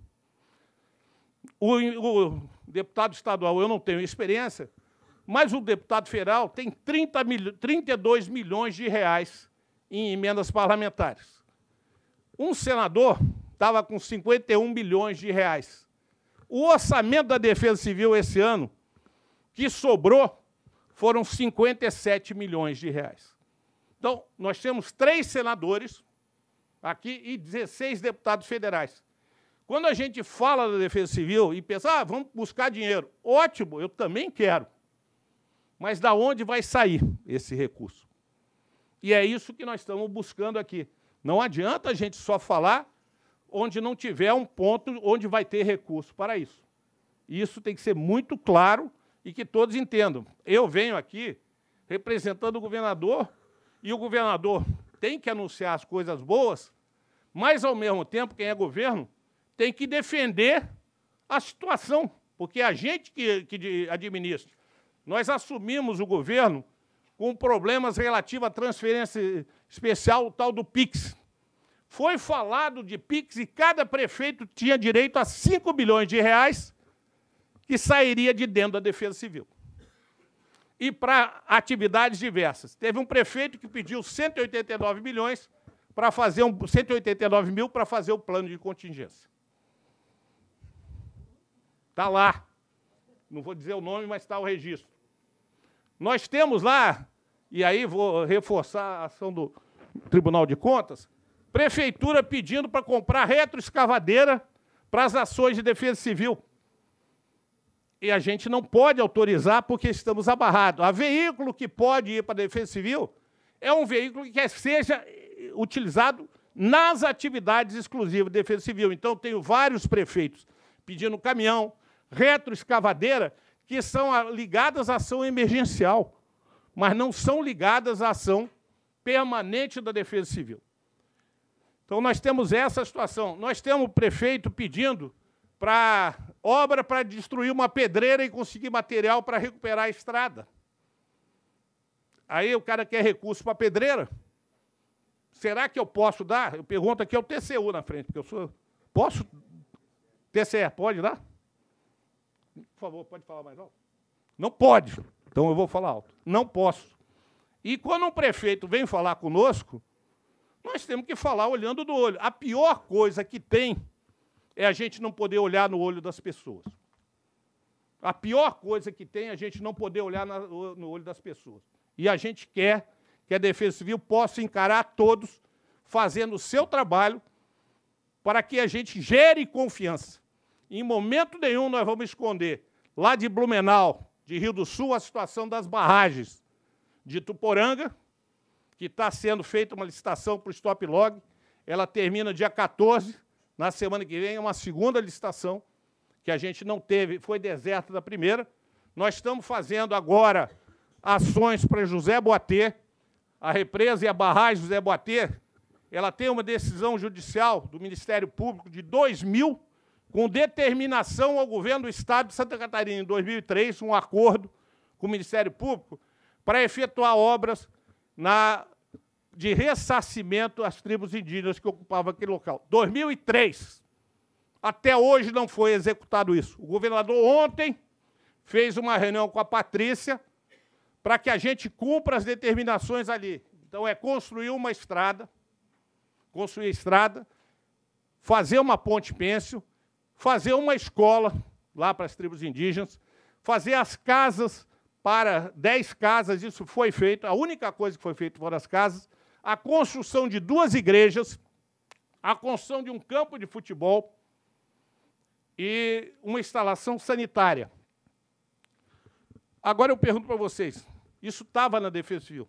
O, o deputado estadual, eu não tenho experiência, mas o deputado federal tem 30 mil, 32 milhões de reais em emendas parlamentares. Um senador estava com 51 milhões de reais. O orçamento da Defesa Civil esse ano, que sobrou, foram 57 milhões de reais. Então, nós temos três senadores aqui e 16 deputados federais. Quando a gente fala da Defesa Civil e pensa, ah, vamos buscar dinheiro, ótimo, eu também quero. Mas da onde vai sair esse recurso? E é isso que nós estamos buscando aqui. Não adianta a gente só falar onde não tiver um ponto onde vai ter recurso para isso. Isso tem que ser muito claro e que todos entendam. Eu venho aqui representando o governador e o governador tem que anunciar as coisas boas, mas ao mesmo tempo quem é governo tem que defender a situação, porque é a gente que, que administra. Nós assumimos o governo com problemas relativos à transferência especial, o tal do PIX. Foi falado de PIX e cada prefeito tinha direito a 5 bilhões de reais que sairia de dentro da Defesa Civil. E para atividades diversas. Teve um prefeito que pediu 189 milhões para fazer um, 189 mil para fazer o plano de contingência. Está lá não vou dizer o nome, mas está o registro. Nós temos lá, e aí vou reforçar a ação do Tribunal de Contas, prefeitura pedindo para comprar retroescavadeira para as ações de defesa civil. E a gente não pode autorizar porque estamos abarrados. A veículo que pode ir para a defesa civil é um veículo que seja utilizado nas atividades exclusivas de defesa civil. Então, tenho vários prefeitos pedindo caminhão, retroescavadeira que são ligadas à ação emergencial, mas não são ligadas à ação permanente da Defesa Civil. Então nós temos essa situação. Nós temos o prefeito pedindo para obra para destruir uma pedreira e conseguir material para recuperar a estrada. Aí o cara quer recurso para a pedreira. Será que eu posso dar? Eu pergunto aqui ao TCU na frente, porque eu sou. Posso? TCE, pode dar? Por favor, pode falar mais alto? Não pode. Então eu vou falar alto. Não posso. E quando um prefeito vem falar conosco, nós temos que falar olhando do olho. A pior coisa que tem é a gente não poder olhar no olho das pessoas. A pior coisa que tem é a gente não poder olhar no olho das pessoas. E a gente quer que a Defesa Civil possa encarar todos fazendo o seu trabalho para que a gente gere confiança. Em momento nenhum nós vamos esconder. Lá de Blumenau, de Rio do Sul, a situação das barragens de Tuporanga, que está sendo feita uma licitação para o stop log. Ela termina dia 14. Na semana que vem é uma segunda licitação que a gente não teve, foi deserta da primeira. Nós estamos fazendo agora ações para José Boatê, a represa e a barragem José Boatê. Ela tem uma decisão judicial do Ministério Público de 2000 com determinação ao governo do Estado de Santa Catarina, em 2003, um acordo com o Ministério Público para efetuar obras na, de ressarcimento às tribos indígenas que ocupavam aquele local. 2003. Até hoje não foi executado isso. O governador ontem fez uma reunião com a Patrícia para que a gente cumpra as determinações ali. Então, é construir uma estrada, construir estrada, fazer uma ponte pêncil, fazer uma escola lá para as tribos indígenas, fazer as casas para 10 casas, isso foi feito, a única coisa que foi feita foram as casas, a construção de duas igrejas, a construção de um campo de futebol e uma instalação sanitária. Agora eu pergunto para vocês, isso estava na Defesa Civil.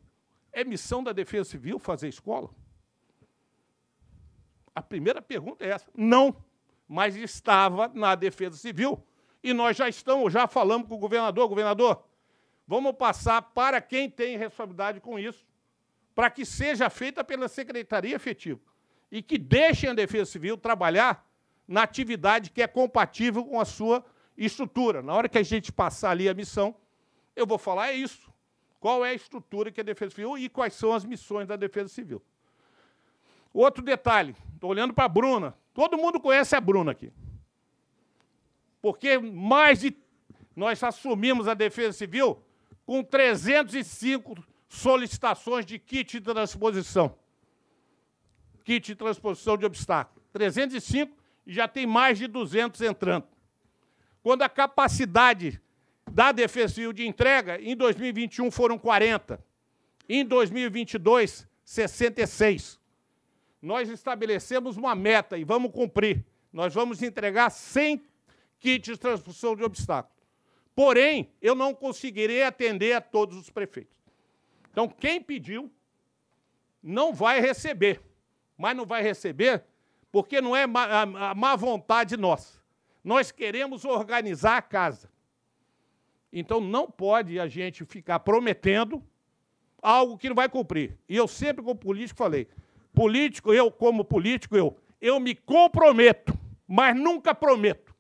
É missão da Defesa Civil fazer escola? A primeira pergunta é essa. Não mas estava na Defesa Civil. E nós já estamos, já falamos com o governador, governador, vamos passar para quem tem responsabilidade com isso, para que seja feita pela Secretaria Efetiva e que deixem a Defesa Civil trabalhar na atividade que é compatível com a sua estrutura. Na hora que a gente passar ali a missão, eu vou falar é isso. Qual é a estrutura que a Defesa Civil e quais são as missões da Defesa Civil. Outro detalhe, estou olhando para a Bruna, Todo mundo conhece a Bruna aqui. Porque mais de. Nós assumimos a Defesa Civil com 305 solicitações de kit de transposição. Kit de transposição de obstáculo. 305 e já tem mais de 200 entrando. Quando a capacidade da Defesa Civil de entrega, em 2021 foram 40, em 2022, 66 nós estabelecemos uma meta e vamos cumprir. Nós vamos entregar 100 kits de transmissão de obstáculos. Porém, eu não conseguirei atender a todos os prefeitos. Então, quem pediu não vai receber. Mas não vai receber porque não é a má vontade nossa. Nós queremos organizar a casa. Então, não pode a gente ficar prometendo algo que não vai cumprir. E eu sempre, como político, falei: Político, eu como político, eu, eu me comprometo, mas nunca prometo.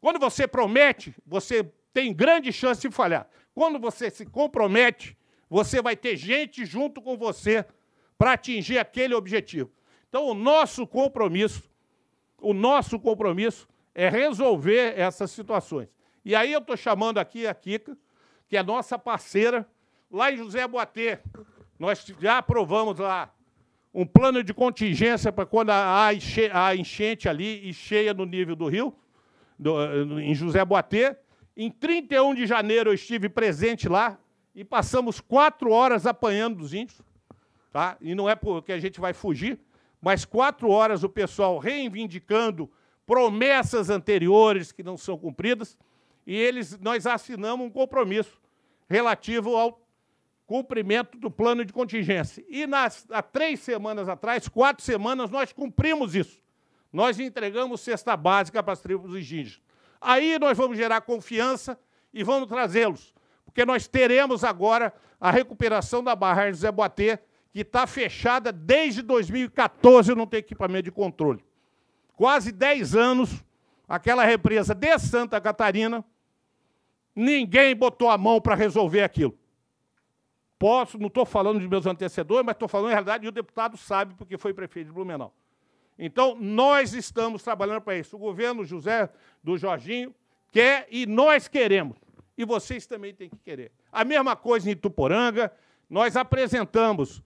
Quando você promete, você tem grande chance de falhar. Quando você se compromete, você vai ter gente junto com você para atingir aquele objetivo. Então, o nosso compromisso, o nosso compromisso é resolver essas situações. E aí eu estou chamando aqui a Kika, que é nossa parceira, lá em José Boatê. Nós já aprovamos lá um plano de contingência para quando há enchente ali e cheia no nível do rio, do, eh, em José Boatê. Em 31 de janeiro eu estive presente lá e passamos quatro horas apanhando dos índios. Tá? E não é porque a gente vai fugir, mas quatro horas o pessoal reivindicando promessas anteriores que não são cumpridas. E eles, nós assinamos um compromisso relativo ao cumprimento do plano de contingência. E nas, há três semanas atrás, quatro semanas, nós cumprimos isso. Nós entregamos cesta básica para as tribos indígenas. Aí nós vamos gerar confiança e vamos trazê-los, porque nós teremos agora a recuperação da barragem do Zé Boatê, que está fechada desde 2014, não tem equipamento de controle. Quase 10 anos, aquela represa de Santa Catarina, ninguém botou a mão para resolver aquilo posso, não estou falando de meus antecedores, mas estou falando na realidade e o deputado sabe porque foi prefeito de Blumenau. Então, nós estamos trabalhando para isso. O governo José do Jorginho quer e nós queremos. E vocês também têm que querer. A mesma coisa em Tuporanga, nós apresentamos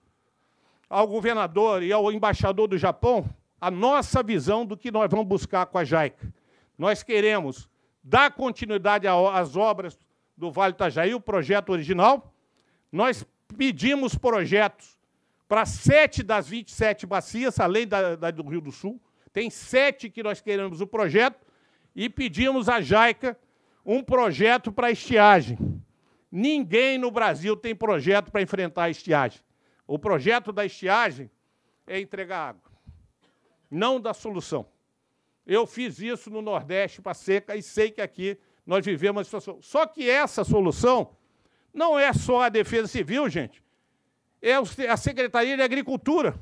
ao governador e ao embaixador do Japão a nossa visão do que nós vamos buscar com a JAICA. Nós queremos dar continuidade às obras do Vale Itajaí, o projeto original, nós pedimos projetos para sete das 27 bacias, além da, da, do Rio do Sul. Tem sete que nós queremos o projeto e pedimos à JAICA um projeto para estiagem. Ninguém no Brasil tem projeto para enfrentar a estiagem. O projeto da estiagem é entregar água, não da solução. Eu fiz isso no Nordeste para seca e sei que aqui nós vivemos uma situação. Só que essa solução não é só a Defesa Civil, gente. É a Secretaria de Agricultura.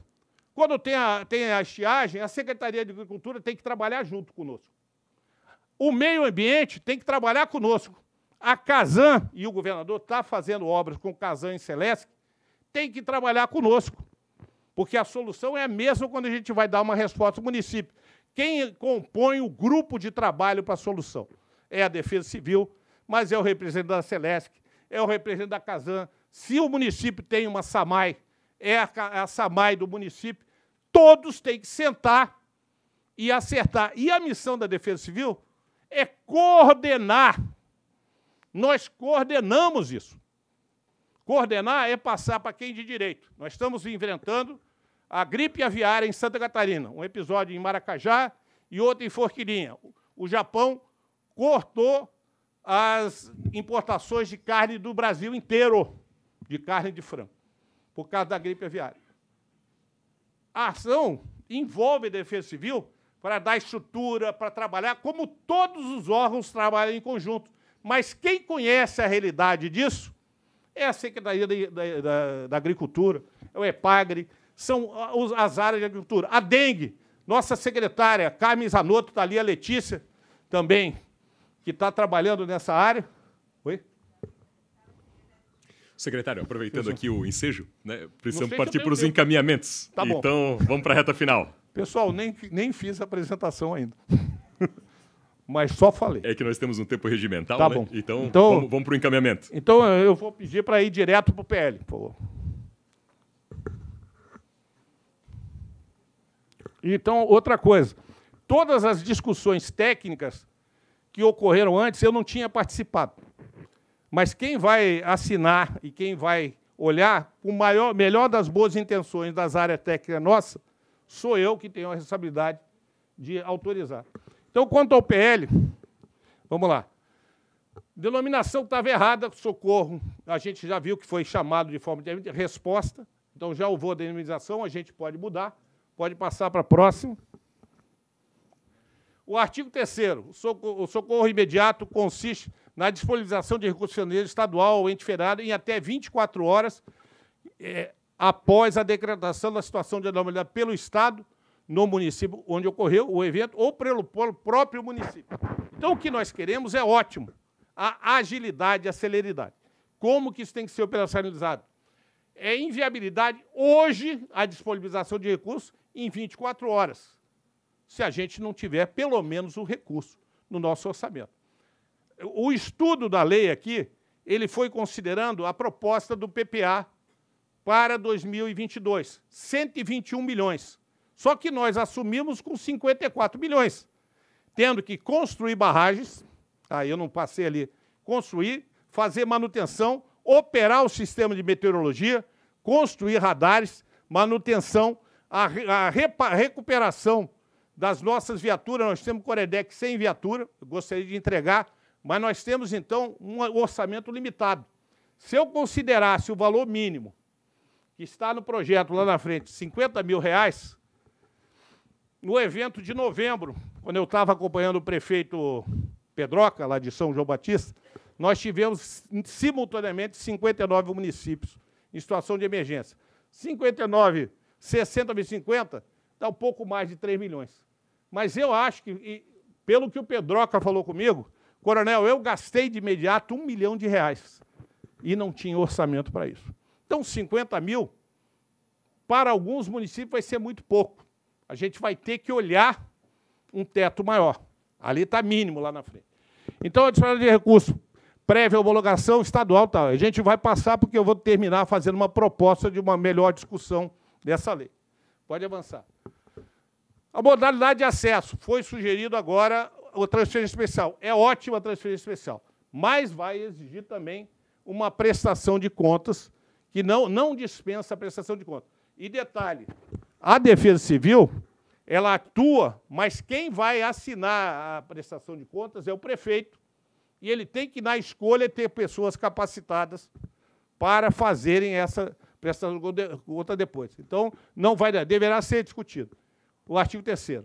Quando tem a, tem a estiagem, a Secretaria de Agricultura tem que trabalhar junto conosco. O meio ambiente tem que trabalhar conosco. A Casan, e o governador está fazendo obras com Casan e Celeste, tem que trabalhar conosco. Porque a solução é a mesma quando a gente vai dar uma resposta ao município. Quem compõe o grupo de trabalho para a solução? É a Defesa Civil, mas é o representante da Celesc, é o representante da Casan. Se o município tem uma SAMAI, é a, a SAMAI do município, todos têm que sentar e acertar. E a missão da Defesa Civil é coordenar. Nós coordenamos isso. Coordenar é passar para quem de direito. Nós estamos enfrentando a gripe aviária em Santa Catarina, um episódio em Maracajá e outro em Forquilinha. O Japão cortou as importações de carne do Brasil inteiro, de carne de frango, por causa da gripe aviária. A ação envolve a Defesa Civil para dar estrutura, para trabalhar, como todos os órgãos trabalham em conjunto. Mas quem conhece a realidade disso é a Secretaria da, da, da Agricultura, é o EPAGRE, são ah, as áreas de agricultura. A dengue, nossa secretária, Carmen Zanotto, está ali, a Letícia também que está trabalhando nessa área. Oi? Secretário, aproveitando aqui o ensejo, né, precisamos partir para os encaminhamentos. Tá então, vamos para a reta final. Pessoal, nem, nem fiz a apresentação ainda. Mas só falei. É que nós temos um tempo regimental, tá né? Bom. Então, então vamos, vamos para o encaminhamento. Então, eu vou pedir para ir direto para o PL, por favor. Então, outra coisa. Todas as discussões técnicas que ocorreram antes, eu não tinha participado. Mas quem vai assinar e quem vai olhar, o maior, melhor das boas intenções das áreas técnicas nossa, sou eu que tenho a responsabilidade de autorizar. Então, quanto ao PL, vamos lá. Denominação estava errada, socorro. A gente já viu que foi chamado de forma de resposta. Então, já houve a denominação, a gente pode mudar. Pode passar para a próxima. O artigo 3 o, socorro, o socorro imediato consiste na disponibilização de recursos financeiros estadual ou ente federado em até 24 horas é, após a decretação da situação de anomalia pelo Estado, no município onde ocorreu o evento, ou pelo, pelo próprio município. Então, o que nós queremos é ótimo, a agilidade, a celeridade. Como que isso tem que ser operacionalizado? É inviabilidade hoje a disponibilização de recursos em 24 horas se a gente não tiver pelo menos o um recurso no nosso orçamento. O estudo da lei aqui, ele foi considerando a proposta do PPA para 2022, 121 milhões. Só que nós assumimos com 54 milhões, tendo que construir barragens, aí eu não passei ali, construir, fazer manutenção, operar o sistema de meteorologia, construir radares, manutenção, a, a recuperação das nossas viaturas, nós temos Coredec sem viatura, eu gostaria de entregar, mas nós temos, então, um orçamento limitado. Se eu considerasse o valor mínimo, que está no projeto lá na frente, 50 mil reais, no evento de novembro, quando eu estava acompanhando o prefeito Pedroca, lá de São João Batista, nós tivemos simultaneamente 59 municípios em situação de emergência. 59, 60 e 50, dá um pouco mais de 3 milhões. Mas eu acho que, e, pelo que o Pedroca falou comigo, coronel, eu gastei de imediato um milhão de reais e não tinha orçamento para isso. Então, 50 mil, para alguns municípios, vai ser muito pouco. A gente vai ter que olhar um teto maior. Ali está mínimo lá na frente. Então, a disponibilidade de recurso, prévia homologação estadual, tal, tá? a gente vai passar porque eu vou terminar fazendo uma proposta de uma melhor discussão dessa lei. Pode avançar. A modalidade de acesso. Foi sugerido agora a transferência especial. É ótima a transferência especial, mas vai exigir também uma prestação de contas que não, não dispensa a prestação de contas. E detalhe, a Defesa Civil, ela atua, mas quem vai assinar a prestação de contas é o prefeito. E ele tem que, na escolha, ter pessoas capacitadas para fazerem essa presta conta depois. Então, não vai, deverá ser discutido. O artigo 3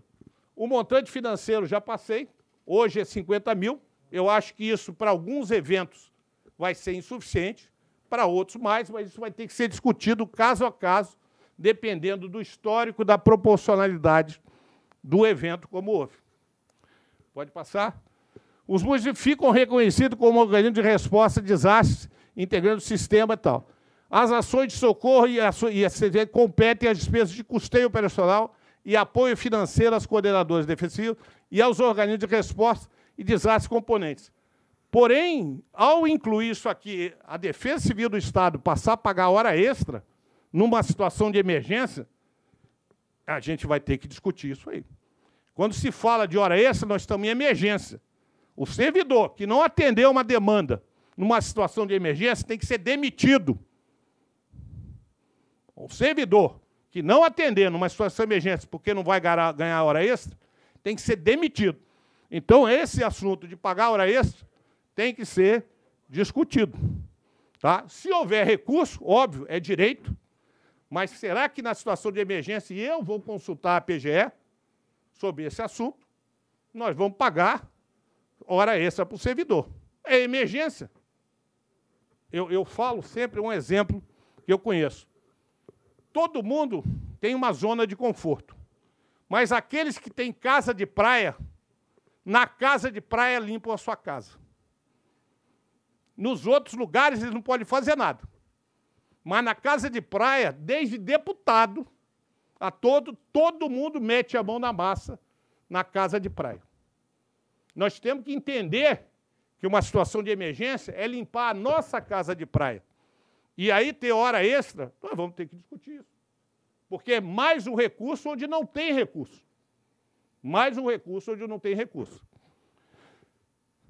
O montante financeiro já passei, hoje é 50 mil. Eu acho que isso, para alguns eventos, vai ser insuficiente, para outros mais, mas isso vai ter que ser discutido caso a caso, dependendo do histórico da proporcionalidade do evento como houve. Pode passar? Os municípios ficam reconhecidos como organismo de resposta a desastres, integrando o sistema e tal. As ações de socorro e a, e a competem às despesas de custeio operacional e apoio financeiro às coordenadoras defensivas e aos organismos de resposta e desastres componentes. Porém, ao incluir isso aqui, a Defesa Civil do Estado passar a pagar hora extra numa situação de emergência, a gente vai ter que discutir isso aí. Quando se fala de hora extra, nós estamos em emergência. O servidor que não atendeu uma demanda numa situação de emergência tem que ser demitido o servidor que não atender numa situação de emergência porque não vai ganhar hora extra, tem que ser demitido. Então, esse assunto de pagar hora extra tem que ser discutido. Tá? Se houver recurso, óbvio, é direito, mas será que na situação de emergência eu vou consultar a PGE sobre esse assunto? Nós vamos pagar hora extra para o servidor. É emergência. Eu, eu falo sempre um exemplo que eu conheço todo mundo tem uma zona de conforto. Mas aqueles que têm casa de praia, na casa de praia limpam a sua casa. Nos outros lugares eles não podem fazer nada. Mas na casa de praia, desde deputado a todo, todo mundo mete a mão na massa na casa de praia. Nós temos que entender que uma situação de emergência é limpar a nossa casa de praia e aí ter hora extra, nós vamos ter que discutir isso. Porque é mais um recurso onde não tem recurso. Mais um recurso onde não tem recurso.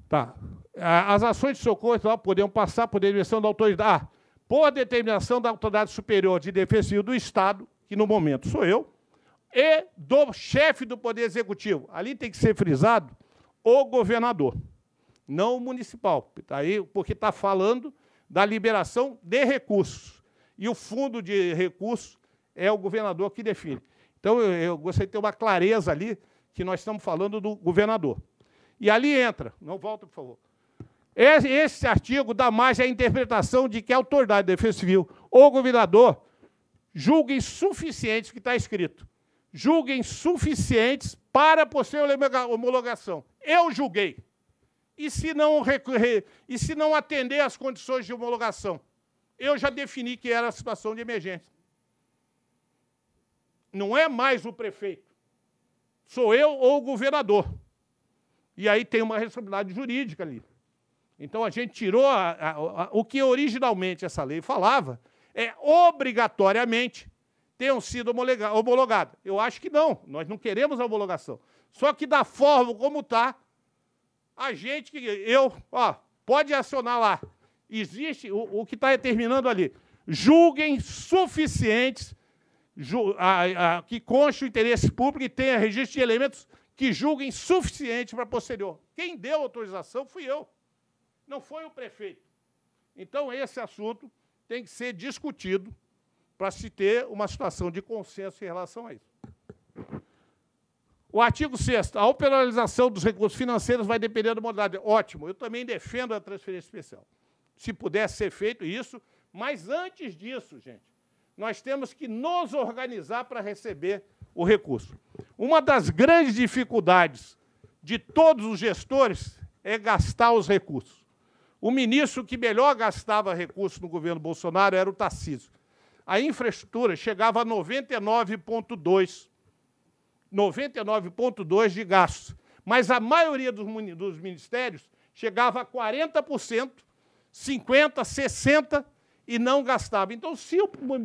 Tá. As ações de socorro então, poderiam passar por determinação da autoridade. Ah, por determinação da autoridade superior de defesa civil do Estado, que no momento sou eu, e do chefe do Poder Executivo. Ali tem que ser frisado o governador, não o municipal. Tá aí, porque está falando da liberação de recursos. E o fundo de recursos é o governador que define. Então, eu, eu gostaria de ter uma clareza ali que nós estamos falando do governador. E ali entra, não volta, por favor. Esse, esse artigo dá mais a interpretação de que a autoridade da de defesa civil ou governador julguem suficientes o que está escrito. Julguem insuficientes para a homologação. Eu julguei. E se não, recorrer, e se não atender às condições de homologação? Eu já defini que era a situação de emergência. Não é mais o prefeito. Sou eu ou o governador. E aí tem uma responsabilidade jurídica ali. Então a gente tirou a, a, a, o que originalmente essa lei falava, é obrigatoriamente tenham sido homologadas. Eu acho que não, nós não queremos a homologação. Só que da forma como está, a gente que. Eu, ó, pode acionar lá. Existe o, o que está determinando ali. Julguem suficientes ju, a, a, que conste o interesse público e tenha registro de elementos que julguem suficiente para posterior. Quem deu autorização fui eu, não foi o prefeito. Então, esse assunto tem que ser discutido para se ter uma situação de consenso em relação a isso. O artigo 6 a operacionalização dos recursos financeiros vai depender da modalidade. Ótimo, eu também defendo a transferência especial. Se pudesse ser feito isso, mas antes disso, gente, nós temos que nos organizar para receber o recurso. Uma das grandes dificuldades de todos os gestores é gastar os recursos. O ministro que melhor gastava recursos no governo Bolsonaro era o Tarcísio. A infraestrutura chegava a 99,2%. 99,2% de gastos. Mas a maioria dos, dos ministérios chegava a 40%, 50%, 60% e não gastava. Então, se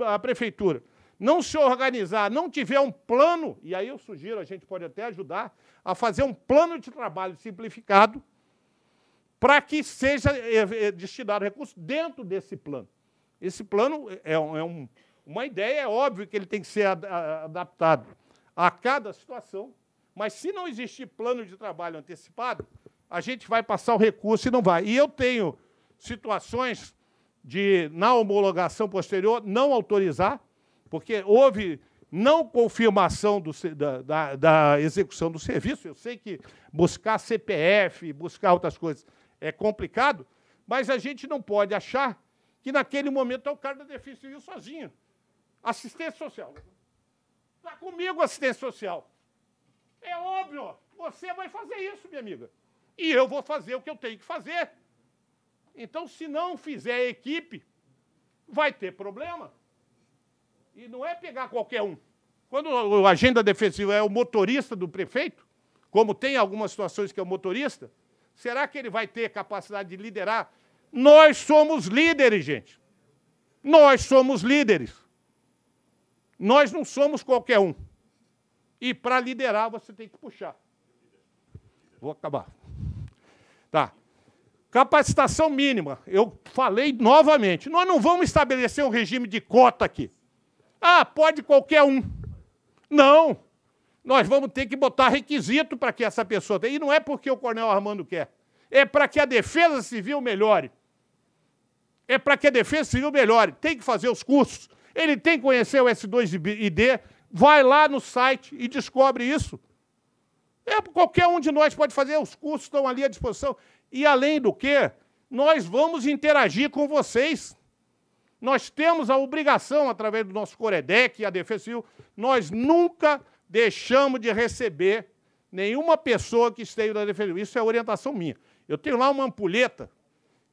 a prefeitura não se organizar, não tiver um plano, e aí eu sugiro, a gente pode até ajudar, a fazer um plano de trabalho simplificado para que seja eh, eh, destinado recurso dentro desse plano. Esse plano é, é, um, é um, uma ideia, é óbvio que ele tem que ser ad, adaptado a cada situação, mas se não existir plano de trabalho antecipado, a gente vai passar o recurso e não vai. E eu tenho situações de, na homologação posterior, não autorizar, porque houve não confirmação do, da, da, da, execução do serviço. Eu sei que buscar CPF, buscar outras coisas é complicado, mas a gente não pode achar que naquele momento é o cara da defesa civil sozinho. Assistência social. Está comigo, assistência social. É óbvio, você vai fazer isso, minha amiga. E eu vou fazer o que eu tenho que fazer. Então, se não fizer equipe, vai ter problema. E não é pegar qualquer um. Quando a agenda defensiva é o motorista do prefeito, como tem algumas situações que é o motorista, será que ele vai ter capacidade de liderar? Nós somos líderes, gente. Nós somos líderes. Nós não somos qualquer um. E para liderar, você tem que puxar. Vou acabar. Tá. Capacitação mínima. Eu falei novamente. Nós não vamos estabelecer um regime de cota aqui. Ah, pode qualquer um. Não. Nós vamos ter que botar requisito para que essa pessoa tenha. E não é porque o Coronel Armando quer. É para que a defesa civil melhore. É para que a defesa civil melhore. Tem que fazer os cursos ele tem que conhecer o S2ID, vai lá no site e descobre isso. É, qualquer um de nós pode fazer, os cursos estão ali à disposição. E além do que, nós vamos interagir com vocês. Nós temos a obrigação, através do nosso Coredec e a Defesa Civil, nós nunca deixamos de receber nenhuma pessoa que esteja na Defesa Civil. Isso é orientação minha. Eu tenho lá uma ampulheta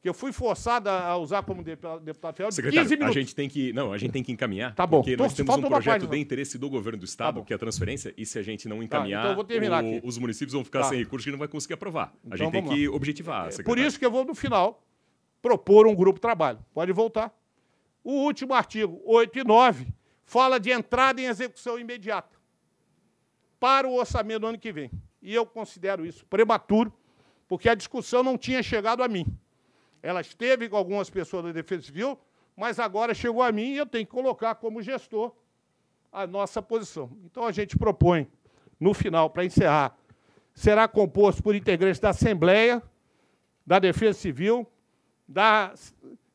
que eu fui forçada a usar como deputado federal. Secretário, 15 minutos. a gente tem que não, a gente tem que encaminhar. Tá bom. Porque Tô, nós temos um projeto página, de interesse do governo do estado, tá que é a transferência, e se a gente não tá, encaminhar, tá, então o, os municípios vão ficar tá. sem recursos e não vai conseguir aprovar. Então, a gente tem que lá. objetivar. É, secretário. Por isso que eu vou no final propor um grupo de trabalho. Pode voltar. O último artigo, 8 e 9, fala de entrada em execução imediata para o orçamento do ano que vem. E eu considero isso prematuro, porque a discussão não tinha chegado a mim. Ela esteve com algumas pessoas da Defesa Civil, mas agora chegou a mim e eu tenho que colocar como gestor a nossa posição. Então a gente propõe, no final, para encerrar, será composto por integrantes da Assembleia, da Defesa Civil, da,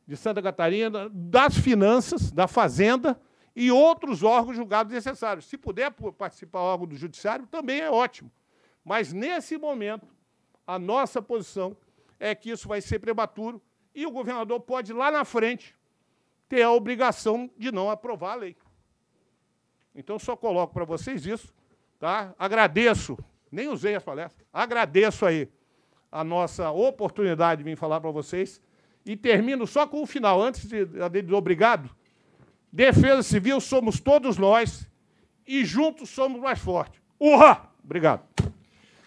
de Santa Catarina, das Finanças, da Fazenda e outros órgãos julgados necessários. Se puder participar órgão do Judiciário, também é ótimo. Mas, nesse momento, a nossa posição é que isso vai ser prematuro e o governador pode, lá na frente, ter a obrigação de não aprovar a lei. Então, só coloco para vocês isso. Tá? Agradeço, nem usei as palestras, agradeço aí a nossa oportunidade de vir falar para vocês. E termino só com o final, antes de, de obrigado. Defesa Civil somos todos nós e juntos somos mais fortes. Urra! Obrigado.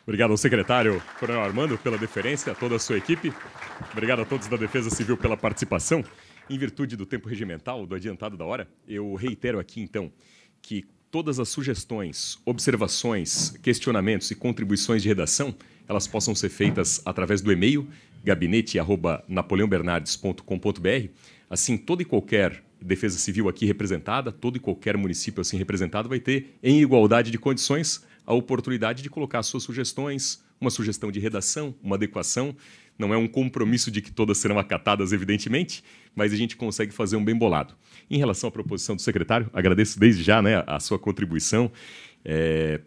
Obrigado ao secretário Coronel Armando pela deferência, a toda a sua equipe. Obrigado a todos da Defesa Civil pela participação. Em virtude do tempo regimental, do adiantado da hora, eu reitero aqui, então, que todas as sugestões, observações, questionamentos e contribuições de redação, elas possam ser feitas através do e-mail gabinete@napoleonbernardes.com.br. Assim, toda e qualquer defesa civil aqui representada, todo e qualquer município assim representado vai ter em igualdade de condições a oportunidade de colocar suas sugestões, uma sugestão de redação, uma adequação. Não é um compromisso de que todas serão acatadas, evidentemente, mas a gente consegue fazer um bem bolado. Em relação à proposição do secretário, agradeço desde já né, a sua contribuição. É,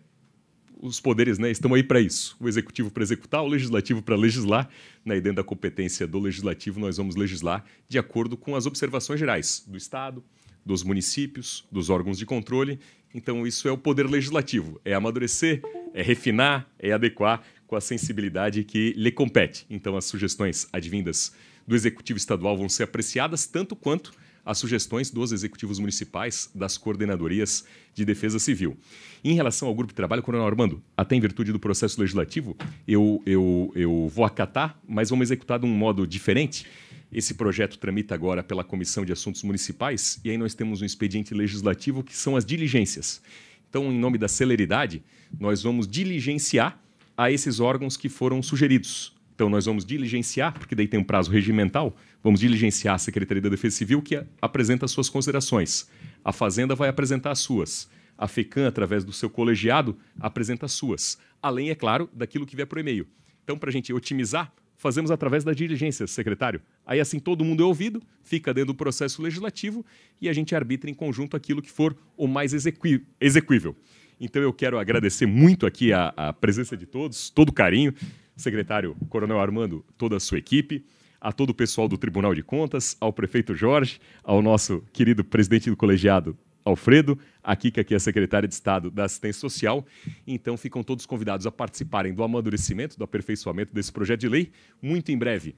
os poderes né, estão aí para isso: o executivo para executar, o legislativo para legislar. Né, e dentro da competência do legislativo, nós vamos legislar de acordo com as observações gerais do Estado, dos municípios, dos órgãos de controle então, isso é o poder legislativo: é amadurecer, é refinar, é adequar com a sensibilidade que lhe compete. Então, as sugestões advindas do executivo estadual vão ser apreciadas tanto quanto as sugestões dos executivos municipais das coordenadorias de defesa civil. Em relação ao grupo de trabalho, Coronel Armando, até em virtude do processo legislativo, eu, eu, eu vou acatar, mas vamos executar de um modo diferente esse projeto tramita agora pela Comissão de Assuntos Municipais e aí nós temos um expediente legislativo que são as diligências. Então, em nome da celeridade, nós vamos diligenciar a esses órgãos que foram sugeridos. Então, nós vamos diligenciar, porque daí tem um prazo regimental, vamos diligenciar a Secretaria da Defesa Civil, que apresenta suas considerações. A Fazenda vai apresentar as suas. A FECAM, através do seu colegiado, apresenta as suas. Além, é claro, daquilo que vier por e-mail. Então, para a gente otimizar, fazemos através da diligência, secretário. Aí assim todo mundo é ouvido, fica dentro do processo legislativo e a gente arbitra em conjunto aquilo que for o mais execuível. Então eu quero agradecer muito aqui a, a presença de todos, todo o carinho, secretário Coronel Armando, toda a sua equipe, a todo o pessoal do Tribunal de Contas, ao prefeito Jorge, ao nosso querido presidente do colegiado, Alfredo, a Kika, que é a secretária de Estado da Assistência Social. Então, ficam todos convidados a participarem do amadurecimento, do aperfeiçoamento desse projeto de lei, muito em breve.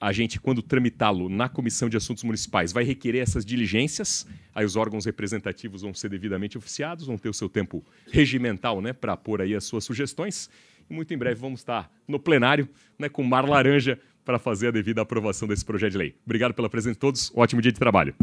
A gente, quando tramitá-lo na Comissão de Assuntos Municipais, vai requerer essas diligências. Aí os órgãos representativos vão ser devidamente oficiados, vão ter o seu tempo regimental né, para pôr aí as suas sugestões. E muito em breve vamos estar no plenário né, com Mar Laranja para fazer a devida aprovação desse projeto de lei. Obrigado pela presença de todos. Um ótimo dia de trabalho.